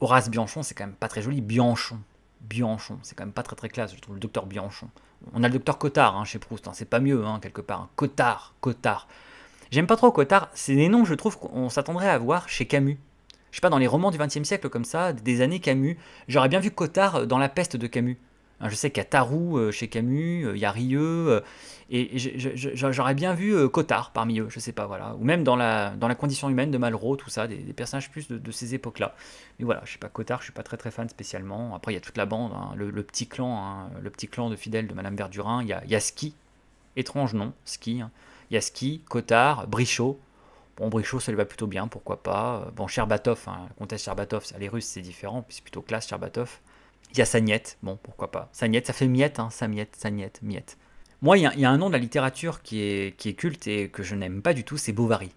Horace Bianchon, c'est quand même pas très joli. Bianchon, Bianchon, c'est quand même pas très très classe, je trouve, le docteur Bianchon. On a le docteur Cotard hein, chez Proust, hein. c'est pas mieux, quelque part. Cotard, Cotard. J'aime pas trop Cotard, c'est des noms, je trouve, qu'on s'attendrait à voir chez Camus. Je sais pas, dans les romans du XXe siècle comme ça, des années Camus, j'aurais bien vu Cotard euh, dans La peste de Camus Hein, je sais qu'il y a Tarou euh, chez Camus, euh, il y a Rieu, euh, et j'aurais bien vu Cotard parmi eux, je sais pas, voilà. Ou même dans la, dans la condition humaine de Malraux, tout ça, des, personnages plus de, ces époques-là. Mais voilà, je sais pas, Cotard, je suis pas très très fan spécialement. Après, il y a toute la bande, hein, le, petit clan, hein, le petit clan de fidèles de Madame Verdurin, il y a, Ski, étrange nom, Ski. Il y a Ski, Cotard, Brichot. Bon, Brichot, ça lui va plutôt bien, pourquoi pas. Bon, Cherbatov, la comtesse Cherbatov, les Russes, c'est différent, c'est plutôt classe, Cherbatov. Il y a Sagnette, bon, pourquoi pas. Sagnette, ça fait miette, hein, miette Sagnette, miette. Moi, il y, a, y, a un nom de la littérature qui est, qui est culte et que je n'aime pas du tout, c'est Bovary.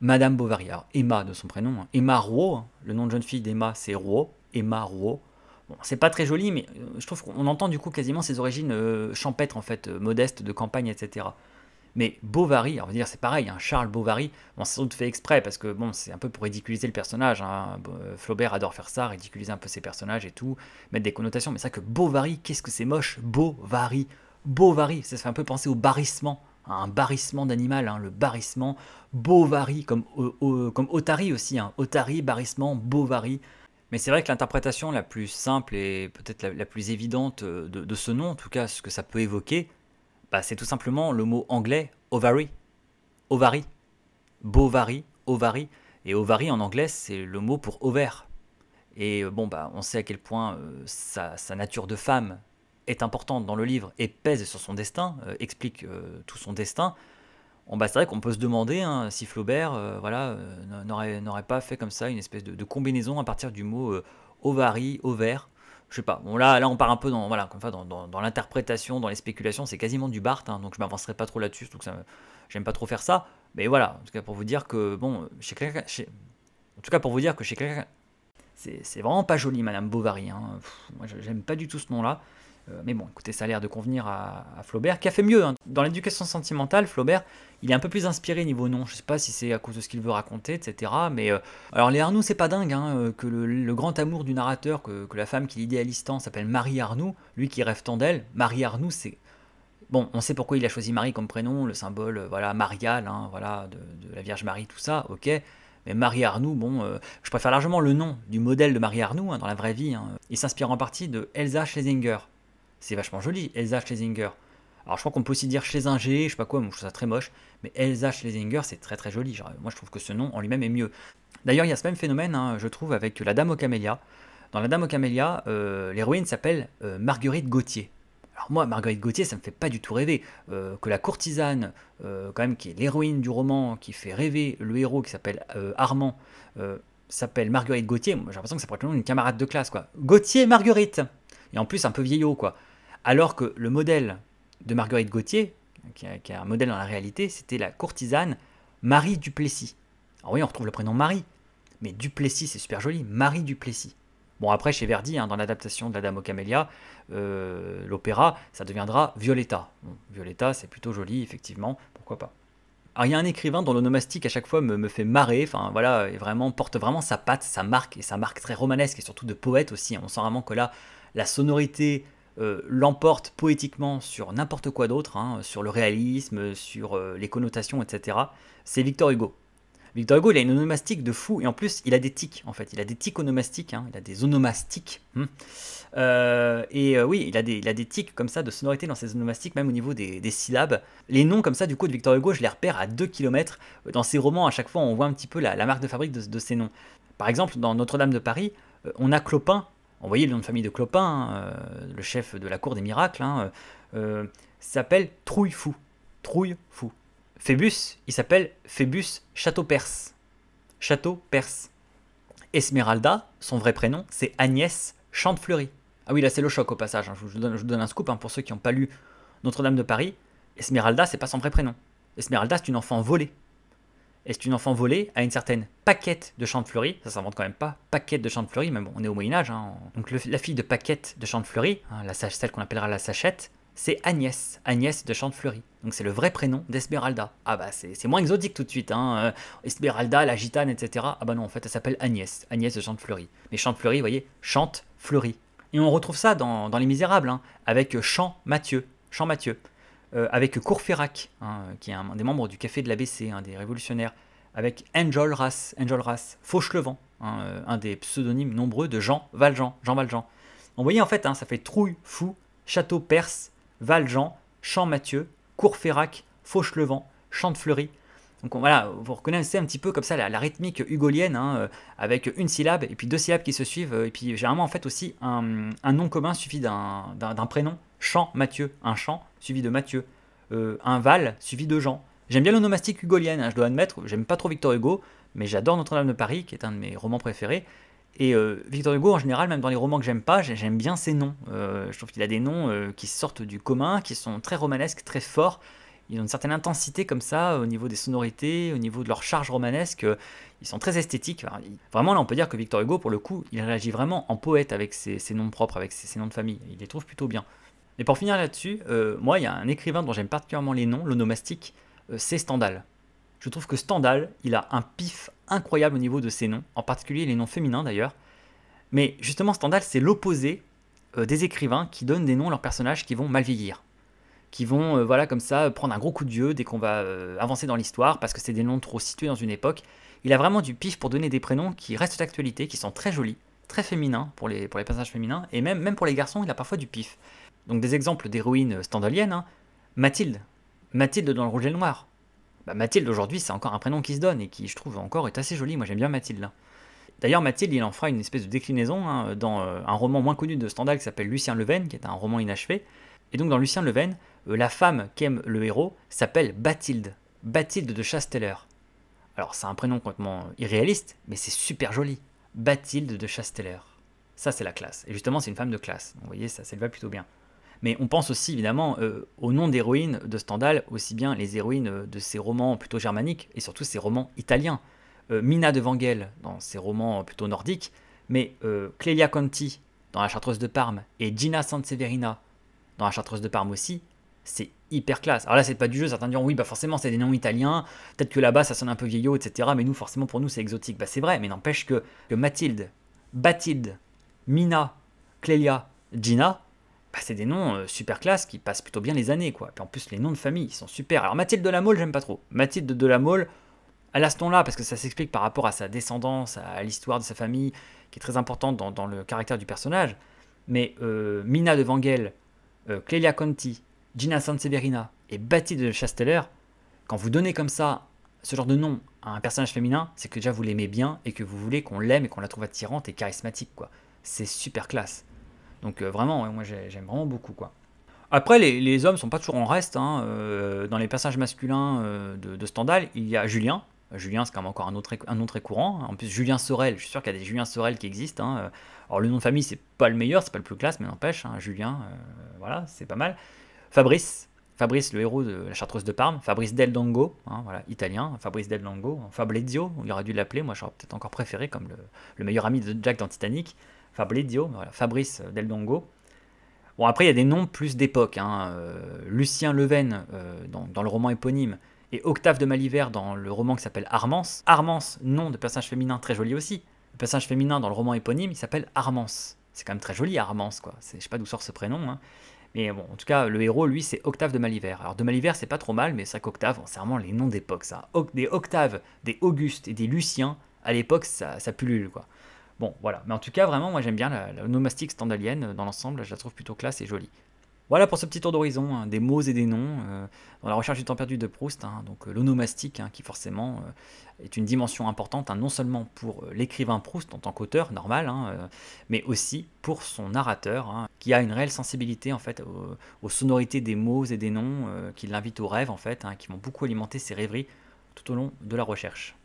Madame Bovary, alors Emma de son prénom, hein. Emma Rouault, le nom de jeune fille d'Emma, c'est Rouault, Emma Rouault. Bon, c'est pas très joli, mais euh, je trouve qu'on entend du coup quasiment ses origines euh, champêtres, en fait, euh, modestes, de campagne, etc. Mais Bovary, on va dire, c'est pareil, Un hein, Charles Bovary, on s'est fait exprès parce que bon, c'est un peu pour ridiculiser le personnage. Hein. Euh, Flaubert adore faire ça, ridiculiser un peu ses personnages et tout, mettre des connotations. Mais ça que Bovary, qu'est-ce que c'est moche, Bovary, Bovary, ça se fait un peu penser au barrissement hein, un barrissement d'animal, le barrissement, Bovary, comme, euh, euh, comme Otari aussi, Otari, barrissement, Bovary. Mais c'est vrai que l'interprétation la plus simple et peut-être la, plus évidente de, ce nom, en tout cas ce que ça peut évoquer, bah, c'est tout simplement le mot anglais ovary. Ovary. Bovary, ovary. Et ovary en anglais, c'est le mot pour ovaire. Et euh, bon, bah, on sait à quel point euh, sa, nature de femme est importante dans le livre et pèse sur son destin, euh, explique tout son destin. On bah, c'est vrai qu'on peut se demander hein, si Flaubert voilà, n'aurait pas fait comme ça une espèce de, de combinaison à partir du mot ovary, ovaire, je sais pas. Bon, là, là, on part un peu dans, voilà, dans, l'interprétation, dans les spéculations. C'est quasiment du Barthes, hein, donc je m'avancerai pas trop là-dessus. Donc ça, j'aime pas trop faire ça. Mais voilà, en tout cas pour vous dire que bon, chez quelqu'un, chez... en tout cas pour vous dire que chez c'est, vraiment pas joli, Madame Bovary. Hein. moi, j'aime pas du tout ce nom-là. Euh, mais bon, écoutez, ça a l'air de convenir à, Flaubert, qui a fait mieux. Hein. Dans l'éducation sentimentale, Flaubert, il est un peu plus inspiré niveau nom. Je sais pas si c'est à cause de ce qu'il veut raconter, etc. Mais euh, alors, les Arnoux, c'est pas dingue hein, euh, que le, grand amour du narrateur, que, la femme qui idéalise tant s'appelle Marie Arnoux, lui qui rêve tant d'elle. Marie Arnoux, c'est Bon, on sait pourquoi il a choisi Marie comme prénom, le symbole, voilà, marial, hein, voilà, de, la Vierge Marie, tout ça, ok. Mais Marie Arnoux, bon, je préfère largement le nom du modèle de Marie Arnoux dans la vraie vie. Il s'inspire en partie de Elsa Schlesinger, c'est vachement joli, Elsa Schlesinger. Alors je crois qu'on peut aussi dire Schlesinger, je sais pas quoi, je trouve ça très moche, mais Elsa Schlesinger, c'est très très joli. moi je trouve que ce nom en lui-même est mieux. D'ailleurs, il y a ce même phénomène, hein, je trouve, avec La Dame aux Camélias. Dans La Dame aux Camélias, euh, l'héroïne s'appelle euh, Marguerite Gauthier. Alors moi, Marguerite Gauthier, ça me fait pas du tout rêver. Euh, que la courtisane, quand même, qui est l'héroïne du roman, qui fait rêver le héros qui s'appelle Armand, s'appelle Marguerite Gauthier, j'ai l'impression que ça pourrait être le nom d'une camarade de classe, quoi. Gauthier Marguerite Et en plus, un peu vieillot, quoi. Alors que le modèle de Marguerite Gauthier, qui est un modèle dans la réalité, c'était la courtisane Marie Duplessis. Alors oui, on retrouve le prénom Marie, mais Duplessis, c'est super joli, Marie Duplessis. Bon, après, chez Verdi, hein, dans l'adaptation de La Dame aux Camélias, euh, l'opéra, ça deviendra Violetta. Violetta, c'est plutôt joli, effectivement, pourquoi pas. Alors, il y a un écrivain dont l'onomastique à chaque fois me, me fait marrer, enfin voilà, et vraiment, porte vraiment sa patte, sa marque, et sa marque très romanesque, et surtout de poète aussi. Hein. On sent vraiment que là, la sonorité, euh, l'emporte poétiquement sur n'importe quoi d'autre, hein, sur le réalisme, sur euh, les connotations, etc., c'est Victor Hugo. Victor Hugo, il a une onomastique de fou, et en plus, il a des tics, en fait. Il a des tics onomastiques, hein, il a des onomastiques. Hmm. Euh, et oui, il a, des, il tics comme ça de sonorité dans ses onomastiques, même au niveau des, syllabes. Les noms comme ça, du coup, de Victor Hugo, je les repère à 2 km. Dans ses romans, à chaque fois, on voit un petit peu la, marque de fabrique de, de, noms. Par exemple, dans Notre-Dame de Paris, on a Clopin on le nom de famille de Clopin, hein, euh, le chef de la cour des miracles, hein, euh, euh, s'appelle Trouillefou. Fou. Phébus, il s'appelle Phébus Château Perse. Château Perse. Esmeralda, son vrai prénom, c'est Agnès Chantefleury. Ah oui, là c'est le choc au passage, hein. je, vous donne, un scoop pour ceux qui n'ont pas lu Notre-Dame de Paris. Esmeralda, c'est pas son vrai prénom. Esmeralda, c'est une enfant volée est une enfant volée à une certaine Paquette de Chantefleury, ça s'invente quand même pas, Paquette de Chantefleury, mais bon, on est au Moyen-Âge, hein. donc la fille de Paquette de Chantefleury, hein, la, celle qu'on appellera la Sachette, c'est Agnès, Agnès de Chantefleury. Donc c'est le vrai prénom d'Esmeralda. Ah bah c'est moins exotique tout de suite, hein. Euh, Esmeralda, la gitane, etc. Ah bah non, en fait elle s'appelle Agnès, Agnès de Chantefleury. Mais Chantefleury, vous voyez, Chante-Fleury. Et on retrouve ça dans, Les Misérables, hein, avec Chant Mathieu. Chant Mathieu. Euh, avec Courfeyrac, hein, qui est un, des membres du Café de l'ABC, un des révolutionnaires, avec Angel Ras, Fauchelevent, hein, euh, un des pseudonymes nombreux de Jean Valjean, Jean Valjean. en fait, hein, ça fait Trouille, Fou, Château Perse, Valjean, Champs-Mathieu, Courfeyrac, Fauchelevent, Chantefleury. Donc voilà, vous reconnaissez un petit peu comme ça la, rythmique hugolienne, euh, avec une syllabe et puis deux syllabes qui se suivent, et puis généralement en fait aussi un nom commun suffit d'un prénom Chant, Mathieu. Un chant, suivi de Mathieu. Euh, un val suivi de Jean. J'aime bien l'onomastique hugolienne, hein, je dois admettre. J'aime pas trop Victor Hugo, mais j'adore Notre-Dame de Paris, qui est un de mes romans préférés. Et euh, Victor Hugo, en général, même dans les romans que j'aime pas, j'aime bien ses noms. Euh, je trouve qu'il a des noms qui sortent du commun, qui sont très romanesques, très forts. Ils ont une certaine intensité comme ça au niveau des sonorités, au niveau de leur charge romanesque. ils sont très esthétiques. vraiment, là, on peut dire que Victor Hugo, pour le coup, il réagit vraiment en poète avec ses, noms propres, avec ses, noms de famille. Il les trouve plutôt bien. Mais pour finir là-dessus, euh, moi, il y a un écrivain dont j'aime particulièrement les noms, l'onomastique, euh, c'est Stendhal. Je trouve que Stendhal, il a un pif incroyable au niveau de ses noms, en particulier les noms féminins d'ailleurs. Mais justement, Stendhal, c'est l'opposé euh, des écrivains qui donnent des noms à leurs personnages qui vont mal vieillir. Qui vont, voilà, comme ça, prendre un gros coup de dieu dès qu'on va avancer dans l'histoire, parce que c'est des noms trop situés dans une époque. Il a vraiment du pif pour donner des prénoms qui restent d'actualité, qui sont très jolis, très féminins pour les, pour les personnages féminins, et même, même pour les garçons, il a parfois du pif. Donc des exemples d'héroïnes standaliennes. Hein. Mathilde. Mathilde dans le rouge et le noir. Bah, Mathilde aujourd'hui c'est encore un prénom qui se donne et qui je trouve encore est assez joli. Moi j'aime bien Mathilde. D'ailleurs Mathilde il en fera une espèce de déclinaison hein, dans euh, un roman moins connu de Stendhal qui s'appelle Lucien Leven, qui est un roman inachevé. Et donc dans Lucien Leven, euh, la femme qu'aime le héros s'appelle Bathilde. Bathilde de Chasteller. Alors c'est un prénom complètement irréaliste, mais c'est super joli. Bathilde de Chasteller. Ça c'est la classe. Et justement c'est une femme de classe. vous voyez ça s'éleva plutôt bien. Mais on pense aussi évidemment aux euh, au nom d'héroïnes de Stendhal, aussi bien les héroïnes euh, de ses romans plutôt germaniques et surtout ses romans italiens. Euh, Mina de Wangel dans ses romans plutôt nordiques, mais Clelia Conti dans La Chartreuse de Parme et Gina Sanseverina dans La Chartreuse de Parme aussi, c'est hyper classe. Alors là, c'est pas du jeu, certains diront oui, bah forcément, c'est des noms italiens, peut-être que là-bas ça sonne un peu vieillot, etc. Mais nous, forcément, pour nous, c'est exotique. Bah c'est vrai, mais n'empêche que, que Mathilde, Bathilde, Mina, Clélia, Gina, bah, c'est des noms euh, super classe qui passent plutôt bien les années, quoi. Puis en plus, les noms de famille, ils sont super. Alors Mathilde de la Mole, j'aime pas trop. Mathilde de la Mole, elle a ce là parce que ça s'explique par rapport à sa descendance, à l'histoire de sa famille, qui est très importante dans, le caractère du personnage. Mais euh, Mina de Vangel, euh, Clelia Conti, Gina Sanseverina et Bathilde de Chasteller, quand vous donnez comme ça ce genre de nom à un personnage féminin, c'est que déjà vous l'aimez bien et que vous voulez qu'on l'aime et qu'on la trouve attirante et charismatique, quoi. C'est super classe. Donc euh, vraiment, moi j'aime vraiment beaucoup quoi. Après, les, les, hommes sont pas toujours en reste. Hein, euh, dans les passages masculins euh, de, de Stendhal, il y a Julien, Julien, c'est quand même encore un autre très, un très courant. En plus, Julien Sorel, je suis sûr qu'il y a des Julien Sorel qui existent. Hein, Alors, le nom de famille, c'est pas le meilleur, c'est pas le plus classe, mais n'empêche, hein, Julien, voilà, c'est pas mal. Fabrice, Fabrice, le héros de la Chartreuse de Parme, Fabrice Del Dango, voilà, italien, Fabrice Del Dango, Fablezio, on aurait dû l'appeler, moi j'aurais peut-être encore préféré comme le, le meilleur ami de Jack dans Titanic. Fabrizio, Fabrice Del Dongo. Bon, après, il y a des noms plus d'époque. Hein. Euh, Lucien Leven euh, dans, le roman éponyme et Octave de Malivert dans le roman qui s'appelle Armance. Armance, nom de personnage féminin très joli aussi. Le personnage féminin dans le roman éponyme, il s'appelle Armance. C'est quand même très joli, Armance, quoi. Je sais pas d'où sort ce prénom. Hein. Mais bon, en tout cas, le héros, lui, c'est Octave de Malivert. Alors, de Malivert, c'est pas trop mal, mais c'est Octave. qu'Octave, c'est vraiment les noms d'époque, ça. des Octaves, des Augustes et des Luciens, à l'époque, ça, ça pullule, quoi. Bon, voilà. Mais en tout cas, vraiment, moi j'aime bien la, nomastique standalienne euh, dans l'ensemble, je la trouve plutôt classe et jolie. Voilà pour ce petit tour d'horizon, hein, des mots et des noms, euh, dans la recherche du temps perdu de Proust, hein. donc euh, l'onomastique, hein, qui forcément est une dimension importante, non seulement pour l'écrivain Proust en tant qu'auteur, normal, mais aussi pour son narrateur, qui a une réelle sensibilité en fait aux, sonorités des mots et des noms, qui l'invite au rêve en fait, qui vont beaucoup alimenter ses rêveries tout au long de la recherche.